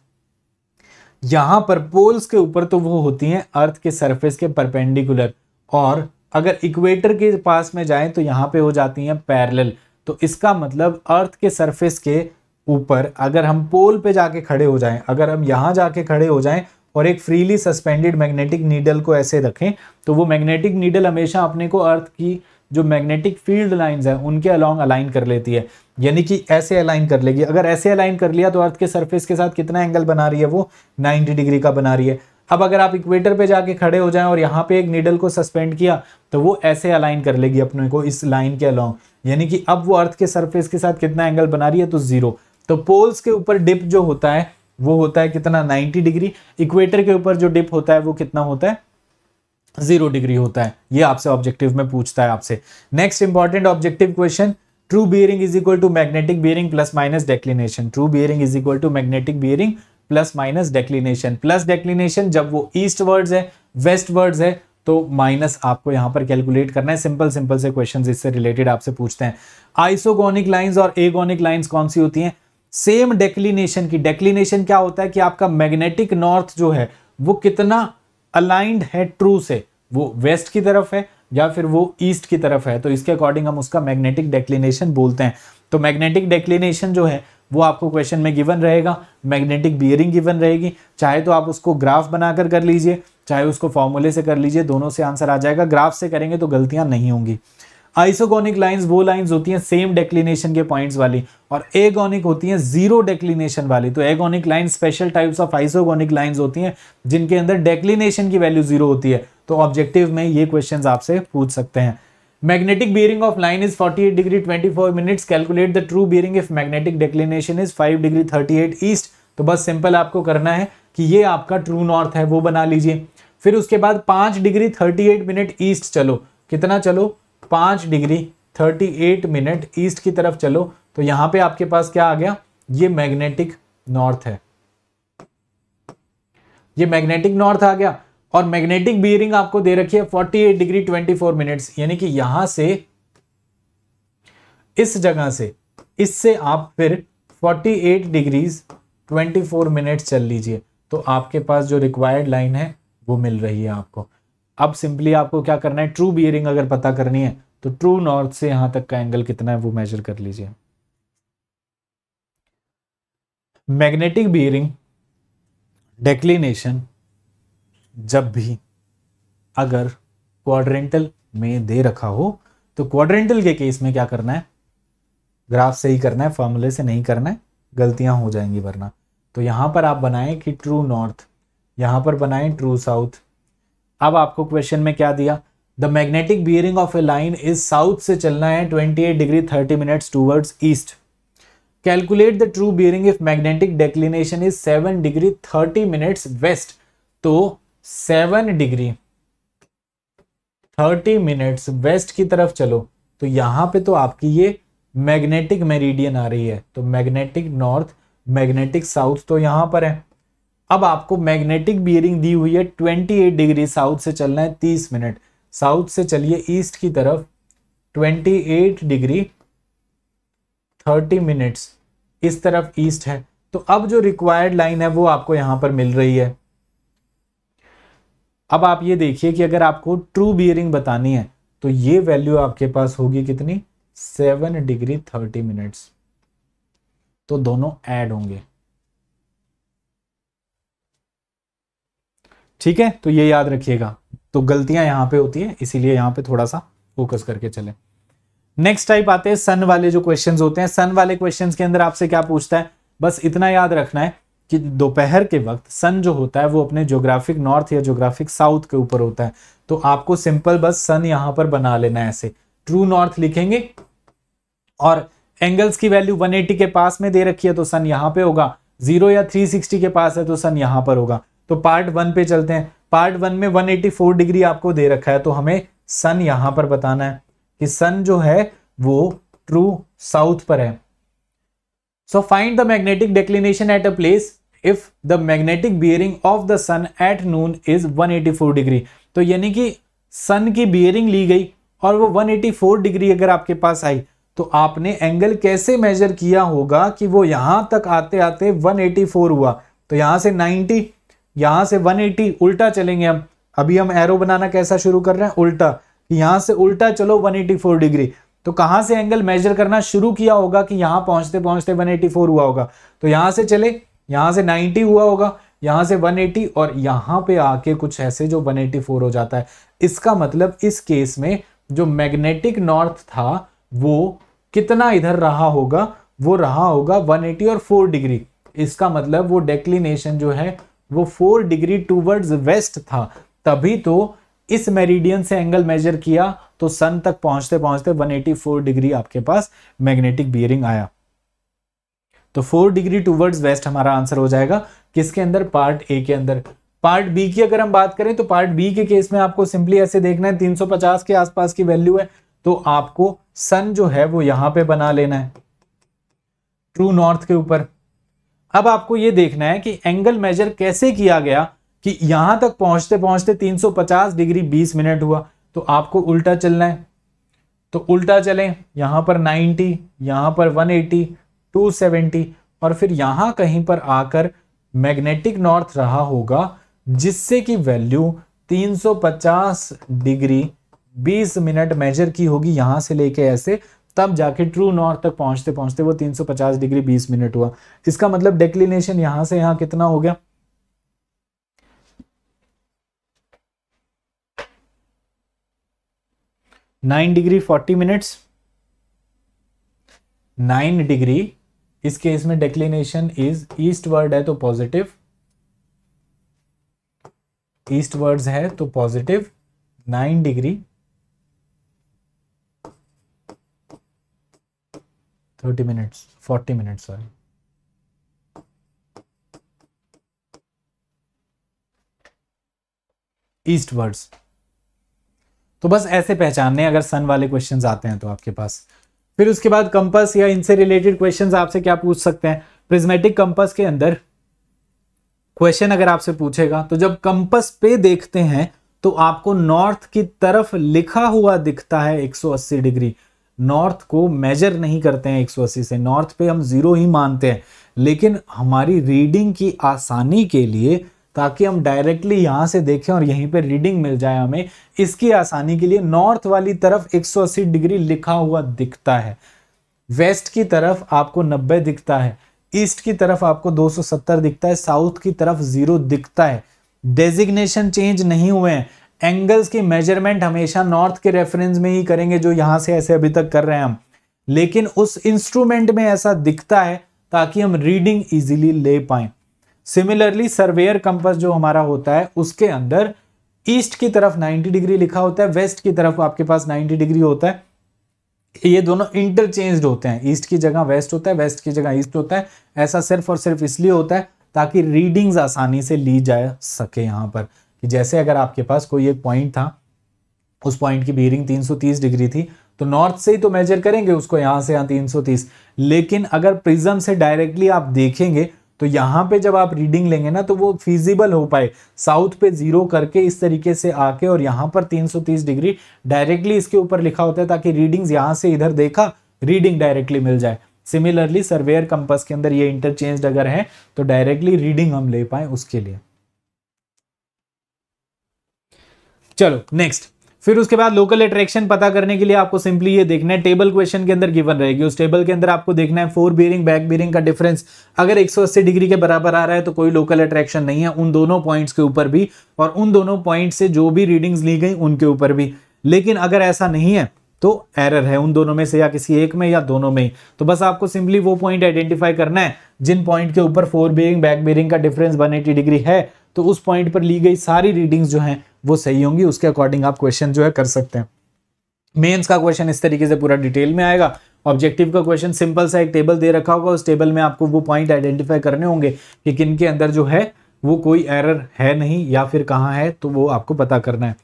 यहाँ पर पोल्स के ऊपर तो वो होती हैं अर्थ के सरफेस के परपेंडिकुलर और अगर इक्वेटर के पास में जाएं तो यहाँ पे हो जाती हैं पैरेलल तो इसका मतलब अर्थ के सरफेस के ऊपर अगर हम पोल पे जाके खड़े हो जाएं अगर हम यहाँ जाके खड़े हो जाएं और एक फ्रीली सस्पेंडेड मैग्नेटिक नीडल को ऐसे रखें तो वो मैग्नेटिक नीडल हमेशा अपने को अर्थ की जो मैग्नेटिक फील्ड लाइंस हैं उनके अलॉन्ग अलाइन कर लेती है यानी कि ऐसे अलाइन कर लेगी अगर ऐसे अलाइन कर लिया तो अर्थ के सरफेस के साथ कितना एंगल बना रही है वो 90 डिग्री का बना रही है अब अगर आप इक्वेटर पे जाके खड़े हो जाएं और यहाँ पे एक नीडल को सस्पेंड किया तो वो ऐसे अलाइन कर लेगी अपने को इस लाइन के अलॉन्ग यानी कि अब वो अर्थ के सरफेस के साथ कितना एंगल बना रही है तो जीरो तो पोल्स के ऊपर डिप जो होता है वो होता है कितना 90 डिग्री इक्वेटर के ऊपर जो डिप होता है वो कितना होता है जीरो डिग्री होता है ये आपसे ऑब्जेक्टिव में पूछता है आपसे next important objective question true bearing is equal to magnetic bearing plus minus declination true bearing is equal to magnetic bearing plus minus declination plus declination जब वो ईस्ट वर्ड्स है वेस्ट वर्ड्स है तो minus आपको यहां पर calculate करना है सिंपल सिंपल से क्वेश्चंस इससे रिलेटेड आपसे पूछते हैं आइसोगोनिक लाइंस और एगोनिक लाइंस कौन सी होती हैं सेम डेक्लिनेशन की डेक्लिनेशन क्या होता है कि आपका मैग्नेटिक नॉर्थ जो है वो कितना अलाइंड है ट्रू से वो वेस्ट की तरफ है या फिर वो ईस्ट की तरफ है तो इसके अकॉर्डिंग हम उसका मैग्नेटिक डेक्लिनेशन बोलते हैं तो मैग्नेटिक डेक्लिनेशन जो है वो आपको क्वेश्चन में गिवन रहेगा मैग्नेटिक बियरिंग गिवन रहेगी चाहे तो आप उसको ग्राफ बनाकर कर लीजिए चाहे उसको फॉर्मूले से कर लीजिए दोनों से आंसर आ जाएगा ग्राफ से करेंगे तो गलतियां नहीं होंगी आइसोगोनिक लाइंस वो लाइंस होती हैं सेम डेक्लिनेशन के पॉइंट्स वाली और एगोनिक होती हैं जीरो डेक्लिनेशन वाली तो agonic lines special types of isogonic lines होती हैं जिनके अंदर डेक्लिनेशन की वैल्यू जीरो होती है तो ऑब्जेक्टिव में ये क्वेश्चंस आपसे पूछ सकते हैं Magnetic bearing of line is 48 degree 24 minutes. Calculate the true bearing if magnetic declination is 5 degree 38 east तो बस सिंपल आपको करना है कि ये आपका ट्रू नॉर्थ है वो बना लीजिए फिर उसके बाद पाँच degree thirty eight minute east चलो कितना चलो पाँच degree thirty eight minute east की तरफ चलो तो यहाँ पे आपके पास क्या आ गया ये मैग्नेटिक नॉर्थ है ये मैग्नेटिक नॉर्थ आ गया और मैग्नेटिक बियरिंग आपको दे रखी है 48 डिग्री 24 मिनट्स यानी कि यहां से इस जगह से इससे आप फिर 48 डिग्रीज 24 मिनट्स चल लीजिए तो आपके पास जो रिक्वायर्ड लाइन है वो मिल रही है आपको अब सिंपली आपको क्या करना है ट्रू बियरिंग अगर पता करनी है तो ट्रू नॉर्थ से यहां तक का एंगल कितना है वो मेजर कर लीजिए मैग्नेटिक बियरिंग डेक्लिनेशन जब भी अगर क्वाड्रेंटल में दे रखा हो तो क्वाड्रेंटल के केस में क्या करना है ग्राफ से ही करना है फॉर्मूले से नहीं करना है गलतियां हो जाएंगी वरना तो यहां पर आप बनाएं कि ट्रू नॉर्थ यहां पर बनाएं ट्रू साउथ अब आपको क्वेश्चन में क्या दिया the magnetic bearing of a line is south से चलना है 28 degree 30 minutes towards east calculate the true bearing if magnetic declination is 7 degree 30 minutes west तो seven degree thirty minutes west की तरफ चलो तो यहां पे तो आपकी ये मैग्नेटिक मेरिडियन आ रही है तो मैग्नेटिक नॉर्थ मैग्नेटिक साउथ तो यहां पर है अब आपको मैग्नेटिक बियरिंग दी हुई है ट्वेंटी एट डिग्री साउथ से चलना है तीस मिनट साउथ से चलिए ईस्ट की तरफ twenty eight degree thirty minutes इस तरफ ईस्ट है तो अब जो रिक्वायर्ड लाइन है वो आपको यहां पर मिल रही है अब आप ये देखिए कि अगर आपको ट्रू बियरिंग बतानी है तो ये वैल्यू आपके पास होगी कितनी सेवन डिग्री थर्टी मिनट्स तो दोनों ऐड होंगे ठीक है तो ये याद रखिएगा तो गलतियां यहां पे होती है इसीलिए यहां पे थोड़ा सा फोकस करके चले नेक्स्ट टाइप आते हैं सन वाले जो क्वेश्चंस होते हैं सन वाले क्वेश्चंस के अंदर आपसे क्या पूछता है बस इतना याद रखना है कि दोपहर के वक्त सन जो होता है वो अपने ज्योग्राफिक नॉर्थ या ज्योग्राफिक साउथ के ऊपर होता है तो आपको सिंपल बस सन यहां पर बना लेना है ऐसे ट्रू नॉर्थ लिखेंगे और एंगल्स की वैल्यू 180 के पास में दे रखी है तो सन यहां पे होगा जीरो या 360 के पास है तो सन यहां पर होगा तो पार्ट वन पे चलते हैं पार्ट वन में वन डिग्री आपको दे रखा है तो हमें सन यहां पर बताना है कि सन जो है वो ट्रू साउथ पर है so find the magnetic declination at a place if the magnetic bearing of the sun at noon is 184 degree तो यानी कि सन की बियरिंग ली गई और वो 184 डिग्री अगर आपके पास आई तो आपने एंगल कैसे मेजर किया होगा कि वो यहां तक आते आते 184 हुआ तो यहां से 90 यहां से 180 उल्टा चलेंगे हम अभी हम एरो बनाना कैसा शुरू कर रहे हैं उल्टा यहां से उल्टा चलो 184 डिग्री तो कहां से एंगल मेजर करना शुरू किया होगा कि यहां पहुंचते पहुंचते 184 हुआ होगा तो यहां से चले यहाँ से 90 हुआ होगा यहाँ से 180 और यहाँ पे आके कुछ ऐसे जो 184 हो जाता है इसका मतलब इस केस में जो मैग्नेटिक नॉर्थ था वो कितना इधर रहा होगा वो रहा होगा 180 और 4 डिग्री इसका मतलब वो डेक्लिनेशन जो है वो 4 डिग्री टूवर्ड्स वेस्ट था तभी तो इस मेरिडियन से एंगल मेजर किया तो सन तक पहुंचते पहुंचते 184 डिग्री आपके पास मैग्नेटिक बियरिंग आया तो फोर डिग्री टूवर्ड्स वेस्ट हमारा आंसर हो जाएगा किसके अंदर पार्ट ए के अंदर पार्ट बी की अगर हम बात करें तो पार्ट बी के केस में आपको सिंपली ऐसे देखना है 350 के आसपास की वैल्यू है तो आपको सन जो है वो यहां पे बना लेना है ट्रू नॉर्थ के ऊपर अब आपको ये देखना है कि एंगल मेजर कैसे किया गया कि यहां तक पहुंचते पहुंचते 350 डिग्री 20 मिनट हुआ तो आपको उल्टा चलना है तो उल्टा चलें यहां पर 90 यहां पर 180 270 और फिर यहां कहीं पर आकर मैग्नेटिक नॉर्थ रहा होगा जिससे कि वैल्यू 350 डिग्री 20 मिनट मेजर की होगी यहां से लेके ऐसे तब जाके ट्रू नॉर्थ तक पहुंचते पहुंचते वो 350 डिग्री 20 मिनट हुआ इसका मतलब डेक्लिनेशन यहां से यहां कितना हो गया nine degree forty minutes nine degree इस केस में डेक्लिनेशन इज ईस्ट वर्ड है तो पॉजिटिव ईस्ट वर्ड है तो positive nine degree thirty minutes forty minutes sorry eastwards तो बस ऐसे पहचानने अगर सन वाले क्वेश्चंस आते हैं तो आपके पास फिर उसके बाद कंपस या इनसे रिलेटेड क्वेश्चन आपसे क्या पूछ सकते हैं प्रिज्मेटिक कंपस के अंदर क्वेश्चन अगर आपसे पूछेगा तो जब कंपस पे देखते हैं तो आपको नॉर्थ की तरफ लिखा हुआ दिखता है 180 डिग्री नॉर्थ को मेजर नहीं करते हैं 180 से नॉर्थ पे हम जीरो ही मानते हैं लेकिन हमारी रीडिंग की आसानी के लिए ताकि हम डायरेक्टली यहाँ से देखें और यहीं पर रीडिंग मिल जाए हमें इसकी आसानी के लिए नॉर्थ वाली तरफ 180 डिग्री लिखा हुआ दिखता है वेस्ट की तरफ आपको 90 दिखता है ईस्ट की तरफ आपको 270 दिखता है साउथ की तरफ जीरो दिखता है डेजिग्नेशन चेंज नहीं हुए हैं एंगल्स की मेजरमेंट हमेशा नॉर्थ के रेफरेंस में ही करेंगे जो यहाँ से ऐसे अभी तक कर रहे हैं हम लेकिन उस इंस्ट्रूमेंट में ऐसा दिखता है ताकि हम रीडिंग इजीली ले पाएं सिमिलरली सर्वेयर कंपस जो हमारा होता है उसके अंदर ईस्ट की तरफ 90 डिग्री लिखा होता है वेस्ट की तरफ आपके पास 90 डिग्री होता है ये दोनों इंटरचेंज होते हैं ईस्ट की जगह वेस्ट होता है वेस्ट की जगह ईस्ट होता है ऐसा सिर्फ और सिर्फ इसलिए होता है ताकि रीडिंग्स आसानी से ली जा सके यहां पर कि जैसे अगर आपके पास कोई एक पॉइंट था उस पॉइंट की बीरिंग 330 डिग्री थी तो नॉर्थ से ही तो मेजर करेंगे उसको यहां से यहां 330 लेकिन अगर प्रिज्म से डायरेक्टली आप देखेंगे तो यहाँ पे जब आप रीडिंग लेंगे ना तो वो फिजिबल हो पाए साउथ पे जीरो करके इस तरीके से आके और यहाँ पर 330 डिग्री डायरेक्टली इसके ऊपर लिखा होता है ताकि रीडिंग्स यहाँ से इधर देखा रीडिंग डायरेक्टली मिल जाए सिमिलरली सर्वेयर कंपस के अंदर ये इंटरचेंज अगर है तो डायरेक्टली रीडिंग हम ले पाए उसके लिए चलो नेक्स्ट फिर उसके बाद लोकल अट्रैक्शन पता करने के लिए आपको सिंपली ये देखना है टेबल क्वेश्चन के अंदर गिवन रहेगी उस टेबल के अंदर आपको देखना है फोर बीरिंग बैक बीरिंग का डिफरेंस अगर 180 डिग्री के बराबर आ रहा है तो कोई लोकल अट्रैक्शन नहीं है उन दोनों पॉइंट्स के ऊपर भी और उन दोनों पॉइंट से जो भी रीडिंग्स ली गई उनके ऊपर भी लेकिन अगर ऐसा नहीं है तो एरर है उन दोनों में से या किसी एक में या दोनों में तो बस आपको सिंपली वो पॉइंट आइडेंटिफाई करना है जिन पॉइंट के ऊपर फोर बीरिंग बैक बीरिंग का डिफरेंस वन डिग्री है तो उस पॉइंट पर ली गई सारी रीडिंग्स जो हैं वो सही होंगी उसके अकॉर्डिंग आप क्वेश्चन जो है कर सकते हैं मेंस का क्वेश्चन इस तरीके से पूरा डिटेल में आएगा ऑब्जेक्टिव का क्वेश्चन सिंपल सा एक टेबल दे रखा होगा उस टेबल में आपको वो पॉइंट आइडेंटिफाई करने होंगे कि किन के अंदर जो है वो कोई एरर है नहीं या फिर कहाँ है तो वो आपको पता करना है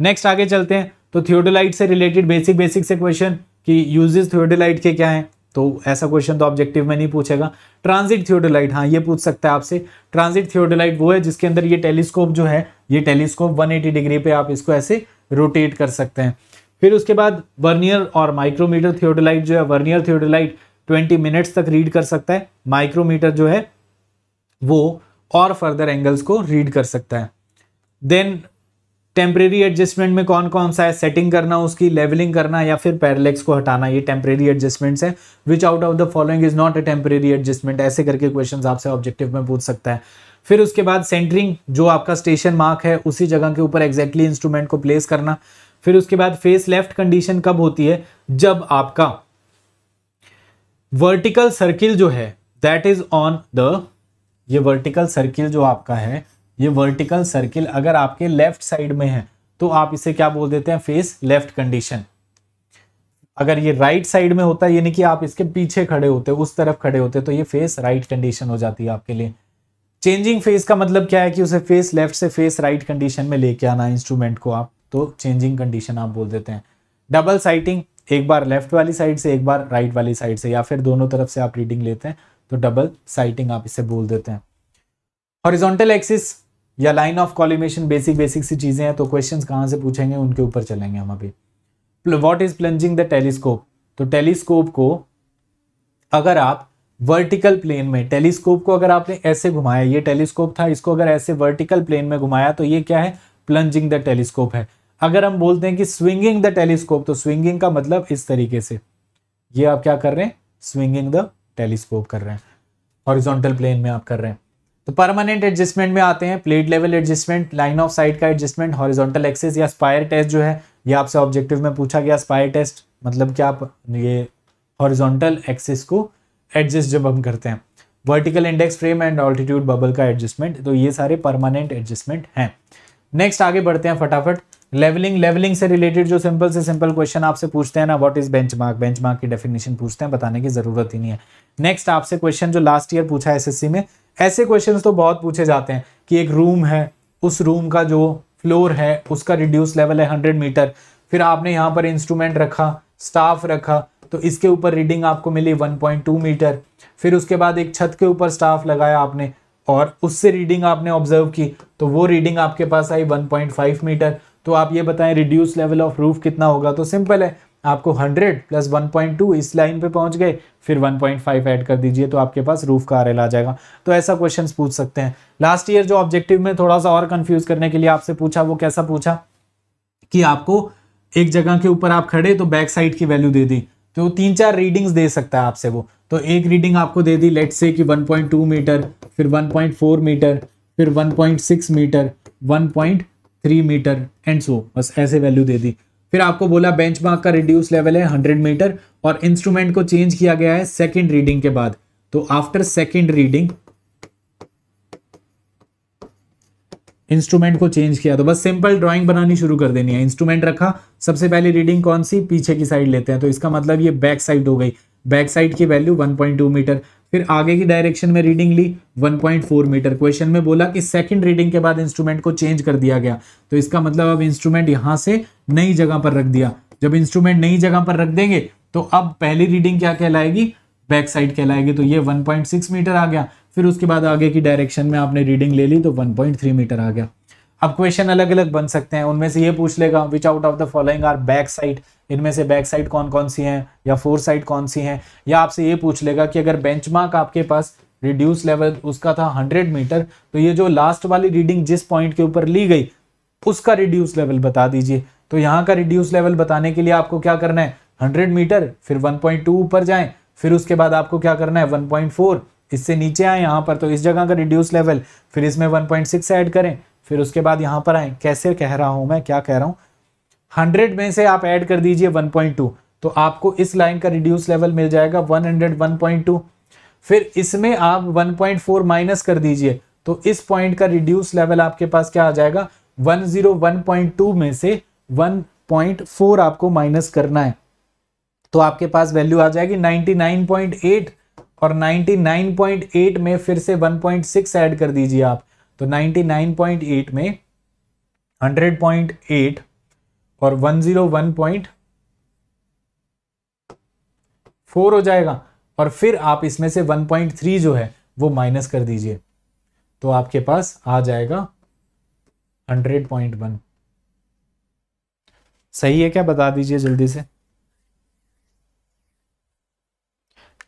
नेक्स्ट आगे चलते हैं तो थियोडोलाइट से रिलेटेड बेसिक बेसिक से क्वेश्चन कि यूजेस थियोडोलाइट के क्या हैं तो ऐसा क्वेश्चन तो ऑब्जेक्टिव में नहीं पूछेगा ट्रांजिट थियोडोलाइट हाँ ये पूछ सकता है आपसे ट्रांजिट थियोडोलाइट वो है जिसके अंदर ये टेलीस्कोप जो है ये टेलीस्कोप 180 डिग्री पे आप इसको ऐसे रोटेट कर सकते हैं फिर उसके बाद वर्नियर और माइक्रोमीटर थियोडोलाइट जो है वर्नियर थियोडोलाइट 20 मिनट्स तक रीड कर सकता है माइक्रोमीटर जो है वो और फर्दर एंगल्स को रीड कर सकता है देन टेम्परेरी एडजस्टमेंट में कौन कौन सा है सेटिंग करना उसकी लेवलिंग करना या फिर पैरलेक्स को हटाना ये टेम्परेरी एडजस्टमेंट्स है which out of the following is not a temporary adjustment ऐसे करके क्वेश्चंस आपसे ऑब्जेक्टिव में पूछ सकता है फिर उसके बाद सेंटरिंग जो आपका स्टेशन मार्क है उसी जगह के ऊपर एग्जैक्टली इंस्ट्रूमेंट को प्लेस करना फिर उसके बाद फेस लेफ्ट कंडीशन कब होती है जब आपका वर्टिकल सर्किल जो है दैट इज ऑन द ये वर्टिकल सर्किल जो आपका है ये वर्टिकल सर्किल अगर आपके लेफ्ट साइड में है तो आप इसे क्या बोल देते हैं फेस लेफ्ट कंडीशन अगर ये राइट right साइड में होता है यानी कि आप इसके पीछे खड़े होते उस तरफ खड़े होते तो ये फेस राइट कंडीशन हो जाती है आपके लिए चेंजिंग फेस का मतलब क्या है कि उसे फेस लेफ्ट से फेस राइट कंडीशन में लेके आना इंस्ट्रूमेंट को आप तो चेंजिंग कंडीशन आप बोल देते हैं डबल साइटिंग एक बार लेफ्ट वाली साइड से एक बार राइट वाली साइड से या फिर दोनों तरफ से आप रीडिंग लेते हैं तो डबल साइटिंग आप इसे बोल देते हैं हॉरिजॉन्टल एक्सिस या line of collimation basic basic सी चीज़ें हैं तो क्वेश्चन कहाँ से पूछेंगे उनके ऊपर चलेंगे हम अभी what is plunging the telescope तो टेलीस्कोप को अगर आप वर्टिकल प्लेन में टेलीस्कोप को अगर आपने ऐसे घुमाया ये टेलीस्कोप था इसको अगर ऐसे वर्टिकल प्लेन में घुमाया तो ये क्या है प्लंजिंग द टेलीस्कोप है अगर हम बोलते हैं कि स्विंगिंग द टेलीस्कोप तो स्विंगिंग का मतलब इस तरीके से ये आप क्या कर रहे हैं स्विंगिंग द टेलीस्कोप कर रहे हैं हॉरिजॉन्टल प्लेन में आप कर रहे हैं तो परमानेंट एडजस्टमेंट में आते हैं plate level adjustment line of sight का एडजस्टमेंट हॉरिजॉन्टल एक्सेस या स्पायर टेस्ट जो है ये आपसे ऑब्जेक्टिव में पूछा गया स्पायर टेस्ट मतलब कि आप ये हॉरिजॉन्टल एक्सेस को एडजस्ट जब हम करते हैं vertical index frame and altitude bubble का एडजस्टमेंट तो ये सारे परमानेंट एडजस्टमेंट हैं नेक्स्ट आगे बढ़ते हैं फटाफट लेवलिंग लेवलिंग से रिलेटेड जो सिंपल से सिंपल क्वेश्चन आपसे पूछते हैं ना व्हाट इज बेंचमार्क बेंचमार्क की डेफिनेशन पूछते हैं बताने की जरूरत ही नहीं है नेक्स्ट आपसे क्वेश्चन जो लास्ट ईयर पूछा एसएससी में ऐसे क्वेश्चन तो बहुत पूछे जाते हैं कि एक रूम है उस रूम का जो फ्लोर है उसका रिड्यूस लेवल है हंड्रेड मीटर फिर आपने यहाँ पर इंस्ट्रूमेंट रखा स्टाफ रखा तो इसके ऊपर रीडिंग आपको मिली 1.2 मीटर फिर उसके बाद एक छत के ऊपर स्टाफ लगाया आपने और उससे रीडिंग आपने ऑब्जर्व की तो वो रीडिंग आपके पास आई 1.5 मीटर तो आप ये बताएं रिड्यूस लेवल ऑफ रूफ कितना होगा तो सिंपल है आपको 100 प्लस 1.2 इस लाइन पे पहुंच गए फिर 1.5 ऐड कर दीजिए तो आपके पास रूफ का आर आ जाएगा तो ऐसा क्वेश्चन पूछ सकते हैं लास्ट ईयर जो ऑब्जेक्टिव में थोड़ा सा और कन्फ्यूज करने के लिए आपसे पूछा वो कैसा पूछा कि आपको एक जगह के ऊपर आप खड़े तो बैक साइड की वैल्यू दे दी तो तीन चार रीडिंग्स दे सकता है आपसे वो तो एक रीडिंग आपको दे दी लेट से कि 1.2 मीटर फिर 1.4 मीटर फिर 1.6 मीटर 1.3 मीटर एंड सो बस ऐसे वैल्यू दे दी फिर आपको बोला बेंचमार्क का रिड्यूस लेवल है 100 मीटर और इंस्ट्रूमेंट को चेंज किया गया है सेकंड रीडिंग के बाद तो आफ्टर सेकंड रीडिंग इंस्ट्रूमेंट को चेंज किया तो बस सिंपल ड्राइंग बनानी शुरू कर देनी है इंस्ट्रूमेंट रखा सबसे पहले रीडिंग कौन सी पीछे की साइड लेते हैं तो इसका मतलब ये बैक साइड हो गई बैक साइड की वैल्यू 1.2 मीटर फिर आगे की डायरेक्शन में रीडिंग ली 1.4 मीटर क्वेश्चन में बोला कि सेकंड रीडिंग के बाद इंस्ट्रूमेंट को चेंज कर दिया गया तो इसका मतलब अब इंस्ट्रूमेंट यहाँ से नई जगह पर रख दिया जब इंस्ट्रूमेंट नई जगह पर रख देंगे तो अब पहली रीडिंग क्या कहलाएगी बैक साइड कहलाएगी तो ये वन मीटर आ गया फिर उसके बाद आगे की डायरेक्शन में आपने रीडिंग ले ली तो 1.3 मीटर आ गया अब क्वेश्चन अलग अलग बन सकते हैं उनमें से ये पूछ लेगा which out of the following are backsight इनमें से बैक साइड कौन कौन सी हैं या फोर साइड कौन सी हैं या आपसे ये पूछ लेगा कि अगर बेंच आपके पास रिड्यूस लेवल उसका था हंड्रेड मीटर तो ये जो लास्ट वाली रीडिंग जिस पॉइंट के ऊपर ली गई उसका रिड्यूस लेवल बता दीजिए तो यहाँ का रिड्यूस लेवल बताने के लिए आपको क्या करना है हंड्रेड मीटर फिर वन पॉइंट टू ऊपर जाएं फिर उसके बाद आपको क्या करना है वन पॉइंट फोर इससे नीचे आए यहाँ पर तो इस जगह का रिड्यूस लेवल फिर इसमें वन पॉइंट सिक्स ऐड करें फिर उसके बाद यहाँ पर आए कैसे कह रहा हूँ मैं क्या कह रहा हूँ हंड्रेड में से आप ऐड कर दीजिए वन पॉइंट टू तो आपको इस लाइन का रिड्यूस लेवल मिल जाएगा one one hundred point two फिर इसमें आप वन पॉइंट फोर माइनस कर दीजिए तो इस पॉइंट का रिड्यूस लेवल आपके पास क्या आ जाएगा one one zero point two में से वन पॉइंट फोर आपको माइनस करना है तो आपके पास वैल्यू आ जाएगी नाइन पॉइंट एट और 99.8 में फिर से 1.6 ऐड कर दीजिए आप तो 99.8 में 100.8 और 101.4 हो जाएगा और फिर आप इसमें से 1.3 जो है वो माइनस कर दीजिए तो आपके पास आ जाएगा 100.1 सही है क्या बता दीजिए जल्दी से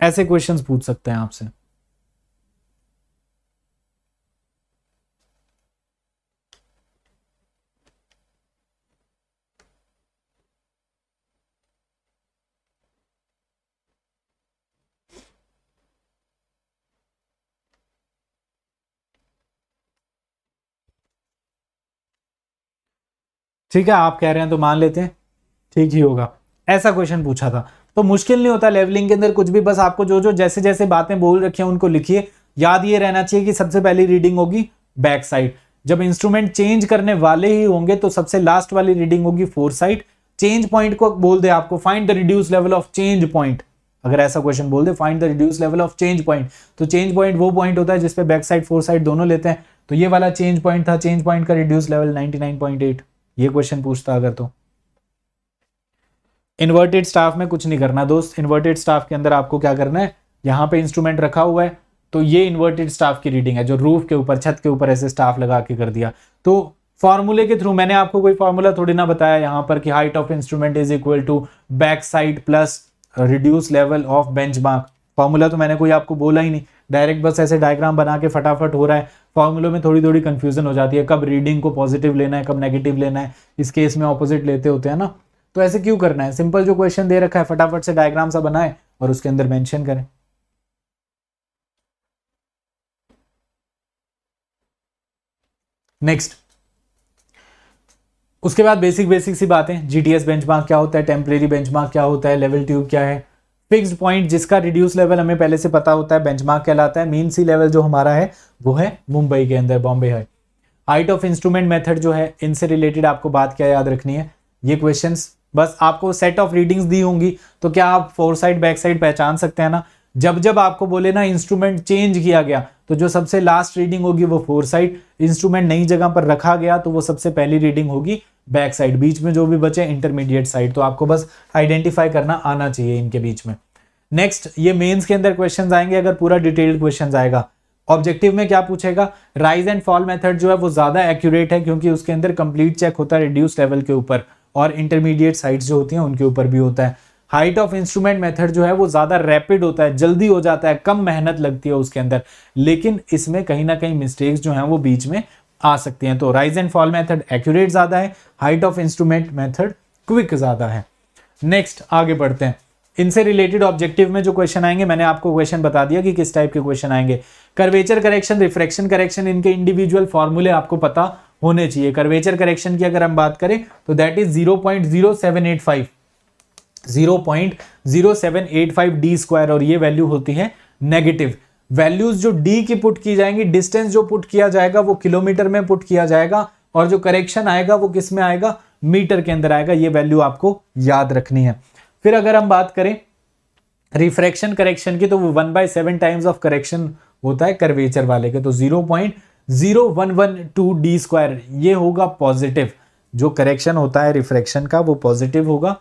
ऐसे क्वेश्चंस पूछ सकते हैं आपसे ठीक है आप कह रहे हैं तो मान लेते हैं ठीक ही होगा ऐसा क्वेश्चन पूछा था तो मुश्किल नहीं होता लेवलिंग के अंदर कुछ भी बस आपको जो जो जैसे जैसे बातें बोल रखी है उनको लिखिए याद ये रहना चाहिए कि सबसे पहली रीडिंग होगी बैक साइड जब इंस्ट्रूमेंट चेंज करने वाले ही होंगे तो सबसे लास्ट वाली रीडिंग होगी फोर साइड चेंज पॉइंट को बोल दे आपको find the reduce level of change point अगर ऐसा क्वेश्चन बोल दे find the reduce level of change point तो चेंज पॉइंट वो पॉइंट होता है जिसपे बैक साइड फोर साइड दोनों लेते हैं तो ये वाला चेंज पॉइंट था चेंज पॉइंट का रिड्यूस लेवल नाइनटी ये क्वेश्चन पूछता अगर तो इन्वर्टेड स्टाफ में कुछ नहीं करना दोस्त इन्वर्टेड स्टाफ के अंदर आपको क्या करना है यहाँ पे इंस्ट्रूमेंट रखा हुआ है तो ये इन्वर्टेड स्टाफ की रीडिंग है जो रूफ के ऊपर छत के ऊपर ऐसे स्टाफ लगा के कर दिया तो फॉर्मूले के थ्रू मैंने आपको कोई फॉर्मूला थोड़ी ना बताया यहाँ पर कि height of instrument is equal to backsight plus reduce level of benchmark formula तो मैंने कोई आपको बोला ही नहीं डायरेक्ट बस ऐसे डायग्राम बना के फटाफट हो रहा है फॉर्मूलों में थोड़ी थोड़ी कंफ्यूजन हो जाती है कब रीडिंग को पॉजिटिव लेना है कब नेगेटिव लेना है इस केस में ऑपोजिट लेते होते हैं ना तो ऐसे क्यों करना है सिंपल जो क्वेश्चन दे रखा है फटाफट से डायग्राम सा बनाए और उसके अंदर मेंशन करें नेक्स्ट उसके बाद बेसिक बेसिक सी बातें जीटीएस बेंचमार्क क्या होता है टेम्परेरी बेंचमार्क क्या होता है लेवल ट्यूब क्या है फिक्स्ड पॉइंट जिसका रिड्यूस लेवल हमें पहले से पता होता है बेंचमार्क कहलाता है मीन सी लेवल जो हमारा है वो है मुंबई के अंदर बॉम्बे है हाइट ऑफ इंस्ट्रूमेंट मेथड जो है इनसे रिलेटेड आपको बात क्या याद रखनी है ये क्वेश्चन बस आपको सेट ऑफ रीडिंग्स दी होंगी तो क्या आप फोर साइड बैक साइड पहचान सकते हैं ना जब जब आपको बोले ना इंस्ट्रूमेंट चेंज किया गया तो जो सबसे लास्ट रीडिंग होगी वो फोर साइड इंस्ट्रूमेंट नई जगह पर रखा गया तो वो सबसे पहली रीडिंग होगी बैक साइड बीच में जो भी बचे इंटरमीडिएट साइड तो आपको बस आइडेंटिफाई करना आना चाहिए इनके बीच में नेक्स्ट ये मेन्स के अंदर क्वेश्चन आएंगे अगर पूरा डिटेल्ड क्वेश्चन आएगा ऑब्जेक्टिव में क्या पूछेगा राइज एंड फॉल मेथड जो है वो ज्यादा एक्यूरेट है क्योंकि उसके अंदर कंप्लीट चेक होता है रिड्यूस लेवल के ऊपर और इंटरमीडिएट साइड्स जो होती हैं उनके ऊपर भी होता है हाइट ऑफ इंस्ट्रूमेंट मेथड जो है वो ज़्यादा रैपिड होता है जल्दी हो जाता है कम मेहनत लगती है उसके अंदर लेकिन इसमें कहीं ना कहीं मिस्टेक्स जो हैं वो बीच में आ सकती हैं तो rise and fall method accurate ज़्यादा है height of instrument method quick ज़्यादा है नेक्स्ट आगे बढ़ते हैं इनसे रिलेटेड ऑब्जेक्टिव में जो क्वेश्चन आएंगे मैंने आपको क्वेश्चन बता दिया कि किस टाइप के क्वेश्चन आएंगे करवेचर करेक्शन रिफ्रेक्शन करेक्शन इनके इंडिविजुअल फॉर्मूले आपको पता होने चाहिए कर्वेचर करेक्शन की अगर हम बात करें तो that is zero point zero seven eight five zero point zero seven eight five D square और ये वैल्यू होती है नेगेटिव वैल्यूज जो डी की पुट की जाएंगी डिस्टेंस जो पुट किया जाएगा वो किलोमीटर में पुट किया जाएगा और जो करेक्शन आएगा वो किस में आएगा मीटर के अंदर आएगा ये वैल्यू आपको याद रखनी है फिर अगर हम बात करें रिफ्रैक्शन करेक्शन की तो वो one by seven times of correction होता है कर्वेचर वाले के तो zero point zero one one two D square ये होगा पॉजिटिव जो करेक्शन होता है रिफ्रैक्शन का वो पॉजिटिव होगा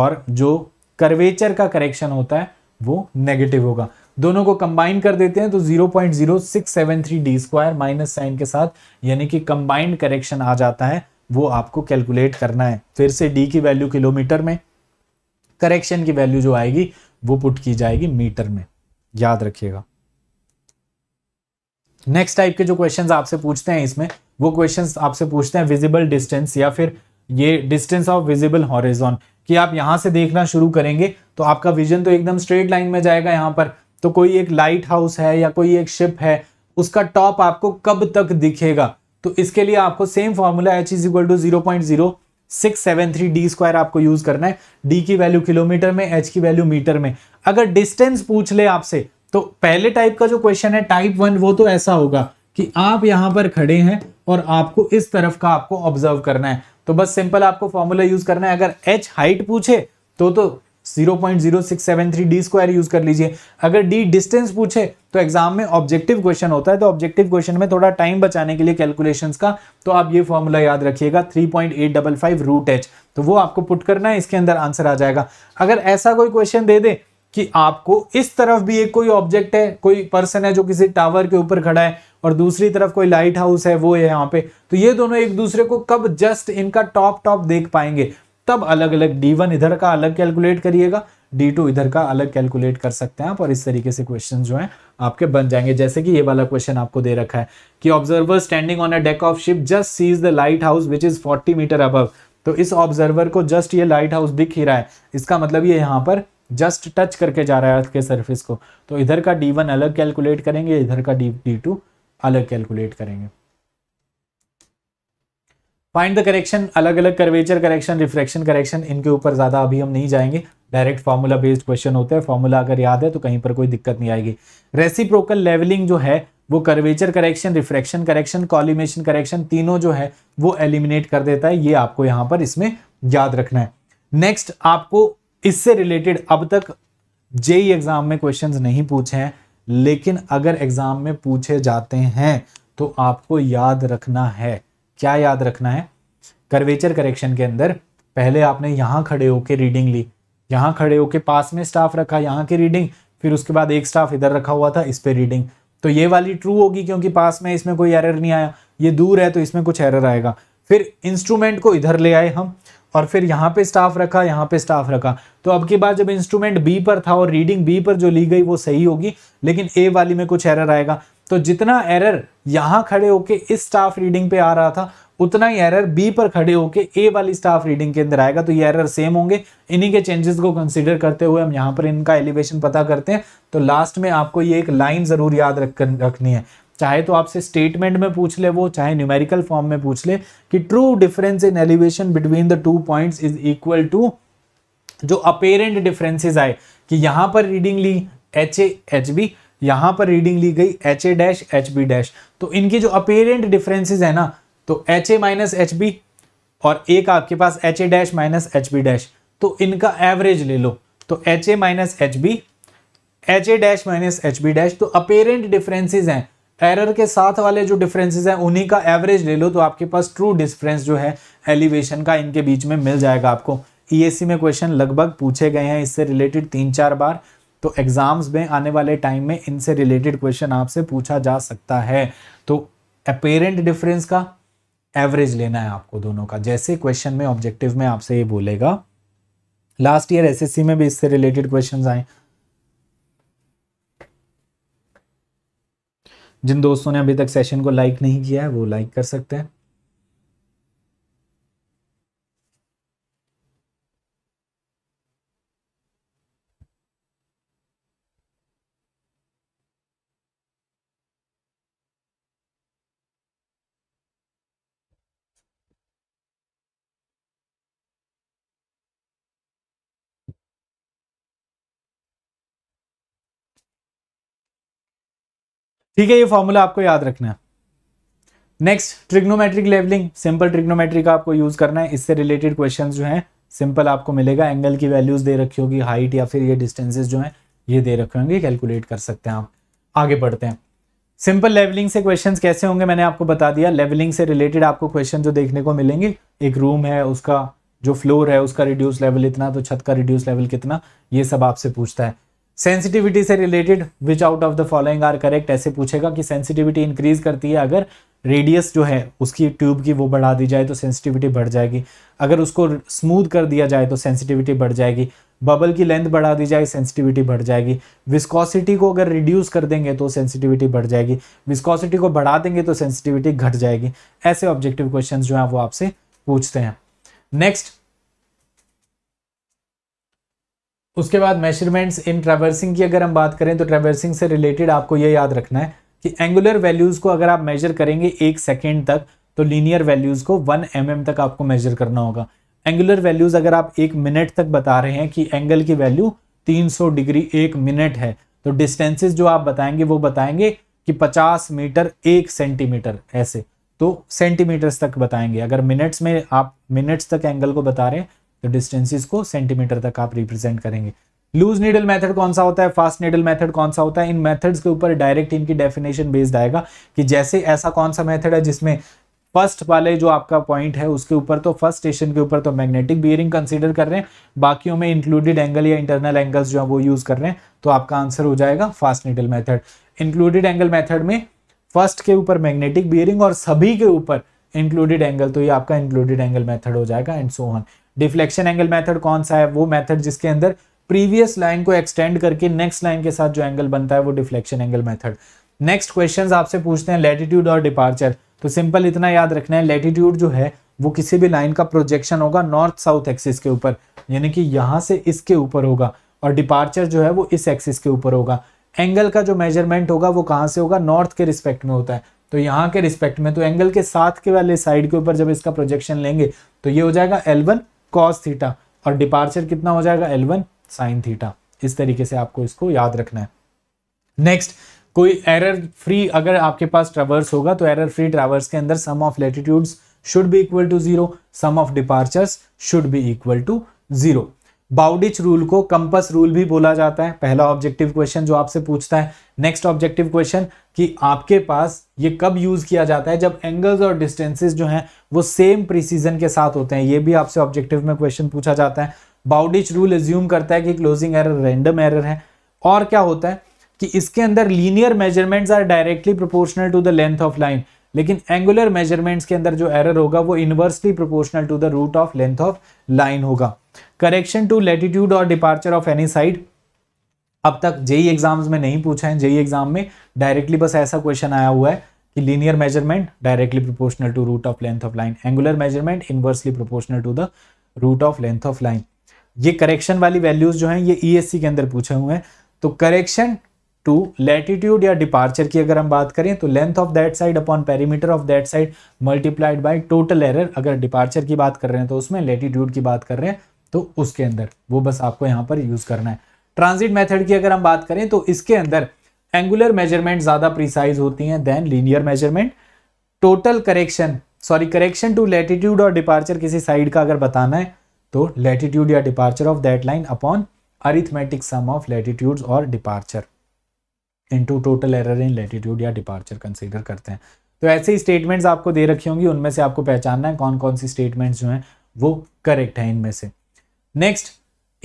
और जो करवेचर का करेक्शन होता है वो नेगेटिव होगा दोनों को कंबाइन कर देते हैं तो 0.0673 डी स्क्वायर माइनस साइन के साथ यानी कि कंबाइंड करेक्शन आ जाता है वो आपको कैलकुलेट करना है फिर से डी की वैल्यू किलोमीटर में करेक्शन की वैल्यू जो आएगी वो पुट की जाएगी मीटर में याद रखिएगा नेक्स्ट टाइप के जो क्वेश्चन आपसे पूछते हैं इसमें वो क्वेश्चन आपसे पूछते हैं विजिबल डिस्टेंस या फिर ये डिस्टेंस ऑफ विजिबल हॉरिजोन कि आप यहाँ से देखना शुरू करेंगे तो आपका विजन तो एकदम स्ट्रेट लाइन में जाएगा यहाँ पर तो कोई एक लाइट हाउस है या कोई एक शिप है उसका टॉप आपको कब तक दिखेगा तो इसके लिए आपको same formula H is equal to zero point zero six seven three D square आपको यूज करना है डी की वैल्यू किलोमीटर में एच की वैल्यू मीटर में अगर डिस्टेंस पूछ ले आपसे तो पहले टाइप का जो क्वेश्चन है टाइप वन वो तो ऐसा होगा कि आप यहां पर खड़े हैं और आपको इस तरफ का आपको ऑब्जर्व करना है तो बस सिंपल आपको फॉर्मूला यूज करना है अगर एच हाइट पूछे तो तो 0.0673 डी स्क्वायर यूज कर लीजिए अगर डी डिस्टेंस पूछे तो एग्जाम में ऑब्जेक्टिव क्वेश्चन होता है तो ऑब्जेक्टिव क्वेश्चन में थोड़ा टाइम बचाने के लिए कैलकुलेशंस का तो आप ये फॉर्मूला याद रखिएगा 3.855 रूट एच तो वो आपको पुट करना है इसके अंदर आंसर आ जाएगा अगर ऐसा कोई क्वेश्चन दे दे कि आपको इस तरफ भी एक कोई ऑब्जेक्ट है कोई पर्सन है जो किसी टावर के ऊपर खड़ा है और दूसरी तरफ कोई लाइट हाउस है वो है यहाँ पे तो ये दोनों एक दूसरे को कब जस्ट इनका टॉप टॉप देख पाएंगे तब अलग अलग डी वन इधर का अलग कैलकुलेट करिएगा डी टू इधर का अलग कैलकुलेट कर सकते हैं आप और इस तरीके से क्वेश्चन जो है आपके बन जाएंगे जैसे कि ये वाला क्वेश्चन आपको दे रखा है कि observer standing on a deck of ship just sees the lighthouse which is 40 metre above तो इस ऑब्जर्वर को जस्ट ये लाइट हाउस दिख ही रहा है इसका मतलब ये यहाँ पर जस्ट टच करके जा रहा है अर्थ के सरफेस को तो इधर का डी वन अलग कैलकुलेट करेंगे इधर का डी डी टू अलग कैलकुलेट करेंगे फाइंड द करेक्शन अलग अलग कर्वेचर करेक्शन रिफ्रेक्शन करेक्शन इनके ऊपर ज़्यादा अभी हम नहीं जाएंगे डायरेक्ट फार्मूला बेस्ड क्वेश्चन होते हैं फार्मूला अगर याद है तो कहीं पर कोई दिक्कत नहीं आएगी रेसिप्रोकल लेवलिंग जो है वो curvature correction refraction correction collimation correction तीनों जो है वो एलिमिनेट कर देता है ये आपको यहाँ पर इसमें याद रखना है नेक्स्ट आपको इससे रिलेटेड अब तक जेई एग्जाम में क्वेश्चंस नहीं पूछे हैं लेकिन अगर एग्जाम में पूछे जाते हैं तो आपको याद रखना है क्या याद रखना है करवेचर करेक्शन के अंदर पहले आपने यहां खड़े होके रीडिंग ली यहां खड़े होके पास में स्टाफ रखा यहां की रीडिंग फिर उसके बाद एक स्टाफ इधर रखा हुआ था इस पर रीडिंग तो ये वाली ट्रू होगी क्योंकि पास में इसमें कोई एरर नहीं आया ये दूर है तो इसमें कुछ एरर आएगा फिर इंस्ट्रूमेंट को इधर ले आए हम और फिर यहाँ पे स्टाफ रखा यहाँ पे स्टाफ रखा तो अब की बार जब इंस्ट्रूमेंट बी पर था और रीडिंग बी पर जो ली गई वो सही होगी लेकिन ए वाली में कुछ एरर आएगा तो जितना एरर यहाँ खड़े होके इस स्टाफ रीडिंग पे आ रहा था उतना ही एरर बी पर खड़े होके ए वाली स्टाफ रीडिंग के अंदर आएगा तो ये एरर सेम होंगे इन्हीं के चेंजेस को कंसिडर करते हुए हम यहाँ पर इनका एलिवेशन पता करते हैं तो लास्ट में आपको ये एक लाइन ज़रूर याद रख रखनी है चाहे तो आपसे स्टेटमेंट में पूछ ले वो चाहे न्यूमेरिकल फॉर्म में पूछ ले कि true difference in elevation between the two points is equal to जो अपेरेंट डिफरेंसेस आए कि यहां पर रीडिंग ली एच ए एच बी यहां पर रीडिंग ली गई H A dash H B dash तो इनकी जो अपेरेंट डिफरेंसेज है ना तो H A minus H B और एक आपके पास H A dash minus H B dash तो इनका एवरेज ले लो तो H A minus H B H A dash minus H B dash तो अपेरेंट डिफरेंसेज हैं एरर के साथ वाले जो डिफरेंसेस हैं उन्हीं का एवरेज ले लो तो आपके पास ट्रू डिफरेंस जो है एलिवेशन का इनके बीच में मिल जाएगा आपको ई e में क्वेश्चन लगभग पूछे गए हैं इससे रिलेटेड तीन चार बार तो एग्ज़ाम्स में आने वाले टाइम में इनसे रिलेटेड क्वेश्चन आपसे पूछा जा सकता है तो अपेरेंट डिफरेंस का एवरेज लेना है आपको दोनों का जैसे क्वेश्चन में ऑब्जेक्टिव में आपसे ये बोलेगा लास्ट ईयर एसएससी में भी इससे रिलेटेड क्वेश्चंस आए जिन दोस्तों ने अभी तक सेशन को लाइक नहीं किया है वो लाइक कर सकते हैं ठीक है ये फॉर्मूला आपको याद रखना है next trigonometric levelling simple trigonometry का आपको यूज करना है इससे रिलेटेड क्वेश्चन जो है सिंपल आपको मिलेगा एंगल की वैल्यूज दे रखी होगी हाइट या फिर ये डिस्टेंसेज जो है ये दे रखे होंगे कैलकुलेट कर सकते हैं आप आगे बढ़ते हैं सिंपल लेवलिंग से क्वेश्चन कैसे होंगे मैंने आपको बता दिया लेवलिंग से रिलेटेड आपको क्वेश्चन जो देखने को मिलेंगे एक रूम है उसका जो फ्लोर है उसका रिड्यूस लेवल इतना तो छत का रिड्यूस लेवल कितना ये सब आपसे पूछता है सेंसिटिविटी से related which out of the following are correct ऐसे पूछेगा कि सेंसिटिविटी इंक्रीज करती है अगर रेडियस जो है उसकी ट्यूब की वो बढ़ा दी जाए तो सेंसिटिविटी बढ़ जाएगी अगर उसको स्मूथ कर दिया जाए तो सेंसिटिविटी बढ़ जाएगी बबल की लेंथ बढ़ा दी जाए सेंसिटिविटी बढ़ जाएगी विस्कोसिटी को अगर रिड्यूस कर देंगे तो सेंसिटिविटी बढ़ जाएगी विस्कोसिटी को बढ़ा देंगे तो सेंसिटिविटी घट जाएगी ऐसे ऑब्जेक्टिव क्वेश्चन जो हैं वो आपसे पूछते हैं नेक्स्ट उसके बाद मेजरमेंट्स इन ट्रैवर्सिंग की अगर हम बात करें तो ट्रैवर्सिंग से रिलेटेड आपको यह याद रखना है कि एंगुलर वैल्यूज़ को अगर आप मेजर करेंगे एक सेकेंड तक तो लीनियर वैल्यूज़ को वन एम mm तक आपको मेजर करना होगा एंगुलर वैल्यूज़ अगर आप एक मिनट तक बता रहे हैं कि एंगल की वैल्यू 300 डिग्री एक मिनट है तो डिस्टेंसेस जो आप बताएंगे वो बताएंगे कि 50 मीटर एक सेंटीमीटर ऐसे तो सेंटीमीटर्स तक बताएंगे अगर मिनट्स में आप मिनट्स तक एंगल को बता रहे हैं तो डिस्टेंसिस को सेंटीमीटर तक आप रिप्रेजेंट करेंगे लूज नीडल मेथड कौन सा होता है फास्ट नीडल मेथड कौन सा होता है इन मेथड्स के ऊपर डायरेक्ट इनकी डेफिनेशन बेस्ड आएगा कि जैसे ऐसा कौन सा मेथड है जिसमें फर्स्ट वाले जो आपका पॉइंट है उसके ऊपर तो फर्स्ट स्टेशन के ऊपर तो मैग्नेटिक बियरिंग कंसीडर कर रहे हैं बाकियों में इंक्लूडेड एंगल या इंटरनल एंगल्स जो है वो यूज़ कर रहे हैं तो आपका आंसर हो जाएगा fast needle method included angle method में फर्स्ट के ऊपर मैग्नेटिक बियरिंग और सभी के ऊपर इंक्लूडेड एंगल तो ये आपका इंक्लूडेड एंगल मैथड हो जाएगा and so on deflection angle method कौन सा है वो मेथड जिसके अंदर प्रीवियस लाइन को एक्सटेंड करके नेक्स्ट लाइन के साथ जो एंगल बनता है वो deflection angle method next question आपसे पूछते हैं लेटीट्यूड और डिपार्चर तो सिंपल इतना याद रखना है लेटीट्यूड जो है वो किसी भी लाइन का प्रोजेक्शन होगा नॉर्थ साउथ एक्सिस के ऊपर यानी कि यहाँ से इसके ऊपर होगा और डिपार्चर जो है वो इस एक्सिस के ऊपर होगा एंगल का जो मेजरमेंट होगा वो कहाँ से होगा नॉर्थ के रिस्पेक्ट में होता है तो यहाँ के रिस्पेक्ट में तो एंगल के साथ के वाले साइड के ऊपर जब इसका प्रोजेक्शन लेंगे तो ये हो जाएगा एल कॉस थीटा और डिपार्चर कितना हो जाएगा एल वन साइन थीटा इस तरीके से आपको इसको याद रखना है नेक्स्ट कोई एरर फ्री अगर आपके पास ट्रेवर्स होगा तो एरर फ्री ट्रेवर्स के अंदर sum of latitudes should be equal to zero sum of departures should be equal to zero Bowditch rule को कंपस रूल भी बोला जाता है पहला ऑब्जेक्टिव क्वेश्चन जो आपसे पूछता है नेक्स्ट ऑब्जेक्टिव क्वेश्चन कि आपके पास ये कब यूज किया जाता है जब एंगल्स और डिस्टेंसेस जो हैं वो सेम प्रिसीजन के साथ होते हैं ये भी आपसे ऑब्जेक्टिव में क्वेश्चन पूछा जाता है बाउडिच रूल एज्यूम करता है कि क्लोजिंग एरर रेंडम एरर है और क्या होता है कि इसके अंदर linear measurements are directly proportional to the length of line लेकिन एंगुलर मेजरमेंट्स के अंदर जो एरर होगा वो inversely proportional to the root of length of line होगा करेक्शन टू लेटीट्यूड और डिपार्चर ऑफ एनी साइड अब तक जेई एग्जाम्स में नहीं पूछा है जेई एग्जाम में डायरेक्टली बस ऐसा क्वेश्चन आया हुआ है कि linear measurement directly proportional to root of length of line angular measurement inversely proportional to the root of length of line ये करेक्शन वाली वैल्यूज जो हैं ये ईएससी e के अंदर पूछे हुए हैं तो करेक्शन टू लेटीट्यूड या डिपार्चर की अगर हम बात करें तो length of that side upon perimeter of that side multiplied by total error अगर डिपार्चर की बात कर रहे हैं तो उसमें लेटीट्यूड की बात कर रहे हैं तो उसके अंदर वो बस आपको यहाँ पर यूज़ करना है ट्रांजिट मेथड की अगर हम बात करें तो इसके अंदर एंगुलर मेजरमेंट ज़्यादा प्रिसाइज होती हैं then linear measurement total correction sorry correction to latitude और डिपार्चर किसी साइड का अगर बताना है तो लेटीट्यूड या departure of that line upon arithmetic sum of latitudes और departure into total error in latitude या डिपार्चर कंसिडर करते हैं तो ऐसे ही स्टेटमेंट्स आपको दे रखी होंगी उनमें से आपको पहचानना है कौन कौन सी स्टेटमेंट्स जो हैं वो करेक्ट हैं इनमें से next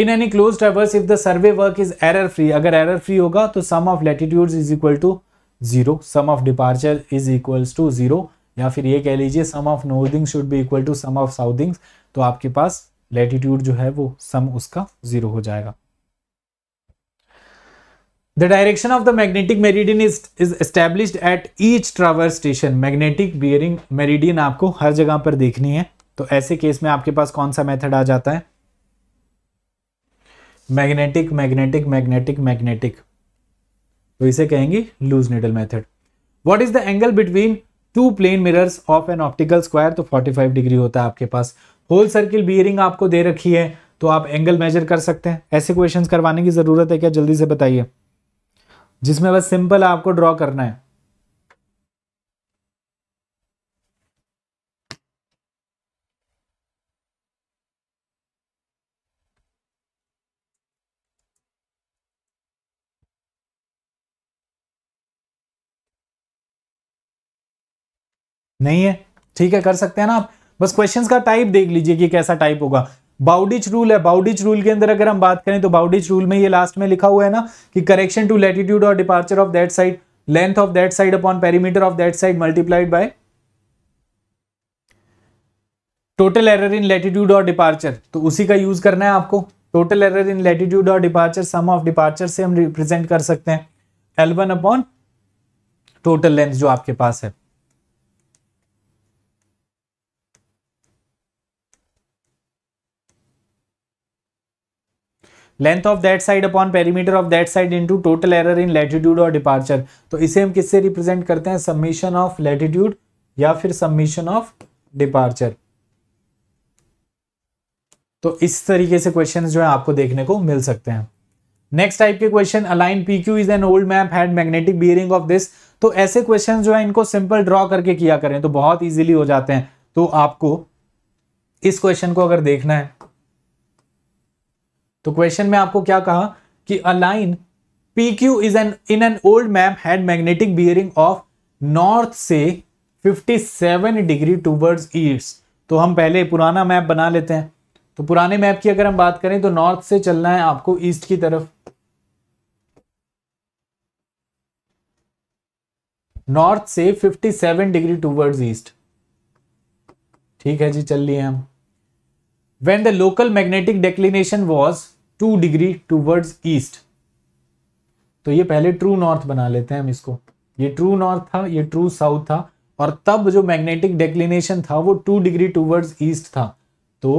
in any close traverse if the survey work is error free अगर एरर फ्री होगा तो sum of latitude is equal to zero sum of departure is equal to zero या फिर ये कह लीजिए sum of northing should be equal to sum of southings तो आपके पास लेटिट्यूड जो है वो सम उसका जीरो हो जाएगा the direction of the magnetic meridian is is established at each traverse station magnetic bearing meridian आपको हर जगह पर देखनी है तो ऐसे केस में आपके पास कौन सा मेथड आ जाता है मैग्नेटिक मैग्नेटिक मैग्नेटिक मैग्नेटिक तो इसे कहेंगे loose needle method what is the angle between two plane mirrors of an optical square तो 45 डिग्री होता है आपके पास होल सर्किल बियरिंग आपको दे रखी है तो आप एंगल मेजर कर सकते हैं ऐसे क्वेश्चन करवाने की ज़रूरत है क्या जल्दी से बताइए जिसमें बस सिंपल आपको ड्रॉ करना है नहीं है ठीक है कर सकते हैं ना आप बस क्वेश्चंस का टाइप देख लीजिए कि कैसा टाइप होगा बाउडिच रूल है बाउडिच रूल के अंदर अगर हम बात करें तो बाउडिच रूल में ये लास्ट में लिखा हुआ है ना कि करेक्शन टू लेटीट्यूड और departure of that side length of that side upon perimeter of that side multiplied by total error in latitude और डिपार्चर तो उसी का यूज करना है आपको टोटल एरर इन लेटीट्यूड और डिपार्चर सम ऑफ डिपार्चर से हम रिप्रेजेंट कर सकते हैं एलवन अपॉन टोटल लेंथ जो आपके पास है length of that side upon perimeter of that side into total error in latitude और डिपार्चर तो इसे हम किससे रिप्रेजेंट करते हैं सबमिशन ऑफ लेटिट्यूड या फिर सबमिशन ऑफ डिपार्चर तो इस तरीके से क्वेश्चंस जो है आपको देखने को मिल सकते हैं नेक्स्ट टाइप के question a line P Q is an old map had magnetic bearing of this तो ऐसे क्वेश्चन जो है इनको सिंपल ड्रॉ करके किया करें तो बहुत ईजिली हो जाते हैं तो आपको इस क्वेश्चन को अगर देखना है तो क्वेश्चन में आपको क्या कहा कि a line P Q is an in an old map had magnetic bearing of north से 57 डिग्री टूवर्ड्स ईस्ट तो हम पहले पुराना मैप बना लेते हैं तो पुराने मैप की अगर हम बात करें तो नॉर्थ से चलना है आपको ईस्ट की तरफ नॉर्थ से 57 डिग्री टूवर्ड्स ईस्ट ठीक है जी चल लिए हम when the local magnetic declination was two degree towards east तो ये पहले ट्रू नॉर्थ बना लेते हैं हम इसको ये ट्रू नॉर्थ था ये ट्रू साउथ था और तब जो मैग्नेटिक डेक्लिनेशन था वो टू डिग्री टूवर्ड्स ईस्ट था तो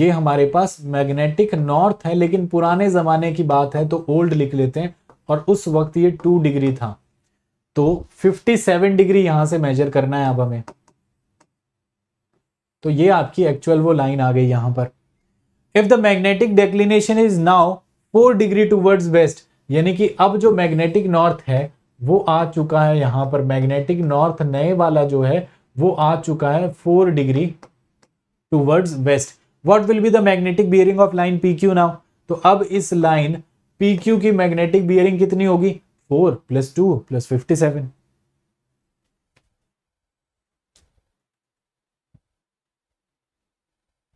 ये हमारे पास मैग्नेटिक नॉर्थ है लेकिन पुराने ज़माने की बात है तो ओल्ड लिख लेते हैं और उस वक्त ये टू डिग्री था तो 57 डिग्री यहां से मेजर करना है अब हमें तो ये आपकी एक्चुअल वो लाइन आ गई यहां पर if the magnetic declination is now four degree towards west यानी कि अब जो मैग्नेटिक नॉर्थ है वो आ चुका है यहां पर मैग्नेटिक नॉर्थ नए वाला जो है वो आ चुका है four degree towards west what will be the magnetic bearing of line P Q now तो अब इस लाइन पी क्यू की मैग्नेटिक बियरिंग कितनी होगी four plus two plus fifty seven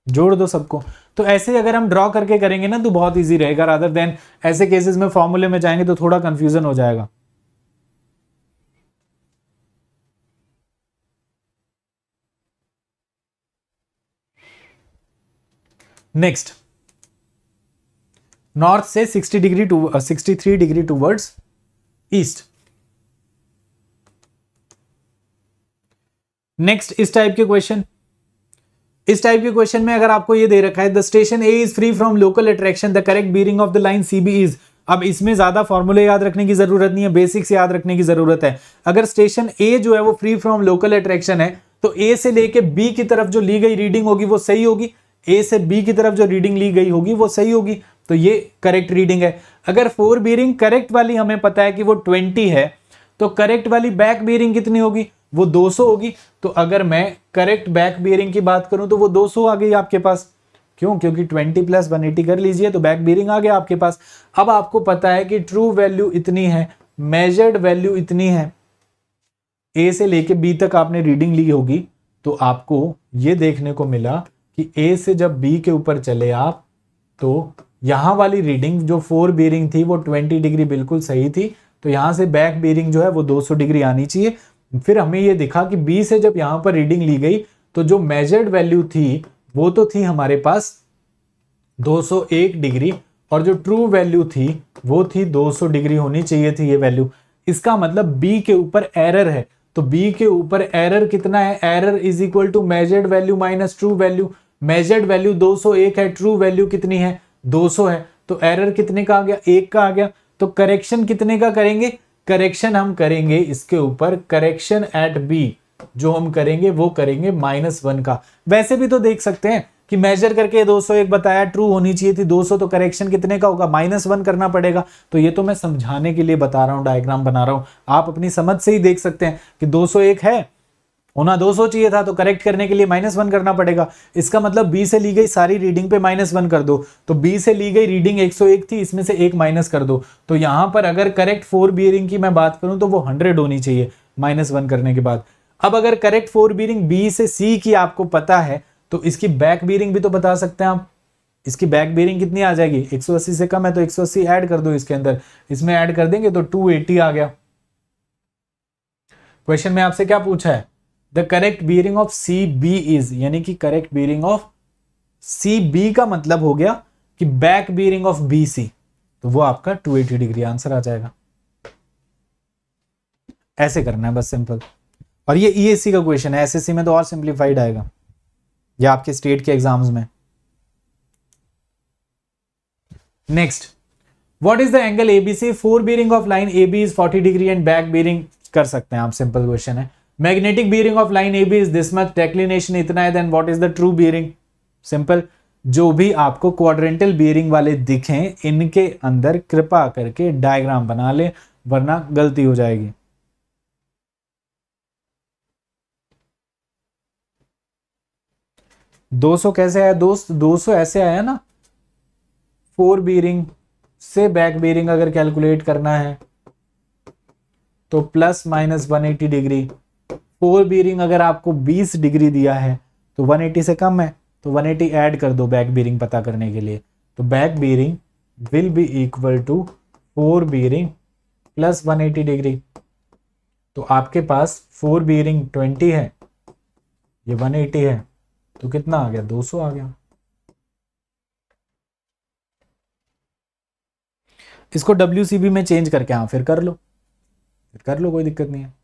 जोड़ दो सबको तो ऐसे अगर हम ड्रॉ करके करेंगे ना तो बहुत ईजी रहेगा रादर देन ऐसे केसेस में फॉर्मूले में जाएंगे तो थोड़ा कन्फ्यूजन हो जाएगा नेक्स्ट नॉर्थ से 60 degree to sixty three degree towards east next इस टाइप के क्वेश्चन इस टाइप के क्वेश्चन में अगर आपको ये दे रखा है the station A is free from local attraction the correct bearing of the line C B is अब इसमें ज़्यादा फॉर्मूले याद रखने की ज़रूरत नहीं है बेसिक्स याद रखने की ज़रूरत है अगर स्टेशन ए जो है वो फ्री फ्रॉम लोकल अट्रैक्शन है तो ए से लेके बी की तरफ जो ली गई रीडिंग होगी वो सही होगी ए से बी की तरफ जो रीडिंग ली गई होगी वो सही होगी तो ये करेक्ट रीडिंग है अगर फोर बीरिंग करेक्ट वाली हमें पता है कि वो ट्वेंटी है तो करेक्ट वाली बैक बीरिंग कितनी होगी वो 200 होगी तो अगर मैं करेक्ट बैक बियरिंग की बात करूं तो वो 200 आ गई आपके पास क्यों क्योंकि 20 प्लस 180 कर लीजिए तो बैक बियरिंग आ गया आपके पास अब आपको पता है कि ट्रू वैल्यू इतनी है मेजर्ड वैल्यू इतनी है ए से लेके बी तक आपने रीडिंग ली होगी तो आपको ये देखने को मिला कि ए से जब बी के ऊपर चले आप तो यहां वाली रीडिंग जो फोर बियरिंग थी वो ट्वेंटी डिग्री बिल्कुल सही थी तो यहां से बैक बियरिंग जो है वो 200 डिग्री आनी चाहिए फिर हमें ये दिखा कि बी से जब यहां पर रीडिंग ली गई तो जो मेजर्ड वैल्यू थी वो तो थी हमारे पास 201 डिग्री और जो ट्रू वैल्यू थी वो थी 200 डिग्री होनी चाहिए थी ये वैल्यू इसका मतलब बी के ऊपर एरर है तो बी के ऊपर एरर कितना है error is equal to measured value minus true value measured value 201 है ट्रू वैल्यू कितनी है 200 है तो एरर कितने का आ गया एक का आ गया तो करेक्शन कितने का करेंगे करेक्शन हम करेंगे इसके ऊपर करेक्शन एट बी जो हम करेंगे वो करेंगे माइनस वन का वैसे भी तो देख सकते हैं कि मेजर करके 201 बताया ट्रू होनी चाहिए थी 200 तो करेक्शन कितने का होगा माइनस वन करना पड़ेगा तो ये तो मैं समझाने के लिए बता रहा हूं डायग्राम बना रहा हूं आप अपनी समझ से ही देख सकते हैं कि 201 है होना 200 चाहिए था तो करेक्ट करने के लिए माइनस वन करना पड़ेगा इसका मतलब बी से ली गई सारी रीडिंग पे माइनस वन कर दो तो बी से ली गई रीडिंग 101 थी इसमें से एक माइनस कर दो तो यहां पर अगर करेक्ट फोर बियरिंग की मैं बात करूं तो वो हंड्रेड होनी चाहिए माइनस वन करने के बाद अब अगर करेक्ट फोर बियरिंग बी से सी की आपको पता है तो इसकी बैक बियरिंग भी तो बता सकते हैं आप इसकी बैक बियरिंग कितनी आ जाएगी अस्सी से कम है तो एक ऐड कर दो इसके अंदर इसमें ऐड कर देंगे तो 280 आ गया क्वेश्चन में आपसे क्या पूछा है the correct bearing of C B is यानी कि correct bearing of C B का मतलब हो गया कि back bearing of B C तो वो आपका 280 डिग्री आंसर आ जाएगा ऐसे करना है बस सिंपल और ये ईएससी e का क्वेश्चन है एसएससी में तो और सिंप्लीफाइड आएगा या आपके स्टेट के एग्जाम्स में next what is the angle ABC fore bearing of line A B is 40 degree and back bearing कर सकते हैं आप सिंपल क्वेश्चन है magnetic bearing of line A B is this much declination इतना है then what is the true bearing simple जो भी आपको क्वाड्रेंटल बियरिंग वाले दिखें इनके अंदर कृपा करके डायग्राम बना लें वरना गलती हो जाएगी दो सौ कैसे आया दोस्त दो सौ ऐसे आया ना फोर बियरिंग से बैक बियरिंग अगर कैलकुलेट करना है तो plus minus one eighty degree fore bearing अगर आपको 20 डिग्री दिया है तो 180 से कम है तो 180 ऐड कर दो बैक बीरिंग पता करने के लिए तो back bearing will be equal to fore bearing plus 180 degree तो आपके पास फोर बीरिंग 20 है ये 180 है तो कितना आ गया 200 आ गया इसको डब्ल्यू में चेंज करके हाँ फिर कर लो फिर कर लो कोई दिक्कत नहीं है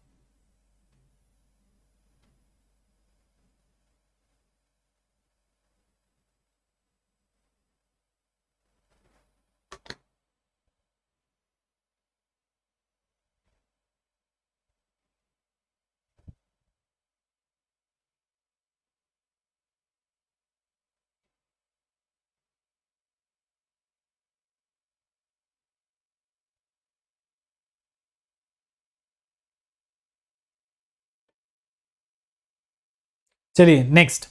चलिए next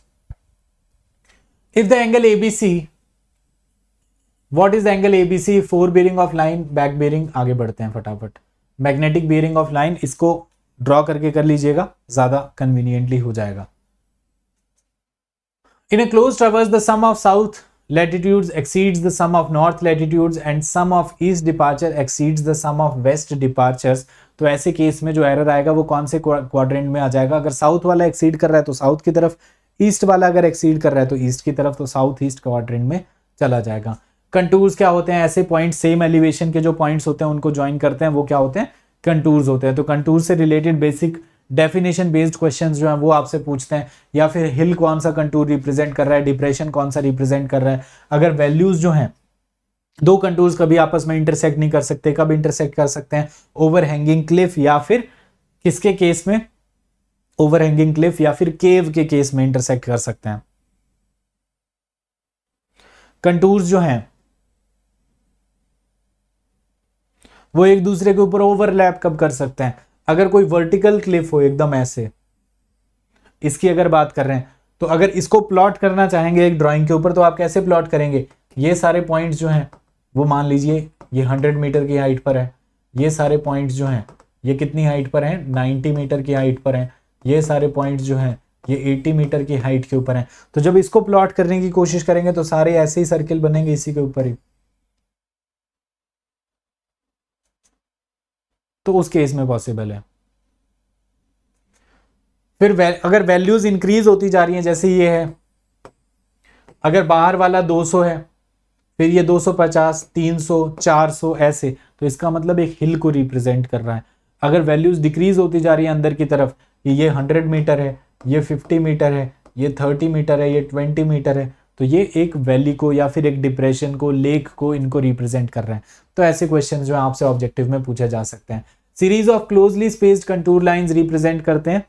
if the angle ABC what is the angle ABC fore bearing of line back bearing आगे बढ़ते हैं फटाफट मैग्नेटिक बेरिंग ऑफ लाइन इसको ड्रॉ करके कर लीजिएगा ज्यादा कन्वीनियंटली हो जाएगा in a close traverse the sum of south latitudes exceeds the sum of north latitudes and sum of east departure exceeds the sum of west departures तो ऐसे case में जो एरर आएगा वो कौन से क्वाड्रेंट में आ जाएगा अगर साउथ वाला एक्सीड कर रहा है तो साउथ की तरफ ईस्ट वाला अगर एक्सीड कर रहा है तो ईस्ट की तरफ तो साउथ ईस्ट क्वाड्रेंट में चला जाएगा कंटूर्स क्या होते हैं ऐसे पॉइंट सेम एलिवेशन के जो पॉइंट्स होते हैं उनको ज्वाइन करते हैं वो क्या होते हैं कंटूर्स होते हैं तो कंटूर से related basic definition based question जो है वो आपसे पूछते हैं या फिर हिल कौन सा कंटूर रिप्रेजेंट कर रहा है डिप्रेशन कौन सा रिप्रेजेंट कर रहा है अगर वैल्यूज़ जो हैं दो कंटूर्स कभी आपस में इंटरसेक्ट नहीं कर सकते कब इंटरसेक्ट कर सकते हैं ओवरहैंगिंग क्लिफ या फिर किसके केस में ओवरहैंगिंग क्लिफ या फिर केव के केस में इंटरसेक्ट कर सकते हैं कंटूर्स जो हैं वो एक दूसरे के ऊपर ओवरलैप कब कर सकते हैं अगर कोई वर्टिकल क्लिफ हो एकदम ऐसे इसकी अगर बात कर रहे हैं तो अगर इसको प्लॉट करना चाहेंगे एक ड्राइंग के ऊपर तो आप कैसे प्लॉट करेंगे ये सारे पॉइंट्स जो हैं वो मान लीजिए ये हंड्रेड मीटर की हाइट पर है ये सारे पॉइंट्स जो हैं ये कितनी हाइट पर हैं 90 मीटर की हाइट पर हैं ये सारे पॉइंट्स जो हैं ये 80 मीटर की हाइट के ऊपर हैं तो जब इसको प्लॉट करने की कोशिश करेंगे तो सारे ऐसे ही सर्किल बनेंगे इसी के ऊपर ही तो उस केस में पॉसिबल है फिर वे, अगर वैल्यूज इंक्रीज होती जा रही हैं जैसे ये है अगर बाहर वाला 200 है फिर ये 250, 300, 400 ऐसे तो इसका मतलब एक हिल को रिप्रेजेंट कर रहा है अगर वैल्यूज डिक्रीज होती जा रही है अंदर की तरफ ये 100 मीटर है ये 50 मीटर है ये 30 मीटर है ये 20 मीटर है तो ये एक वैली को या फिर एक डिप्रेशन को लेक को इनको रिप्रेजेंट कर रहे हैं तो ऐसे क्वेश्चन जो आपसे ऑब्जेक्टिव में पूछे जा सकते हैं series of closely spaced contour line represent करते हैं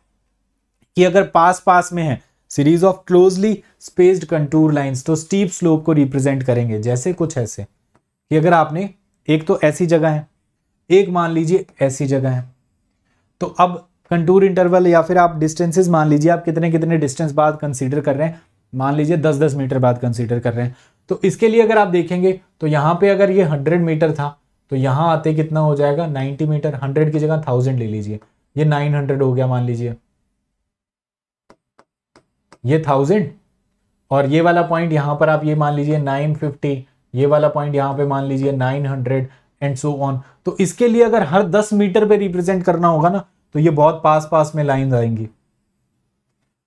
कि अगर पास पास में है series of closely spaced contour lines तो स्टीप स्लोप को रिप्रेजेंट करेंगे जैसे कुछ ऐसे कि अगर आपने एक तो ऐसी जगह है एक मान लीजिए ऐसी जगह है तो अब कंटूर इंटरवल या फिर आप डिस्टेंसेस मान लीजिए आप कितने कितने डिस्टेंस बाद कंसीडर कर रहे हैं मान लीजिए दस दस मीटर बाद कंसीडर कर रहे हैं तो इसके लिए अगर आप देखेंगे तो यहाँ पे अगर ये हंड्रेड मीटर था तो यहाँ आते कितना हो जाएगा नाइन्टी मीटर हंड्रेड की जगह थाउजेंड ले लीजिए ये नाइन हंड्रेड हो गया मान लीजिए ये थाउजेंड और ये वाला पॉइंट यहाँ पर आप ये मान लीजिए नाइन फिफ्टी ये वाला पॉइंट यहाँ पे मान लीजिए nine hundred and so on तो इसके लिए अगर हर दस मीटर पे रिप्रेजेंट करना होगा ना तो ये बहुत पास पास में लाइन आएंगी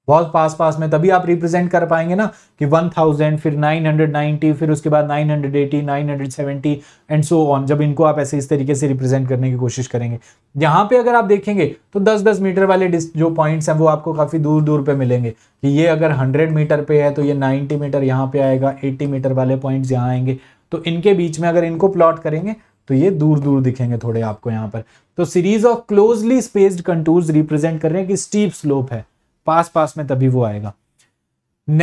बहुत पास पास में तभी आप रिप्रेजेंट कर पाएंगे ना कि 1000 फिर 990 फिर उसके बाद 980 970 एंड सो ऑन जब इनको आप ऐसे इस तरीके से रिप्रेजेंट करने की कोशिश करेंगे यहाँ पे अगर आप देखेंगे तो 10-10 मीटर वाले जो पॉइंट्स हैं वो आपको काफ़ी दूर दूर पे मिलेंगे कि ये अगर 100 मीटर पे है तो ये 90 मीटर यहाँ पे आएगा 80 मीटर वाले पॉइंट यहाँ आएंगे तो इनके बीच में अगर इनको प्लॉट करेंगे तो ये दूर दूर दिखेंगे थोड़े आपको यहाँ पर तो series of closely spaced contours represent कर रहे हैं कि स्टीप स्लोप है पास पास में तभी वो आएगा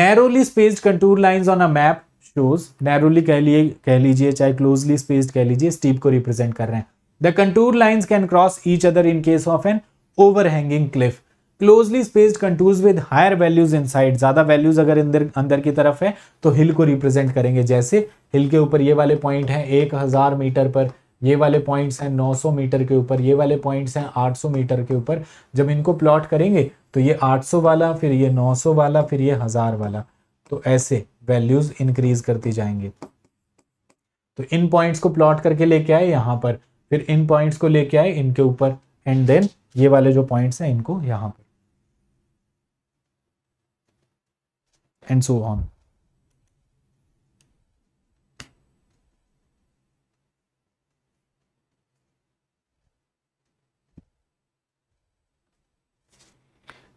narrowly spaced contour lines on a map shows narrowly कह लिए कह लीजिए चाहे क्लोजली स्पेस्ड कह लीजिए स्टीप को रिप्रेजेंट कर रहे हैं the contour lines can cross each other in case of an overhanging cliff closely spaced contours with higher values inside ज्यादा वैल्यूज अगर अंदर अंदर की तरफ है तो हिल को रिप्रेजेंट करेंगे जैसे हिल के ऊपर ये वाले पॉइंट हैं एक हजार मीटर पर ये वाले पॉइंट्स हैं 900 मीटर के ऊपर ये वाले पॉइंट्स हैं 800 मीटर के ऊपर जब इनको प्लॉट करेंगे तो ये 800 वाला फिर ये 900 वाला फिर ये हज़ार वाला तो ऐसे वैल्यूज़ इंक्रीज करती जाएंगे तो इन पॉइंट्स को प्लॉट करके लेके आए यहां पर फिर इन पॉइंट्स को लेके आए इनके ऊपर एंड देन ये वाले जो पॉइंट्स हैं इनको यहां पर एंड सो ऑन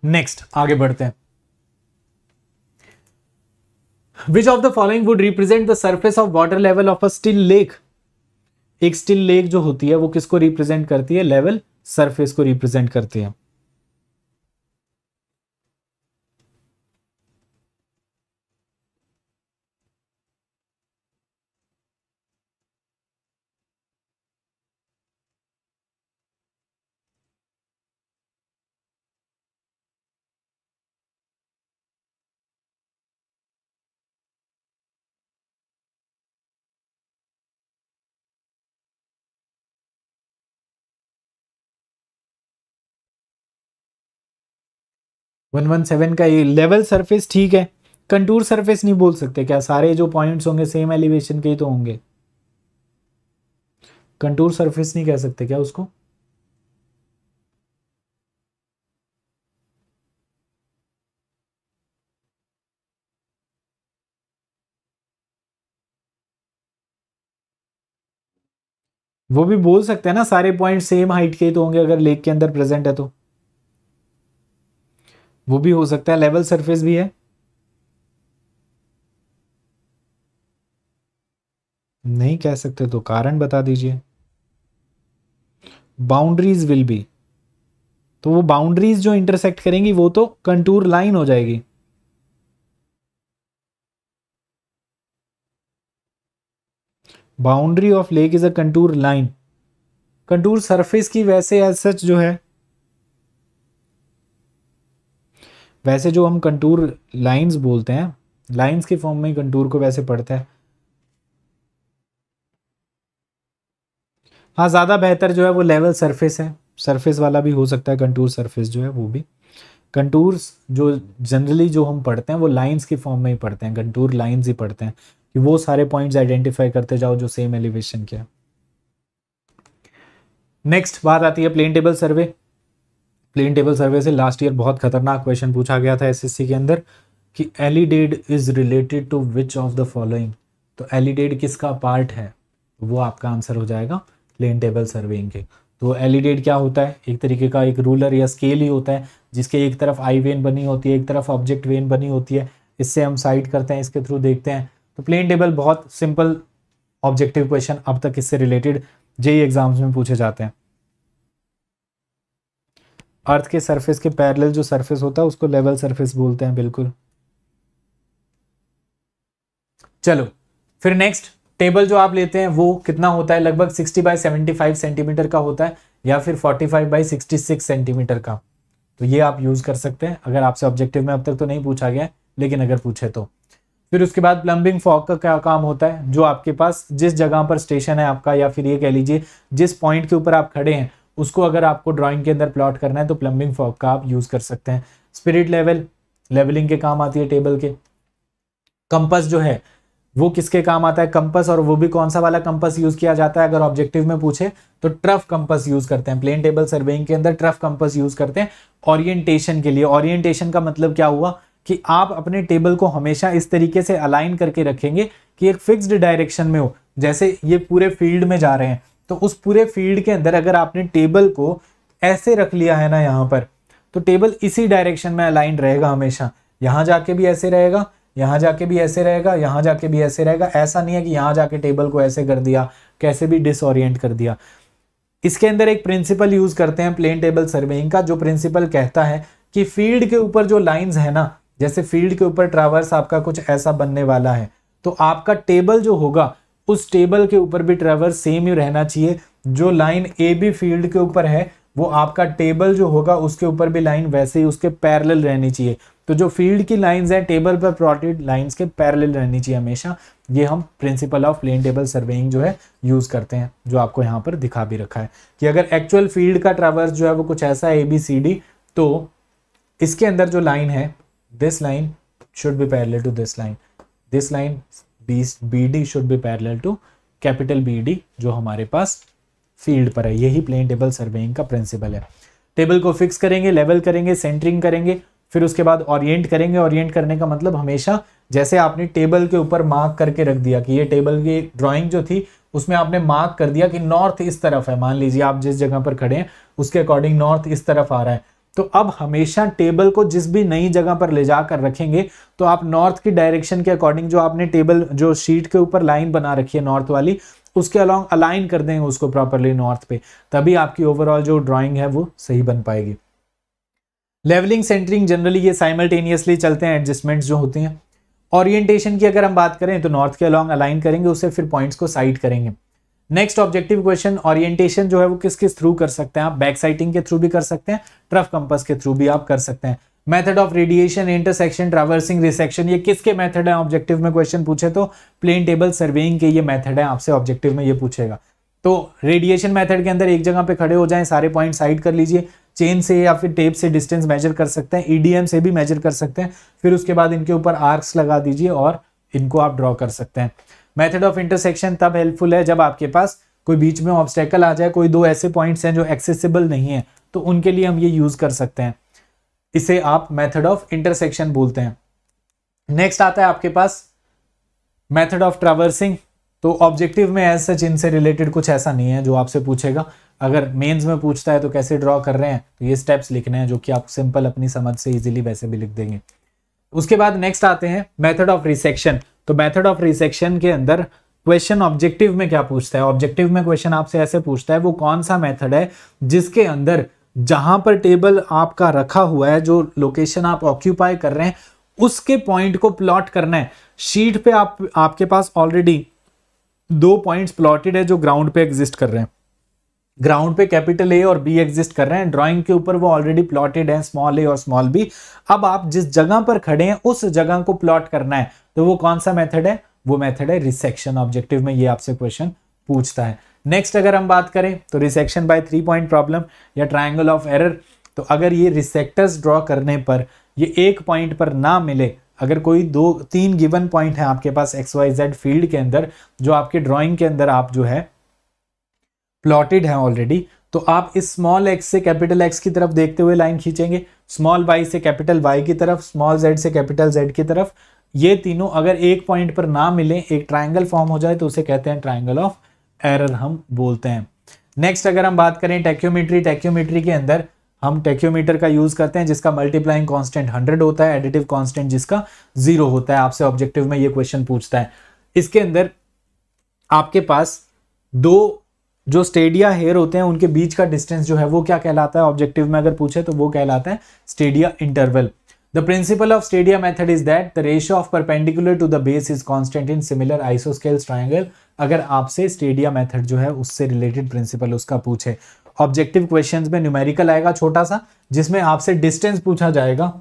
नेक्स्ट आगे बढ़ते हैं which of the following would represent the surface of water level of a still lake एक स्टिल लेक जो होती है वो किसको रिप्रेजेंट करती है लेवल सरफेस को रिप्रेजेंट करती है 117 का ये लेवल सरफेस ठीक है कंटूर सरफेस नहीं बोल सकते क्या सारे जो पॉइंट्स होंगे सेम एलिवेशन के ही तो होंगे कंटूर सरफेस नहीं कह सकते क्या उसको वो भी बोल सकते हैं ना सारे पॉइंट सेम हाइट के ही तो होंगे अगर लेक के अंदर प्रेजेंट है तो वो भी हो सकता है लेवल सरफेस भी है नहीं कह सकते तो कारण बता दीजिए बाउंड्रीज विल बी तो वो बाउंड्रीज जो इंटरसेक्ट करेंगी वो तो कंटूर लाइन हो जाएगी boundary of lake is a contour line contour surface की वैसे एज सच जो है वैसे जो हम कंटूर लाइंस बोलते हैं लाइंस के फॉर्म में कंटूर को वैसे पढ़ते हैं हाँ ज़्यादा बेहतर जो है वो लेवल सरफेस है सरफेस वाला भी हो सकता है कंटूर सरफेस जो है वो भी कंटूर्स जो जनरली जो हम पढ़ते हैं वो लाइंस के फॉर्म में ही पढ़ते हैं कंटूर लाइंस ही पढ़ते हैं कि वो सारे पॉइंट्स आइडेंटिफाई करते जाओ जो सेम एलिवेशन के नेक्स्ट बात आती है plane table survey plane table survey से लास्ट ईयर बहुत खतरनाक क्वेश्चन पूछा गया था एसएससी के अंदर कि alidade is related to which of the following तो एलिडेड किसका पार्ट है वो आपका आंसर हो जाएगा प्लेन टेबल सर्वेइंग के तो एलिडेड क्या होता है एक तरीके का एक रूलर या स्केल ही होता है जिसके एक तरफ आई वेन बनी होती है एक तरफ ऑब्जेक्ट वेन बनी होती है इससे हम साइड करते हैं इसके थ्रू देखते हैं तो प्लेन टेबल बहुत सिंपल ऑब्जेक्टिव क्वेश्चन अब तक इससे रिलेटेड जेई एग्जाम्स में पूछे जाते हैं अर्थ के सरफेस के पैरेलल जो सरफेस होता है उसको लेवल सरफेस बोलते हैं बिल्कुल चलो फिर नेक्स्ट टेबल जो आप लेते हैं वो कितना होता है लगभग 60 बाय 75 सेंटीमीटर का होता है या फिर 45 फाइव बाई सेंटीमीटर का तो ये आप यूज कर सकते हैं अगर आपसे ऑब्जेक्टिव में अब तक तो नहीं पूछा गया लेकिन अगर पूछे तो फिर उसके बाद प्लम्बिंग फॉग का क्या काम होता है जो आपके पास जिस जगह पर स्टेशन है आपका या फिर ये कह लीजिए जिस पॉइंट के ऊपर आप खड़े हैं उसको अगर आपको ड्राइंग के अंदर प्लॉट करना है तो प्लम्बिंग फॉग का आप यूज़ कर सकते हैं स्पिरिट लेवल लेवलिंग के काम आती है टेबल के कंपस जो है वो किसके काम आता है कंपस और वो भी कौन सा वाला कंपस यूज किया जाता है अगर ऑब्जेक्टिव में पूछे तो ट्रफ कंपस यूज करते हैं प्लेन टेबल सर्वेइंग के अंदर ट्रफ कंपस यूज करते हैं ओरिएंटेशन के लिए ओरिएंटेशन का मतलब क्या हुआ कि आप अपने टेबल को हमेशा इस तरीके से अलाइन करके रखेंगे कि एक फिक्स्ड डायरेक्शन में हो जैसे ये पूरे फील्ड में जा रहे हैं तो उस पूरे फील्ड के अंदर अगर आपने टेबल को ऐसे रख लिया है ना यहाँ पर तो टेबल इसी डायरेक्शन में अलाइन रहेगा हमेशा यहाँ जाके भी ऐसे रहेगा यहाँ जाके भी ऐसे रहेगा यहाँ जाके भी ऐसे रहेगा ऐसा नहीं है कि यहाँ जाके टेबल को ऐसे कर दिया कैसे भी डिसऑरियंट कर दिया इसके अंदर एक प्रिंसिपल यूज़ करते हैं प्लेन टेबल सर्वेइंग का जो प्रिंसिपल कहता है कि फील्ड के ऊपर जो लाइंस है ना जैसे फील्ड के ऊपर ट्रावर्स आपका कुछ ऐसा बनने वाला है तो आपका टेबल जो होगा उस टेबल के ऊपर भी ट्रेवर सेम ही रहना चाहिए जो लाइन ए बी फील्ड के ऊपर है वो आपका टेबल जो होगा उसके ऊपर भी लाइन वैसे ही उसके पैरेलल रहनी चाहिए तो जो फील्ड की लाइंस हैं टेबल पर प्लॉटेड लाइंस के पैरेलल रहनी चाहिए हमेशा ये हम principle of plane table surveying जो है यूज़ करते हैं जो आपको यहाँ पर दिखा भी रखा है कि अगर एक्चुअल फील्ड का ट्रावर्स जो है वो कुछ ऐसा है ए बी सी डी तो इसके अंदर जो लाइन है this line should be parallel to this line this line B D should be parallel to capital B D जो हमारे पास फील्ड पर है यही प्लेन टेबल सर्वेइंग का प्रिंसिपल है टेबल को फिक्स करेंगे लेवल करेंगे सेंटरिंग करेंगे फिर उसके बाद ओरिएंट करेंगे ओरिएंट करने का मतलब हमेशा जैसे आपने टेबल के ऊपर मार्क करके रख दिया कि ये टेबल की ड्राइंग जो थी उसमें आपने मार्क कर दिया कि नॉर्थ इस तरफ है मान लीजिए आप जिस जगह पर खड़े हैं उसके अकॉर्डिंग नॉर्थ इस तरफ आ रहा है तो अब हमेशा टेबल को जिस भी नई जगह पर ले जाकर रखेंगे तो आप नॉर्थ की डायरेक्शन के अकॉर्डिंग जो आपने टेबल जो शीट के ऊपर लाइन बना रखी है नॉर्थ वाली उसके अलॉन्ग अलाइन कर देंगे उसको प्रॉपरली नॉर्थ पे तभी आपकी ओवरऑल जो ड्राइंग है वो सही बन पाएगी लेवलिंग सेंटरिंग जनरली ये साइमल्टेनियसली चलते हैं एडजस्टमेंट जो होते हैं ओरिएंटेशन की अगर हम बात करें तो नॉर्थ के अलॉन्ग अलाइन करेंगे उसे फिर पॉइंट्स को साइड करेंगे नेक्स्ट ऑब्जेक्टिव क्वेश्चन ऑरिएंटेशन जो है वो किस किस थ्रू कर सकते हैं आप बैक साइटिंग के थ्रू भी कर सकते हैं ट्रफ कंपस के थ्रू भी आप कर सकते हैं method of radiation intersection traversing resection ये किसके मेथड है ऑब्जेक्टिव में क्वेश्चन पूछे तो प्लेन टेबल सर्वेइंग के ये मेथड है आपसे ऑब्जेक्टिव में ये पूछेगा तो रेडिएशन मेथड के अंदर एक जगह पे खड़े हो जाएं सारे पॉइंट साइड कर लीजिए चेन से या फिर टेप से डिस्टेंस मेजर कर सकते हैं ईडीएम e से भी मेजर कर सकते हैं फिर उसके बाद इनके ऊपर आर्क्स लगा दीजिए और इनको आप ड्रॉ कर सकते हैं मेथड ऑफ इंटरसेक्शन तब हेल्पफुल है जब आपके पास कोई बीच में ऑब्स्टेकल आ जाए कोई दो ऐसे पॉइंट्स हैं जो एक्सेसिबल नहीं है तो उनके लिए हम ये यूज कर सकते हैं इसे आप मेथड ऑफ इंटरसेक्शन बोलते हैं नेक्स्ट आता है आपके पास मेथड ऑफ ट्रावर्सिंग तो ऑब्जेक्टिव में एज सच इनसे रिलेटेड कुछ ऐसा नहीं है जो आपसे पूछेगा अगर मेंस में पूछता है तो कैसे ड्रॉ कर रहे हैं तो ये स्टेप्स लिखने हैं जो कि आप सिंपल अपनी समझ से इजीली वैसे भी लिख देंगे उसके बाद नेक्स्ट आते हैं मेथड ऑफ रिसेक्शन तो मेथड ऑफ रिसेक्शन के अंदर क्वेश्चन ऑब्जेक्टिव में क्या पूछता है ऑब्जेक्टिव में क्वेश्चन आपसे ऐसे पूछता है वो कौन सा मेथड है जिसके अंदर जहां पर टेबल आपका रखा हुआ है जो लोकेशन आप ऑक्यूपाई कर रहे हैं उसके पॉइंट को प्लॉट करना है शीट पे आप आपके पास ऑलरेडी दो पॉइंट्स प्लॉटेड है जो ग्राउंड पे एग्जिस्ट कर रहे हैं ग्राउंड पे कैपिटल ए और बी एग्जिस्ट कर रहे हैं ड्राइंग के ऊपर वो ऑलरेडी प्लॉटेड है स्मॉल ए और स्मॉल बी अब आप जिस जगह पर खड़े हैं उस जगह को प्लॉट करना है तो वो कौन सा मेथड है वो मेथड है रिसेक्शन ऑब्जेक्टिव में ये आपसे क्वेश्चन पूछता है नेक्स्ट अगर हम बात करें तो resection by three point problem या ट्राइंगल ऑफ एरर तो अगर ये रिसेक्टर्स ड्रॉ करने पर ये एक पॉइंट पर ना मिले अगर कोई दो तीन गिवन पॉइंट है आपके पास एक्स वाई जेड फील्ड के अंदर जो आपके ड्रॉइंग के अंदर आप जो है प्लॉटेड है ऑलरेडी तो आप इस स्मॉल एक्स से कैपिटल एक्स की तरफ देखते हुए लाइन खींचेंगे स्मॉल वाई से कैपिटल वाई की तरफ स्मॉल जेड से कैपिटल जेड की तरफ ये तीनों अगर एक पॉइंट पर ना मिले एक ट्राइंगल फॉर्म हो जाए तो उसे कहते हैं ट्राइंगल ऑफ एरर हम बोलते हैं नेक्स्ट अगर हम बात करें टेक्योमीट्री टेक्योमीट्री के अंदर हम टेक्योमीटर का यूज करते हैं जिसका मल्टीप्लाइंग कांस्टेंट 100 होता है एडिटिव कांस्टेंट जिसका जीरो होता है आपसे ऑब्जेक्टिव में ये क्वेश्चन पूछता है इसके अंदर आपके पास दो जो स्टेडिया हेयर होते हैं उनके बीच का डिस्टेंस जो है वो क्या कहलाता है ऑब्जेक्टिव में अगर पूछे तो वो कहलाता है stadia interval The principle of stadia method is that the ratio of perpendicular to the base is constant in similar isosceles triangle. अगर आपसे stadia method जो है उससे related principle उसका पूछे ऑब्जेक्टिव क्वेश्चन में न्यूमेरिकल आएगा छोटा सा जिसमें आपसे डिस्टेंस पूछा जाएगा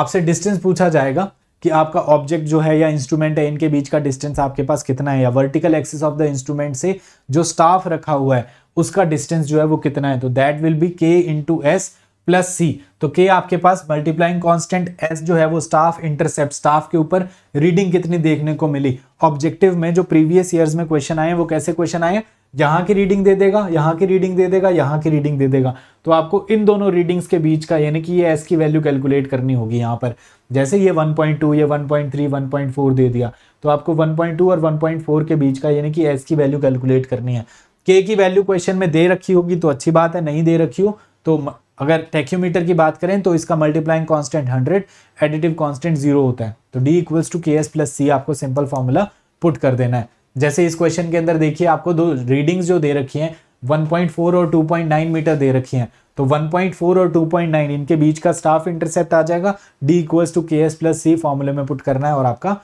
आपसे डिस्टेंस पूछा जाएगा कि आपका ऑब्जेक्ट जो है या इंस्ट्रूमेंट है इनके बीच का डिस्टेंस आपके पास कितना है या vertical axis of the instrument से जो स्टाफ रखा हुआ है उसका डिस्टेंस जो है वो कितना है तो that will be K into S plus C तो के आपके पास मल्टीप्लाइंग कांस्टेंट एस जो है वो स्टाफ इंटरसेप्ट स्टाफ के ऊपर रीडिंग कितनी देखने को मिली ऑब्जेक्टिव में जो प्रीवियस ईयर्स में क्वेश्चन आए वो कैसे क्वेश्चन आए यहाँ की रीडिंग दे देगा यहाँ की रीडिंग दे देगा यहाँ की रीडिंग दे देगा तो आपको इन दोनों रीडिंग्स के बीच का यानी कि ये एस की वैल्यू कैलकुलेट करनी होगी यहाँ पर जैसे ये 1.2 ये 1.3 1.4 दे दिया तो आपको 1.2 और 1.4 के बीच का यानी कि एस की वैल्यू कैलकुलेट करनी है के की वैल्यू क्वेश्चन में दे रखी होगी तो अच्छी बात है नहीं दे रखी हो तो अगर टेक्यूमीटर की बात करें तो इसका multiplying constant 100 additive constant zero होता है तो D equals to K S plus C आपको सिंपल फॉर्मूला पुट कर देना है जैसे इस क्वेश्चन के अंदर देखिए आपको दो रीडिंग्स जो दे रखी हैं 1.4 और 2.9 मीटर दे रखी हैं तो 1.4 और 2.9 इनके बीच का स्टाफ इंटरसेप्ट आ जाएगा D equals to K S plus C फॉर्मूले में पुट करना है और आपका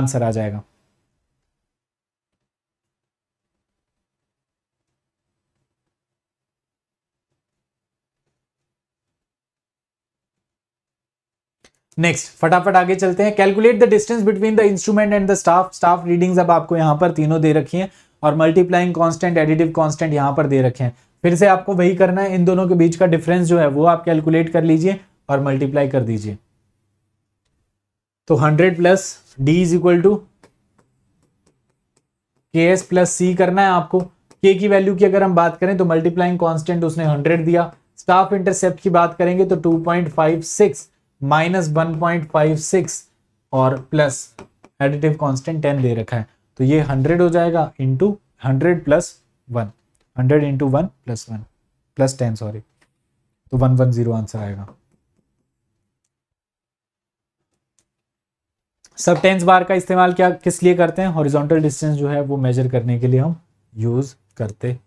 आंसर आ जाएगा नेक्स्ट फटाफट आगे चलते हैं calculate the distance between the instrument and the staff staff readings अब आपको यहां पर तीनों दे रखी हैं और मल्टीप्लाइंग कांस्टेंट एडिटिव कांस्टेंट यहां पर दे रखे हैं फिर से आपको वही करना है इन दोनों के बीच का डिफरेंस जो है वो आप कैलकुलेट कर लीजिए और मल्टीप्लाई कर दीजिए तो hundred plus D is equal to K S plus C करना है आपको के की वैल्यू की अगर हम बात करें तो मल्टीप्लाइंग कॉन्स्टेंट उसने हंड्रेड दिया स्टाफ इंटरसेप्ट की बात करेंगे तो two point five six minus one point five six और प्लस एडिटिव कांस्टेंट टेन दे रखा है तो ये हंड्रेड हो जाएगा into hundred plus one hundred into one plus one plus ten sorry तो वन वन जीरो आंसर आएगा सब टेंस बार का इस्तेमाल क्या किस लिए करते हैं हॉरिजॉन्टल डिस्टेंस जो है वो मेजर करने के लिए हम यूज करते हैं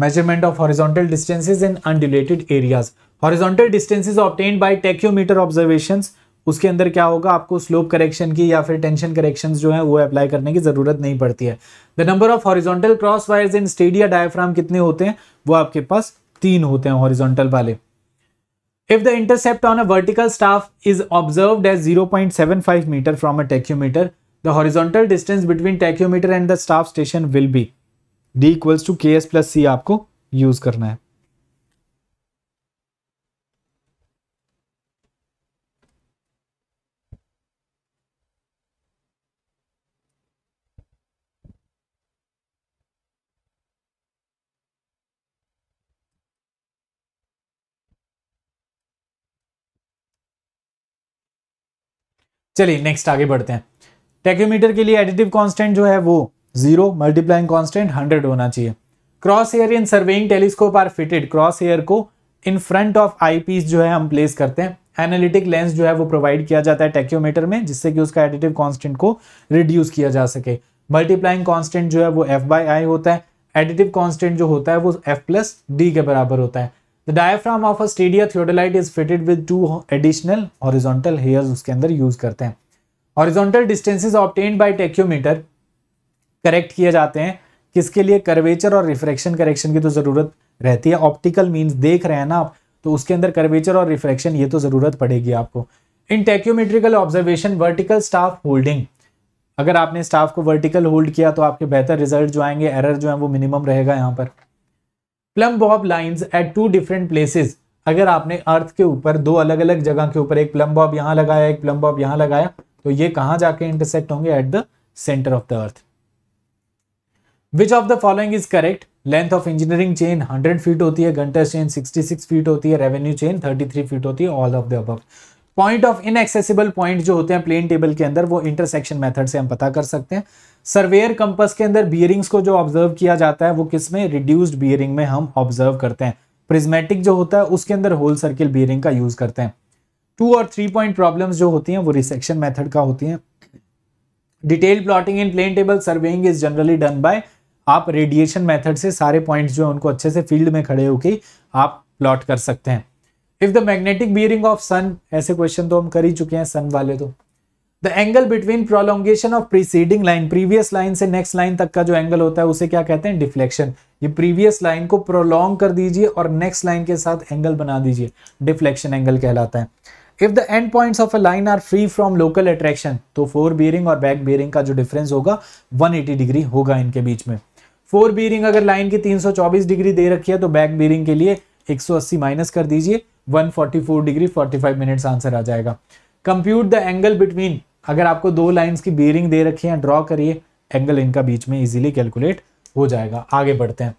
measurement of horizontal distances in undulated areas horizontal distances obtained by tachyometer observations उसके अंदर क्या होगा आपको स्लोप करेक्शन की या फिर टेंशन करेक्शन जो है वो अप्लाई करने की जरूरत नहीं पड़ती है the number of horizontal cross wires in stadia diaphragm कितने होते हैं वो आपके पास तीन होते हैं हॉरिजोंटल वाले if the intercept on a vertical staff is observe as zero point seven five metre from a tacheometer the horizontal distance between tacheometer and the staff station will be D equals to K S plus C आपको use करना है चलिए next आगे बढ़ते हैं टेक्यूमीटर के लिए additive constant जो है वो जीरो मल्टीप्लाइंग कॉन्स्टेंट हंड्रेड होना चाहिए cross hair in surveying telescope are fitted cross hair को in front of eyepiece जो है हम प्लेस करते हैं एनालिटिक लेंस जो है वो प्रोवाइड किया जाता है टेक्योमीटर में जिससे कि उसका एडिटिव कांस्टेंट को रिड्यूस किया जा सके मल्टीप्लाइंग कांस्टेंट जो है वो एफ बाई आई होता है एडिटिव कांस्टेंट जो होता है वो एफ प्लस डी के बराबर होता है the diaphragm of a stadia theodolite is fitted with two additional horizontal hair उसके अंदर यूज करते हैं horizontal distances obtain by tacheometer correct किए जाते हैं किसके लिए कर्वेचर और रिफ्रैक्शन करेक्शन की तो ज़रूरत रहती है ऑप्टिकल मीन्स देख रहे हैं ना आप तो उसके अंदर कर्वेचर और रिफ्रैक्शन ये तो ज़रूरत पड़ेगी आपको in tacheometrical observation vertical staff holding अगर आपने स्टाफ को वर्टिकल होल्ड किया तो आपके बेहतर रिजल्ट जो आएंगे एरर जो है वो मिनिमम रहेगा यहाँ पर plumb bob lines at two different places अगर आपने अर्थ के ऊपर दो अलग अलग जगह के ऊपर एक प्लम बॉब यहाँ लगाया एक प्लम बॉब यहाँ लगाया तो ये कहाँ जाके इंटरसेक्ट होंगे at the centre of the earth which of the following is correct length of engineering chain 100 feet होती है घंटा चेन 66 फीट होती है रेवेन्यू चेन 33 फीट होती है ऑल ऑफ द अब पॉइंट ऑफ इनएक्सेसिबल पॉइंट जो होते हैं प्लेन टेबल के अंदर वो इंटरसेक्शन मेथड से हम पता कर सकते हैं सर्वेयर कंपस के अंदर बियरिंग्स को जो ऑब्जर्व किया जाता है वो किस में रिड्यूस्ड बियरिंग में हम ऑब्जर्व करते हैं प्रिज्मेटिक जो होता है उसके अंदर होल सर्किल बियरिंग का यूज करते हैं टू और थ्री पॉइंट प्रॉब्लम जो होती हैं वो रिसेक्शन मेथड का होती है detail plotting in plane table surveying is generally done by आप रेडिएशन मेथड से सारे पॉइंट्स जो है उनको अच्छे से फील्ड में खड़े होकर आप प्लॉट कर सकते हैं if the magnetic bearing of sun ऐसे क्वेश्चन तो हम कर ही चुके हैं सन वाले तो the angle between prolongation of preceding line previous line से नेक्स्ट लाइन तक का जो एंगल होता है उसे क्या कहते हैं डिफ्लेक्शन ये प्रीवियस लाइन को प्रोलोंग कर दीजिए और नेक्स्ट लाइन के साथ एंगल बना दीजिए डिफ्लेक्शन एंगल कहलाता है if the end point of a line are free from local attraction तो फोर बियरिंग और बैक बियरिंग का जो डिफरेंस होगा 180 डिग्री होगा इनके बीच में फोर बीरिंग अगर लाइन की 324 डिग्री दे रखी है तो बैक बीरिंग के लिए 180 माइनस कर दीजिए 144 डिग्री 45 मिनट्स आंसर आ जाएगा कंप्यूट द एंगल बिटवीन अगर आपको दो लाइंस की बीरिंग दे रखी है ड्रॉ करिए एंगल इनका बीच में इजीली कैलकुलेट हो जाएगा आगे बढ़ते हैं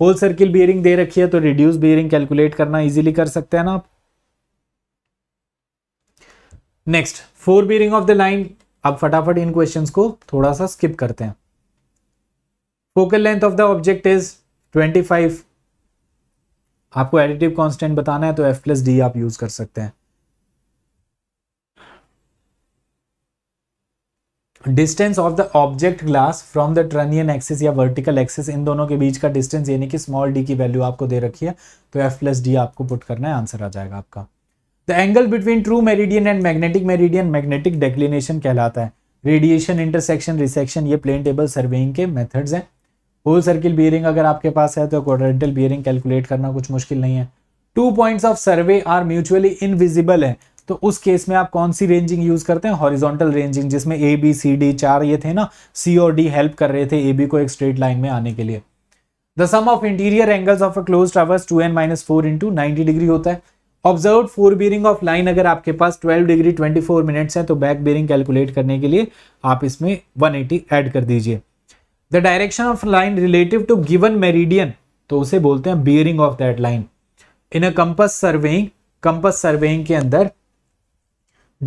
होल सर्किल बियरिंग दे रखी है तो रिड्यूस बियरिंग कैलकुलेट करना ईजिली कर सकते हैं ना आप next fore bearing of the line अब फटाफट इन क्वेश्चन को थोड़ा सा स्किप करते हैं focal length of the object is 25 आपको एडिटिव कांस्टेंट बताना है तो एफ प्लस डी आप यूज कर सकते हैं distance of the object glass from the trunnion axis या वर्टिकल एक्सिस इन दोनों के बीच का डिस्टेंस यानी कि स्मॉल डी की वैल्यू आपको दे रखी है तो एफ प्लस डी आपको पुट करना है आंसर आ जाएगा आपका the angle between true meridian and magnetic meridian magnetic declination कहलाता है रेडिएशन इंटरसेक्शन रिसेक्शन ये प्लेन टेबल सर्वेइंग के मेथड्स हैं होल सर्किल बियरिंग अगर आपके पास है तो क्वाड्रेंटल बियरिंग कैलकुलेट करना कुछ मुश्किल नहीं है two points of survey are mutually invisible है तो उस केस में आप कौन सी रेंजिंग यूज करते हैं हॉरिजॉन्टल रेंजिंग जिसमें ए बी सी डी चार ये थे ना सी और डी हेल्प कर रहे थे ए बी को एक स्ट्रेट लाइन में आने के लिए the sum of interior angles of a close traverse two N minus four into ninety degree होता है observe fore bearing of line अगर आपके पास twelve degree twenty four minutes है तो बैक बियरिंग कैलकुलेट करने के लिए आप इसमें वन एटी एड कर दीजिए the direction of line relative to given meridian तो उसे बोलते हैं bearing of that line in a compass surveying compass surveying के अंदर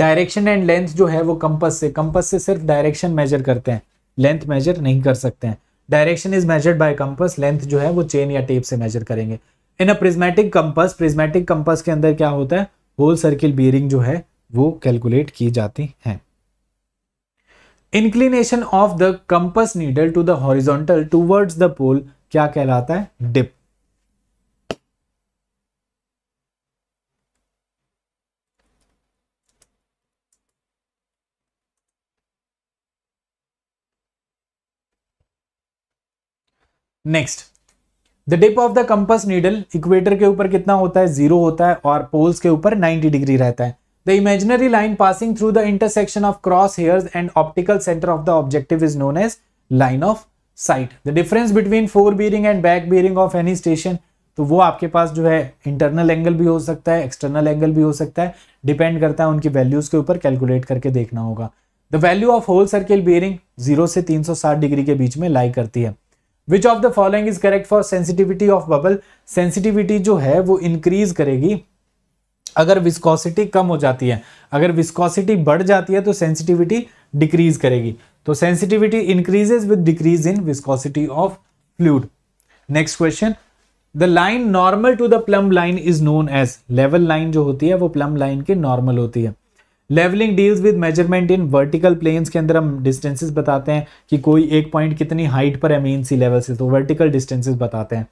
डायरेक्शन एंड लेंथ जो है वो कंपस से कंपस से सिर्फ डायरेक्शन मेजर करते हैं लेंथ मेजर नहीं कर सकते हैं direction is measured by compass length जो है वो चेन या टेप से मेजर करेंगे in a prismatic compass prismatic compass के अंदर क्या होता है होल सर्किल बियरिंग जो है वो कैलकुलेट की जाती हैं inclination of the compass needle to the horizontal towards the pole क्या कहलाता है dip next the dip of the compass needle equator के ऊपर कितना होता है जीरो होता है और पोल्स के ऊपर 90 डिग्री रहता है The imaginary line passing through the intersection of crosshairs and optical center of the objective is known as line of sight. The difference between fore bearing and back bearing of any station तो वो आपके पास जो है internal angle भी हो सकता है external angle भी हो सकता है डिपेंड करता है उनकी वैल्यूज के ऊपर कैलकुलेट करके देखना होगा the value of whole circle bearing zero से 360 डिग्री के बीच में लाई करती है which of the following is correct for sensitivity of bubble sensitivity जो है वो इंक्रीज करेगी अगर विस्कोसिटी कम हो जाती है अगर विस्कोसिटी बढ़ जाती है तो सेंसिटिविटी डिक्रीज करेगी तो sensitivity increases with decrease in viscosity of fluid next question the line normal to the plumb line is known as level line जो होती है वो प्लम लाइन के नॉर्मल होती है levelling deals with measurement in vertical planes के अंदर हम डिस्टेंसेज बताते हैं कि कोई एक पॉइंट कितनी हाइट पर है मेन सी लेवल से तो वर्टिकल डिस्टेंसेज बताते हैं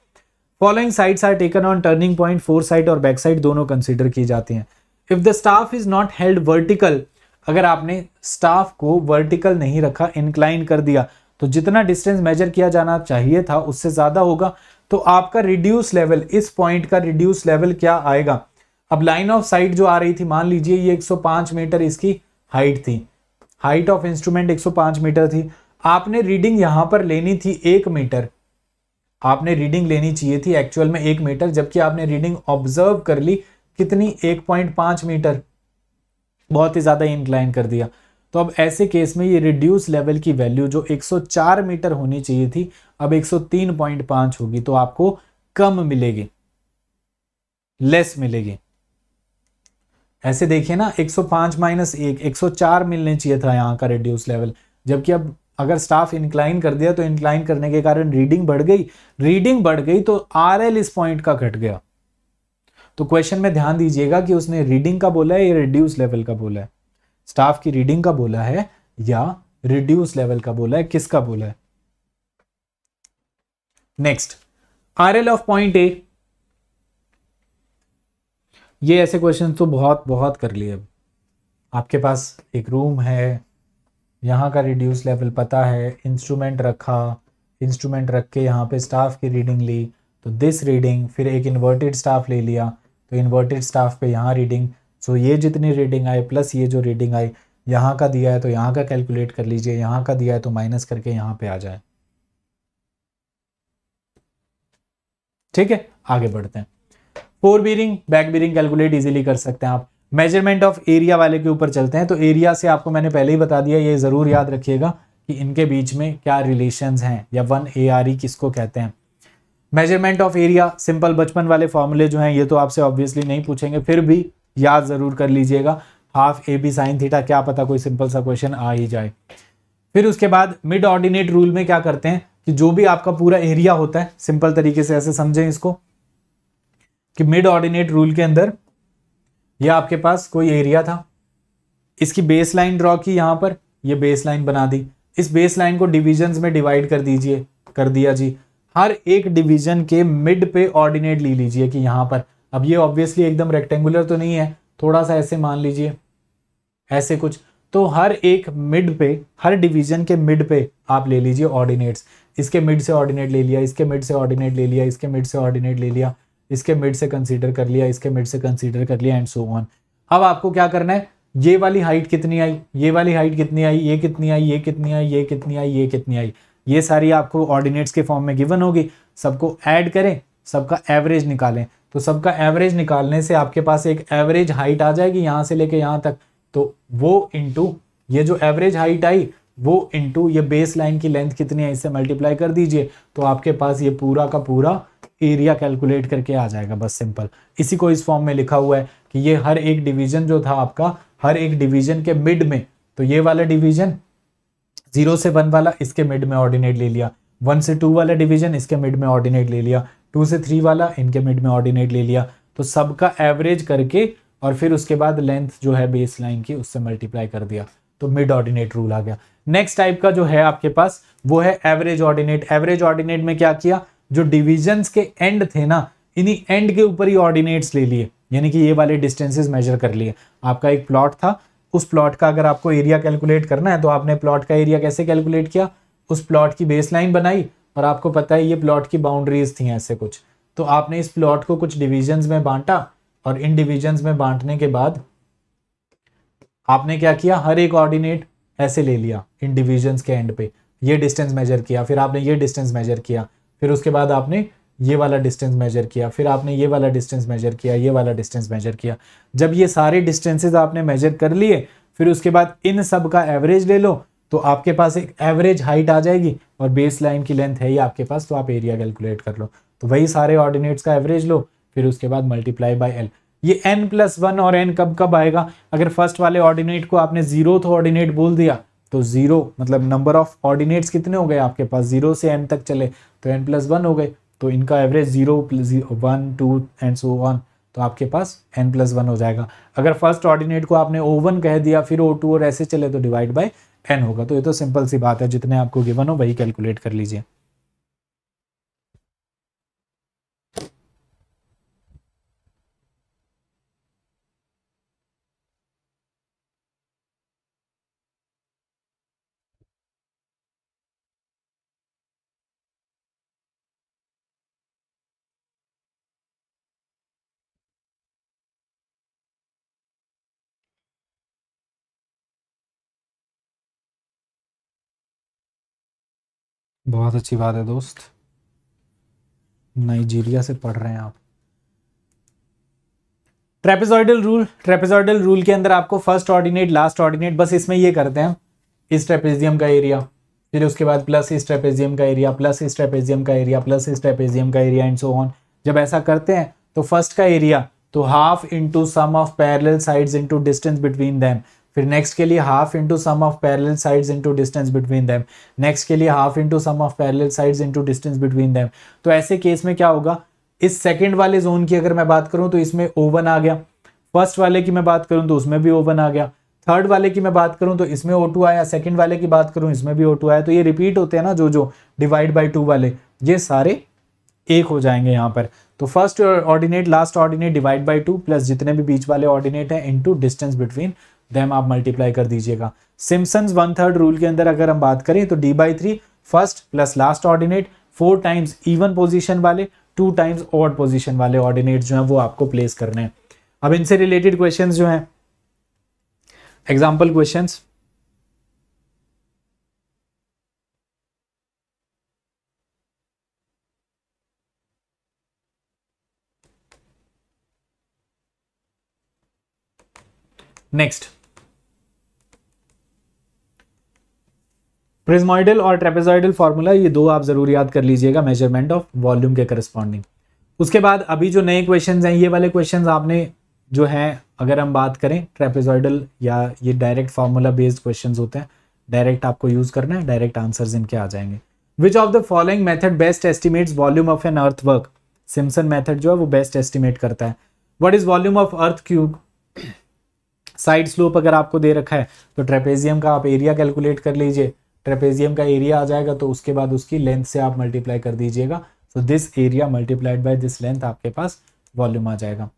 following sides are taken on turning point fore side और बैक साइड दोनों कंसिडर की जाती हैं if the staff is not held vertical अगर आपने स्टाफ को वर्टिकल नहीं रखा इनक्लाइन कर दिया तो जितना डिस्टेंस मेजर किया जाना चाहिए था उससे ज़्यादा होगा तो आपका रिड्यूस लेवल इस पॉइंट का रिड्यूस लेवल क्या आएगा अब लाइन ऑफ साइट जो आ रही थी मान लीजिए ये 105 मीटर इसकी हाइट थी हाइट ऑफ इंस्ट्रूमेंट 105 मीटर थी आपने रीडिंग यहां पर लेनी थी एक मीटर आपने रीडिंग लेनी चाहिए थी एक्चुअल में एक मीटर जबकि आपने रीडिंग ऑब्जर्व कर ली कितनी 1.5 मीटर बहुत ही ज़्यादा इंक्लाइन कर दिया तो अब ऐसे केस में ये रिड्यूस लेवल की वैल्यू जो 104 मीटर होनी चाहिए थी अब 103.5 होगी तो आपको कम मिलेगी लेस मिलेगी ऐसे देखिए ना 105 माइनस एक चार मिलने चाहिए था यहां का रिड्यूस लेवल जबकि अब अगर स्टाफ इंक्लाइन कर दिया तो इंक्लाइन करने के कारण रीडिंग बढ़ गई रीडिंग बढ़ गई तो आर इस पॉइंट का घट गया तो क्वेश्चन में ध्यान दीजिएगा कि उसने रीडिंग का बोला है या रिड्यूस लेवल का बोला है स्टाफ की रीडिंग का बोला है या रिड्यूस लेवल का बोला है किसका बोला है next R of point A ये ऐसे क्वेश्चन तो बहुत बहुत कर लिए अब आपके पास एक रूम है यहाँ का रिड्यूस लेवल पता है इंस्ट्रूमेंट रखा इंस्ट्रूमेंट रख के यहाँ पे स्टाफ की रीडिंग ली तो दिस रीडिंग फिर एक इन्वर्टेड स्टाफ ले लिया तो इन्वर्टेड स्टाफ पे यहाँ रीडिंग सो ये जितनी रीडिंग आई प्लस ये जो रीडिंग आई यहाँ का दिया है तो यहाँ का कैलकुलेट कर लीजिए यहाँ का दिया है तो माइनस करके यहाँ पे आ जाए ठीक है आगे बढ़ते हैं fore bearing back bearing calculate easily कर सकते हैं आप मेजरमेंट ऑफ एरिया वाले के ऊपर चलते हैं तो एरिया से आपको मैंने पहले ही बता दिया ये ज़रूर याद रखिएगा कि इनके बीच में क्या रिलेशन हैं या वन ए आर ई किसको कहते हैं मेजरमेंट ऑफ एरिया सिंपल बचपन वाले फॉर्मूले जो हैं ये तो आपसे ऑब्वियसली नहीं पूछेंगे फिर भी याद ज़रूर कर लीजिएगा half A B sine theta क्या पता कोई सिंपल सा क्वेश्चन आ ही जाए फिर उसके बाद मिड ऑर्डिनेट रूल में क्या करते हैं कि जो भी आपका पूरा एरिया होता है सिंपल तरीके से ऐसे समझें इसको कि मिड ऑर्डिनेट रूल के अंदर ये आपके पास कोई एरिया था इसकी बेस लाइन ड्रॉ की यहाँ पर ये बेस लाइन बना दी इस बेस लाइन को डिविजन में डिवाइड कर दीजिए कर दिया जी हर एक डिवीजन के मिड पे ऑर्डिनेट ले लीजिए कि यहाँ पर अब ये ऑब्वियसली एकदम रेक्टेंगुलर तो नहीं है थोड़ा सा ऐसे मान लीजिए ऐसे कुछ तो हर एक मिड पे हर डिवीजन के मिड पे आप ले लीजिए ऑर्डिनेट्स इसके मिड से ऑर्डिनेट ले लिया इसके मिड से ऑर्डिनेट ले लिया इसके मिड से ऑर्डिनेट ले लिया इसके मिड से कंसीडर कर लिया इसके मिड से कंसीडर कर लिया एंड सो ऑन अब आपको क्या करना है ये वाली हाइट कितनी आई ये वाली हाइट कितनी आई ये कितनी आई ये कितनी आई ये कितनी आई ये कितनी आई ये सारी आपको ऑर्डिनेट्स के फॉर्म में गिवन होगी सबको ऐड करें सबका एवरेज निकालें तो सबका एवरेज निकालने से आपके पास एक एवरेज हाइट आ जाएगी यहाँ से लेके यहाँ तक तो वो इंटू ये जो एवरेज हाइट आई वो इंटू ये बेस लाइन की लेंथ कितनी है इससे मल्टीप्लाई कर दीजिए तो आपके पास ये पूरा का पूरा एरिया कैलकुलेट करके आ जाएगा बस सिंपल इसी को इस फॉर्म में लिखा हुआ है कि ये हर एक डिवीजन जो था आपका हर एक डिवीजन के मिड में तो ये वाला डिवीजन जीरो से वन वाला इसके मिड में ऑर्डिनेट ले लिया वन से टू वाला डिवीजन इसके मिड में ऑर्डिनेट ले लिया टू से थ्री वाला इनके मिड में ऑर्डिनेट ले लिया तो सबका एवरेज करके और फिर उसके बाद लेंथ जो है बेस लाइन की उससे मल्टीप्लाई कर दिया तो मिड ऑर्डिनेट रूल आ गया नेक्स्ट टाइप का जो है आपके पास वो है एवरेज ऑर्डिनेट एवरेज ऑर्डिनेट में क्या किया जो डिविजन्स के एंड थे ना इन्हीं एंड के ऊपर ही ऑर्डिनेट्स ले लिए यानी कि ये वाले डिस्टेंसेज मेजर कर लिए आपका एक प्लॉट था उस प्लॉट का अगर आपको एरिया कैलकुलेट करना है तो आपने प्लॉट का एरिया कैसे कैलकुलेट किया उस प्लॉट की बेस लाइन बनाई और आपको पता है ये प्लॉट की बाउंड्रीज थी ऐसे कुछ तो आपने इस प्लॉट को कुछ डिविजन्स में बांटा और इन डिविजन्स में बांटने के बाद आपने क्या किया हर एक ऑर्डिनेट ऐसे ले लिया इन डिविजन्स के एंड पे ये डिस्टेंस मेजर किया फिर आपने ये डिस्टेंस मेजर किया फिर उसके बाद आपने ये वाला डिस्टेंस मेजर किया फिर आपने ये वाला डिस्टेंस मेजर किया ये वाला डिस्टेंस मेजर किया जब ये सारे डिस्टेंसेज आपने मेजर कर लिए फिर उसके बाद इन सब का एवरेज ले लो तो आपके पास एक एवरेज हाइट आ जाएगी और बेस लाइन की लेंथ है ही आपके पास तो आप एरिया कैलकुलेट कर लो तो वही सारे ऑर्डिनेट्स का एवरेज लो फिर उसके बाद मल्टीप्लाई बाय एल ये एन प्लस वन और एन कब कब आएगा अगर फर्स्ट वाले ऑर्डिनेट को आपने जीरो ऑर्डिनेट बोल दिया तो ज़ीरो मतलब नंबर ऑफ ऑर्डिनेट्स कितने हो गए आपके पास ज़ीरो से एन तक चले तो एन प्लस वन हो गए तो इनका average zero one two and so one तो आपके पास एन प्लस वन हो जाएगा अगर फर्स्ट ऑर्डिनेट को आपने ओ वन कह दिया फिर ओ टू और ऐसे चले तो डिवाइड बाई एन होगा तो ये तो सिंपल सी बात है जितने आपको गिवन हो वही कैलकुलेट कर लीजिए बहुत अच्छी बात है दोस्त नाइजीरिया से पढ़ रहे हैं आप ट्रेपेजॉइडल रूल ट्रेपेजॉइडल रूल के अंदर आपको फर्स्ट ऑर्डिनेट लास्ट ऑर्डिनेट बस इसमें ये करते हैं इस ट्रेपेजियम का एरिया फिर उसके बाद प्लस इस ट्रेपेजियम का एरिया प्लस इस ट्रेपेजियम का एरिया प्लस इस ट्रेपेजियम का एरिया एंड सो ऑन जब ऐसा करते हैं तो फर्स्ट का एरिया तो half into sum of parallel sides into distance between them फिर नेक्स्ट के लिए half into sum of parallel sides into distance between them next के लिए half into sum of parallel sides into distance between them तो ऐसे case में क्या होगा इस सेकेंड वाले जोन की अगर मैं बात करूँ तो इसमें ओवन आ गया फर्स्ट वाले की मैं बात करूँ तो उसमें भी ओवन आ गया थर्ड वाले की मैं बात करूं तो इसमें O2 आया सेकंड वाले की बात करूं इसमें भी O2 आया तो ये रिपीट होते हैं ना जो जो डिवाइड बाय टू वाले ये सारे एक हो जाएंगे यहाँ पर तो first ordinate last ordinate divide by two plus जितने भी बीच वाले ऑर्डिनेट हैं इनटू डिस्टेंस बिटवीन देम आप मल्टीप्लाई कर दीजिएगा सिम्सन्स वन थर्ड रूल के अंदर अगर हम बात करें तो D by three first plus last ordinate four times even position वाले टू टाइम्स ऑड पोजिशन वाले ऑर्डिनेट जो है वो आपको प्लेस करने हैं अब इनसे रिलेटेड क्वेश्चन जो है एग्जाम्पल क्वेश्चन नेक्स्ट प्रिजमोइडल और ट्रेपेजॉइडल फार्मूला ये दो आप ज़रूर याद कर लीजिएगा मेजरमेंट ऑफ वॉल्यूम के करस्पॉन्डिंग उसके बाद अभी जो नए क्वेश्चन हैं ये वाले क्वेश्चन आपने जो है अगर हम बात करें ट्रेपेजॉइडल या ये डायरेक्ट फार्मूला बेस्ड क्वेश्चन होते हैं डायरेक्ट आपको यूज़ करना है डायरेक्ट आंसर इनके आ जाएंगे which of the following method best estimate volume of an earth work Simpson method जो है वो बेस्ट एस्टिमेट करता है what is volume of earth cube side slope अगर आपको दे रखा है तो ट्रेपेजियम का आप एरिया कैलकुलेट कर लीजिए ट्रेपेजियम का एरिया आ जाएगा तो उसके बाद उसकी लेंथ से आप मल्टीप्लाई कर दीजिएगा तो this area multiplied by this length आपके पास वॉल्यूम आ जाएगा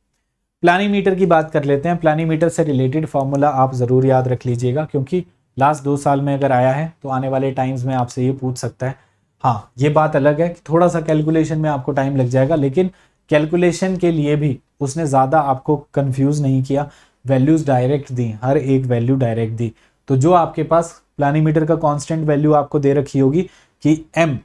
प्लानीमीटर की बात कर लेते हैं प्लानीमीटर से रिलेटेड फार्मूला आप ज़रूर याद रख लीजिएगा क्योंकि लास्ट दो साल में अगर आया है तो आने वाले टाइम्स में आपसे ये पूछ सकता है हाँ ये बात अलग है कि थोड़ा सा कैलकुलेशन में आपको टाइम लग जाएगा लेकिन कैलकुलेशन के लिए भी उसने ज़्यादा आपको कंफ्यूज नहीं किया वैल्यूज़ डायरेक्ट दी हर एक वैल्यू डायरेक्ट दी तो जो आपके पास प्लानीमीटर का कांस्टेंट वैल्यू आपको दे रखी होगी कि एम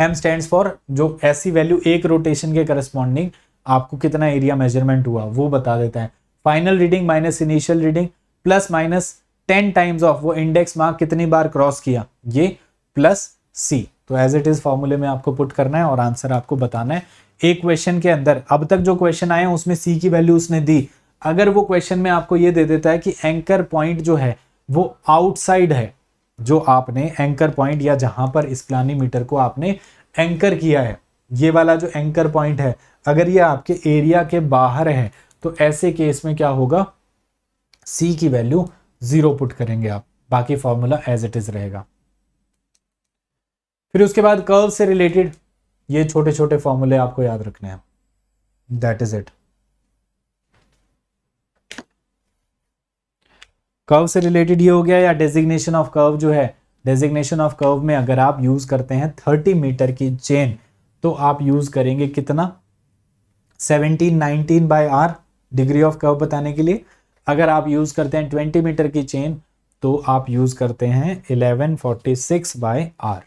एम स्टैंड फॉर जो ऐसी वैल्यू एक रोटेशन के करस्पॉन्डिंग आपको कितना एरिया मेजरमेंट हुआ वो बता देता है final reading minus initial reading plus minus ten times of वो इंडेक्स मार्क कितनी बार क्रॉस किया ये प्लस सी तो एज इट इज फॉर्मूले में आपको पुट करना है और आंसर आपको बताना है एक क्वेश्चन के अंदर अब तक जो क्वेश्चन आए उसमें सी की वैल्यू उसने दी अगर वो क्वेश्चन में आपको ये दे देता है कि एंकर पॉइंट जो है वो आउटसाइड है जो आपने एंकर पॉइंट या जहां पर इस प्लानीमीटर को आपने एंकर किया है ये वाला जो एंकर पॉइंट है अगर ये आपके एरिया के बाहर है तो ऐसे केस में क्या होगा सी की वैल्यू जीरो पुट करेंगे आप बाकी फॉर्मूला एज इट इज रहेगा फिर उसके बाद कर्व से रिलेटेड ये छोटे छोटे फॉर्मूले आपको याद रखने हैं दैट इज इट कर्व से रिलेटेड ये हो गया या डेजिग्नेशन ऑफ कर्व जो है डेजिग्नेशन ऑफ कर्व में अगर आप यूज़ करते हैं थर्टी मीटर की चेन तो आप यूज़ करेंगे कितना seventeen nineteen by R degree of curve बताने के लिए अगर आप यूज़ करते हैं ट्वेंटी मीटर की चेन तो आप यूज़ करते हैं eleven forty six by R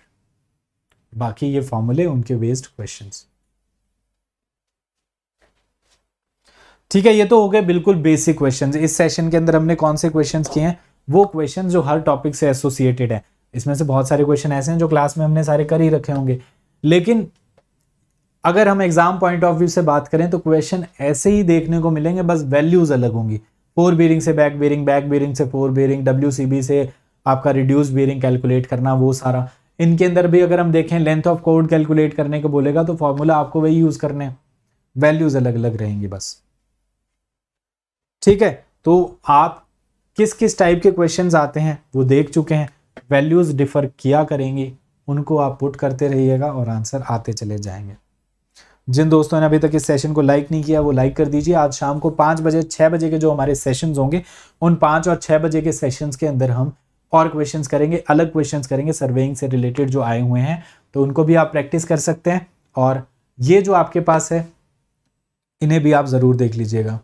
बाकी ये फॉर्मूले उनके वेस्ट क्वेश्चंस ठीक है ये तो हो गए बिल्कुल बेसिक क्वेश्चन इस सेशन के अंदर हमने कौन से क्वेश्चन किए हैं वो क्वेश्चन जो हर टॉपिक से एसोसिएटेड है इसमें से बहुत सारे क्वेश्चन ऐसे हैं जो क्लास में हमने सारे कर ही रखे होंगे लेकिन अगर हम एग्जाम पॉइंट ऑफ व्यू से बात करें तो क्वेश्चन ऐसे ही देखने को मिलेंगे बस वैल्यूज अलग होंगी फोर बीरिंग से बैक बीरिंग बैक बीरिंग से फोर बीरिंग डब्ल्यू से आपका रिड्यूस बीरिंग कैलकुलेट करना वो सारा इनके अंदर भी अगर हम देखें लेंथ ऑफ कोड कैलकुलेट करने को बोलेगा तो फॉर्मूला आपको वही यूज़ करने वैल्यूज़ अलग अलग रहेंगी बस ठीक है तो आप किस किस टाइप के क्वेश्चंस आते हैं वो देख चुके हैं वैल्यूज़ डिफर किया करेंगे उनको आप पुट करते रहिएगा और आंसर आते चले जाएंगे जिन दोस्तों ने अभी तक इस सेशन को लाइक नहीं किया वो लाइक कर दीजिए आज शाम को पाँच बजे छः बजे के जो हमारे सेशंस होंगे उन पाँच और छः बजे के सेशंस के अंदर हम और क्वेश्चंस करेंगे अलग क्वेश्चंस करेंगे सर्वेइंग से रिलेटेड जो आए हुए हैं तो उनको भी आप प्रैक्टिस कर सकते हैं और ये जो आपके पास है इन्हें भी आप ज़रूर देख लीजिएगा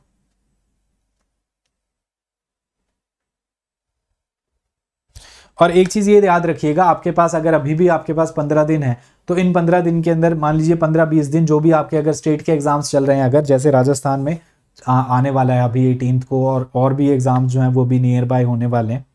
और एक चीज़ ये याद रखिएगा आपके पास अगर अभी भी आपके पास पंद्रह दिन है तो इन पंद्रह दिन के अंदर मान लीजिए पंद्रह बीस दिन जो भी आपके अगर स्टेट के एग्ज़ाम्स चल रहे हैं अगर जैसे राजस्थान में आ, आने वाला है अभी एटीन को और और भी एग्ज़ाम जो हैं वो भी नियर बाय होने वाले हैं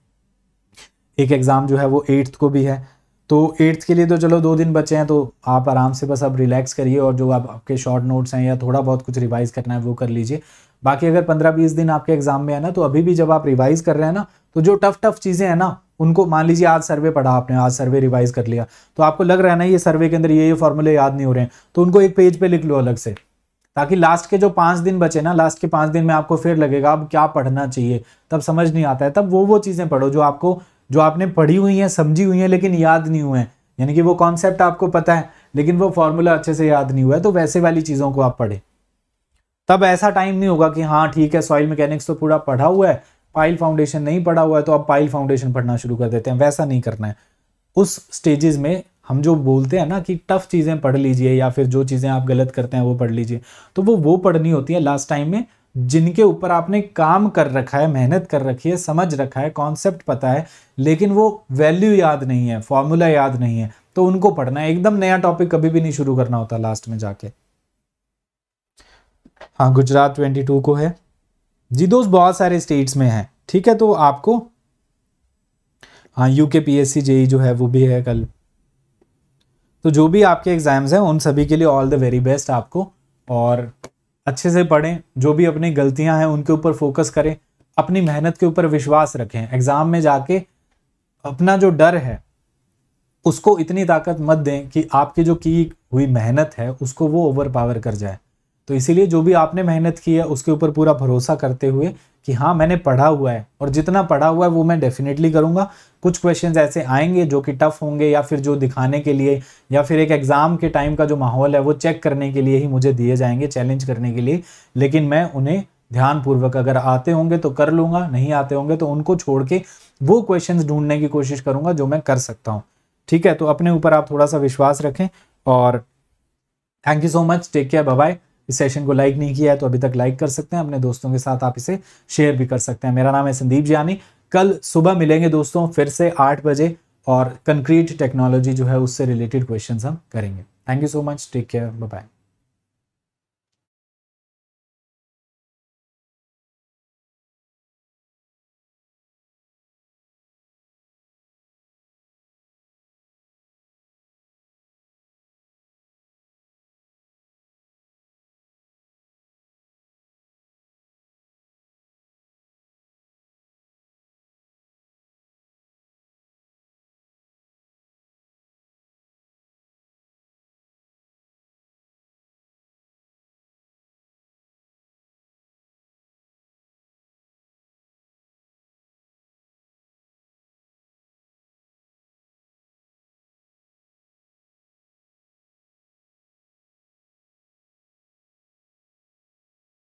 एक एग्ज़ाम जो है वो एट्थ को भी है तो एट्थ के लिए तो चलो दो दिन बचे हैं तो आप आराम से बस अब रिलैक्स करिए और जो आप आपके शॉर्ट नोट्स हैं या थोड़ा बहुत कुछ रिवाइज़ करना है वो कर लीजिए बाकी अगर पंद्रह बीस दिन आपके एग्ज़ाम में है ना तो अभी भी जब आप रिवाइज़ कर रहे हैं ना तो जो टफ़ टफ़ चीज़ें हैं ना उनको मान लीजिए आज सर्वे पढ़ा आपने आज सर्वे रिवाइज कर लिया तो आपको लग रहा है ना ये सर्वे के अंदर ये ये फॉर्मूले याद नहीं हो रहे हैं तो उनको एक पेज पे लिख लो अलग से ताकि लास्ट के जो पांच दिन बचे ना लास्ट के पांच दिन में आपको फिर लगेगा अब क्या पढ़ना चाहिए तब समझ नहीं आता है तब वो वो चीज़ें पढ़ो जो आपको जो आपने पढ़ी हुई है समझी हुई है लेकिन याद नहीं हुए हैं यानी कि वो कॉन्सेप्ट आपको पता है लेकिन वो फॉर्मूला अच्छे से याद नहीं हुआ है तो वैसे वाली चीज़ों को आप पढ़े तब ऐसा टाइम नहीं होगा कि हाँ ठीक है सॉइल मैकेनिक्स तो पूरा पढ़ा हुआ है पाइल फाउंडेशन नहीं पढ़ा हुआ है तो आप पाइल फाउंडेशन पढ़ना शुरू कर देते हैं वैसा नहीं करना है उस स्टेजेस में हम जो बोलते हैं ना कि टफ चीज़ें पढ़ लीजिए या फिर जो चीज़ें आप गलत करते हैं वो पढ़ लीजिए तो वो वो पढ़नी होती है लास्ट टाइम में जिनके ऊपर आपने काम कर रखा है मेहनत कर रखी है समझ रखा है कॉन्सेप्ट पता है लेकिन वो वैल्यू याद नहीं है फॉर्मूला याद नहीं है तो उनको पढ़ना है एकदम नया टॉपिक कभी भी नहीं शुरू करना होता लास्ट में जाके हाँ गुजरात ट्वेंटी टू को है जी दोस्त बहुत सारे स्टेट्स में हैं ठीक है तो आपको हाँ यू के पी एस सी जेई जो है वो भी है कल तो जो भी आपके एग्ज़ाम्स हैं उन सभी के लिए ऑल द वेरी बेस्ट आपको और अच्छे से पढ़ें जो भी अपनी गलतियां हैं उनके ऊपर फोकस करें अपनी मेहनत के ऊपर विश्वास रखें एग्ज़ाम में जाके अपना जो डर है उसको इतनी ताकत मत दें कि आपकी जो की हुई मेहनत है उसको वो ओवर पावर कर जाए तो इसीलिए जो भी आपने मेहनत की है उसके ऊपर पूरा भरोसा करते हुए कि हाँ मैंने पढ़ा हुआ है और जितना पढ़ा हुआ है वो मैं डेफिनेटली करूँगा कुछ क्वेश्चंस ऐसे आएंगे जो कि टफ होंगे या फिर जो दिखाने के लिए या फिर एक एग्ज़ाम के टाइम का जो माहौल है वो चेक करने के लिए ही मुझे दिए जाएंगे चैलेंज करने के लिए लेकिन मैं उन्हें ध्यानपूर्वक अगर आते होंगे तो कर लूँगा नहीं आते होंगे तो उनको छोड़ के वो क्वेश्चन ढूंढने की कोशिश करूँगा जो मैं कर सकता हूँ ठीक है तो अपने ऊपर आप थोड़ा सा विश्वास रखें और thank you so much take care bye इस सेशन को लाइक नहीं किया है तो अभी तक लाइक कर सकते हैं अपने दोस्तों के साथ आप इसे शेयर भी कर सकते हैं मेरा नाम है संदीप जानी कल सुबह मिलेंगे दोस्तों फिर से आठ बजे और कंक्रीट टेक्नोलॉजी जो है उससे रिलेटेड क्वेश्चन हम करेंगे thank you so much take care bye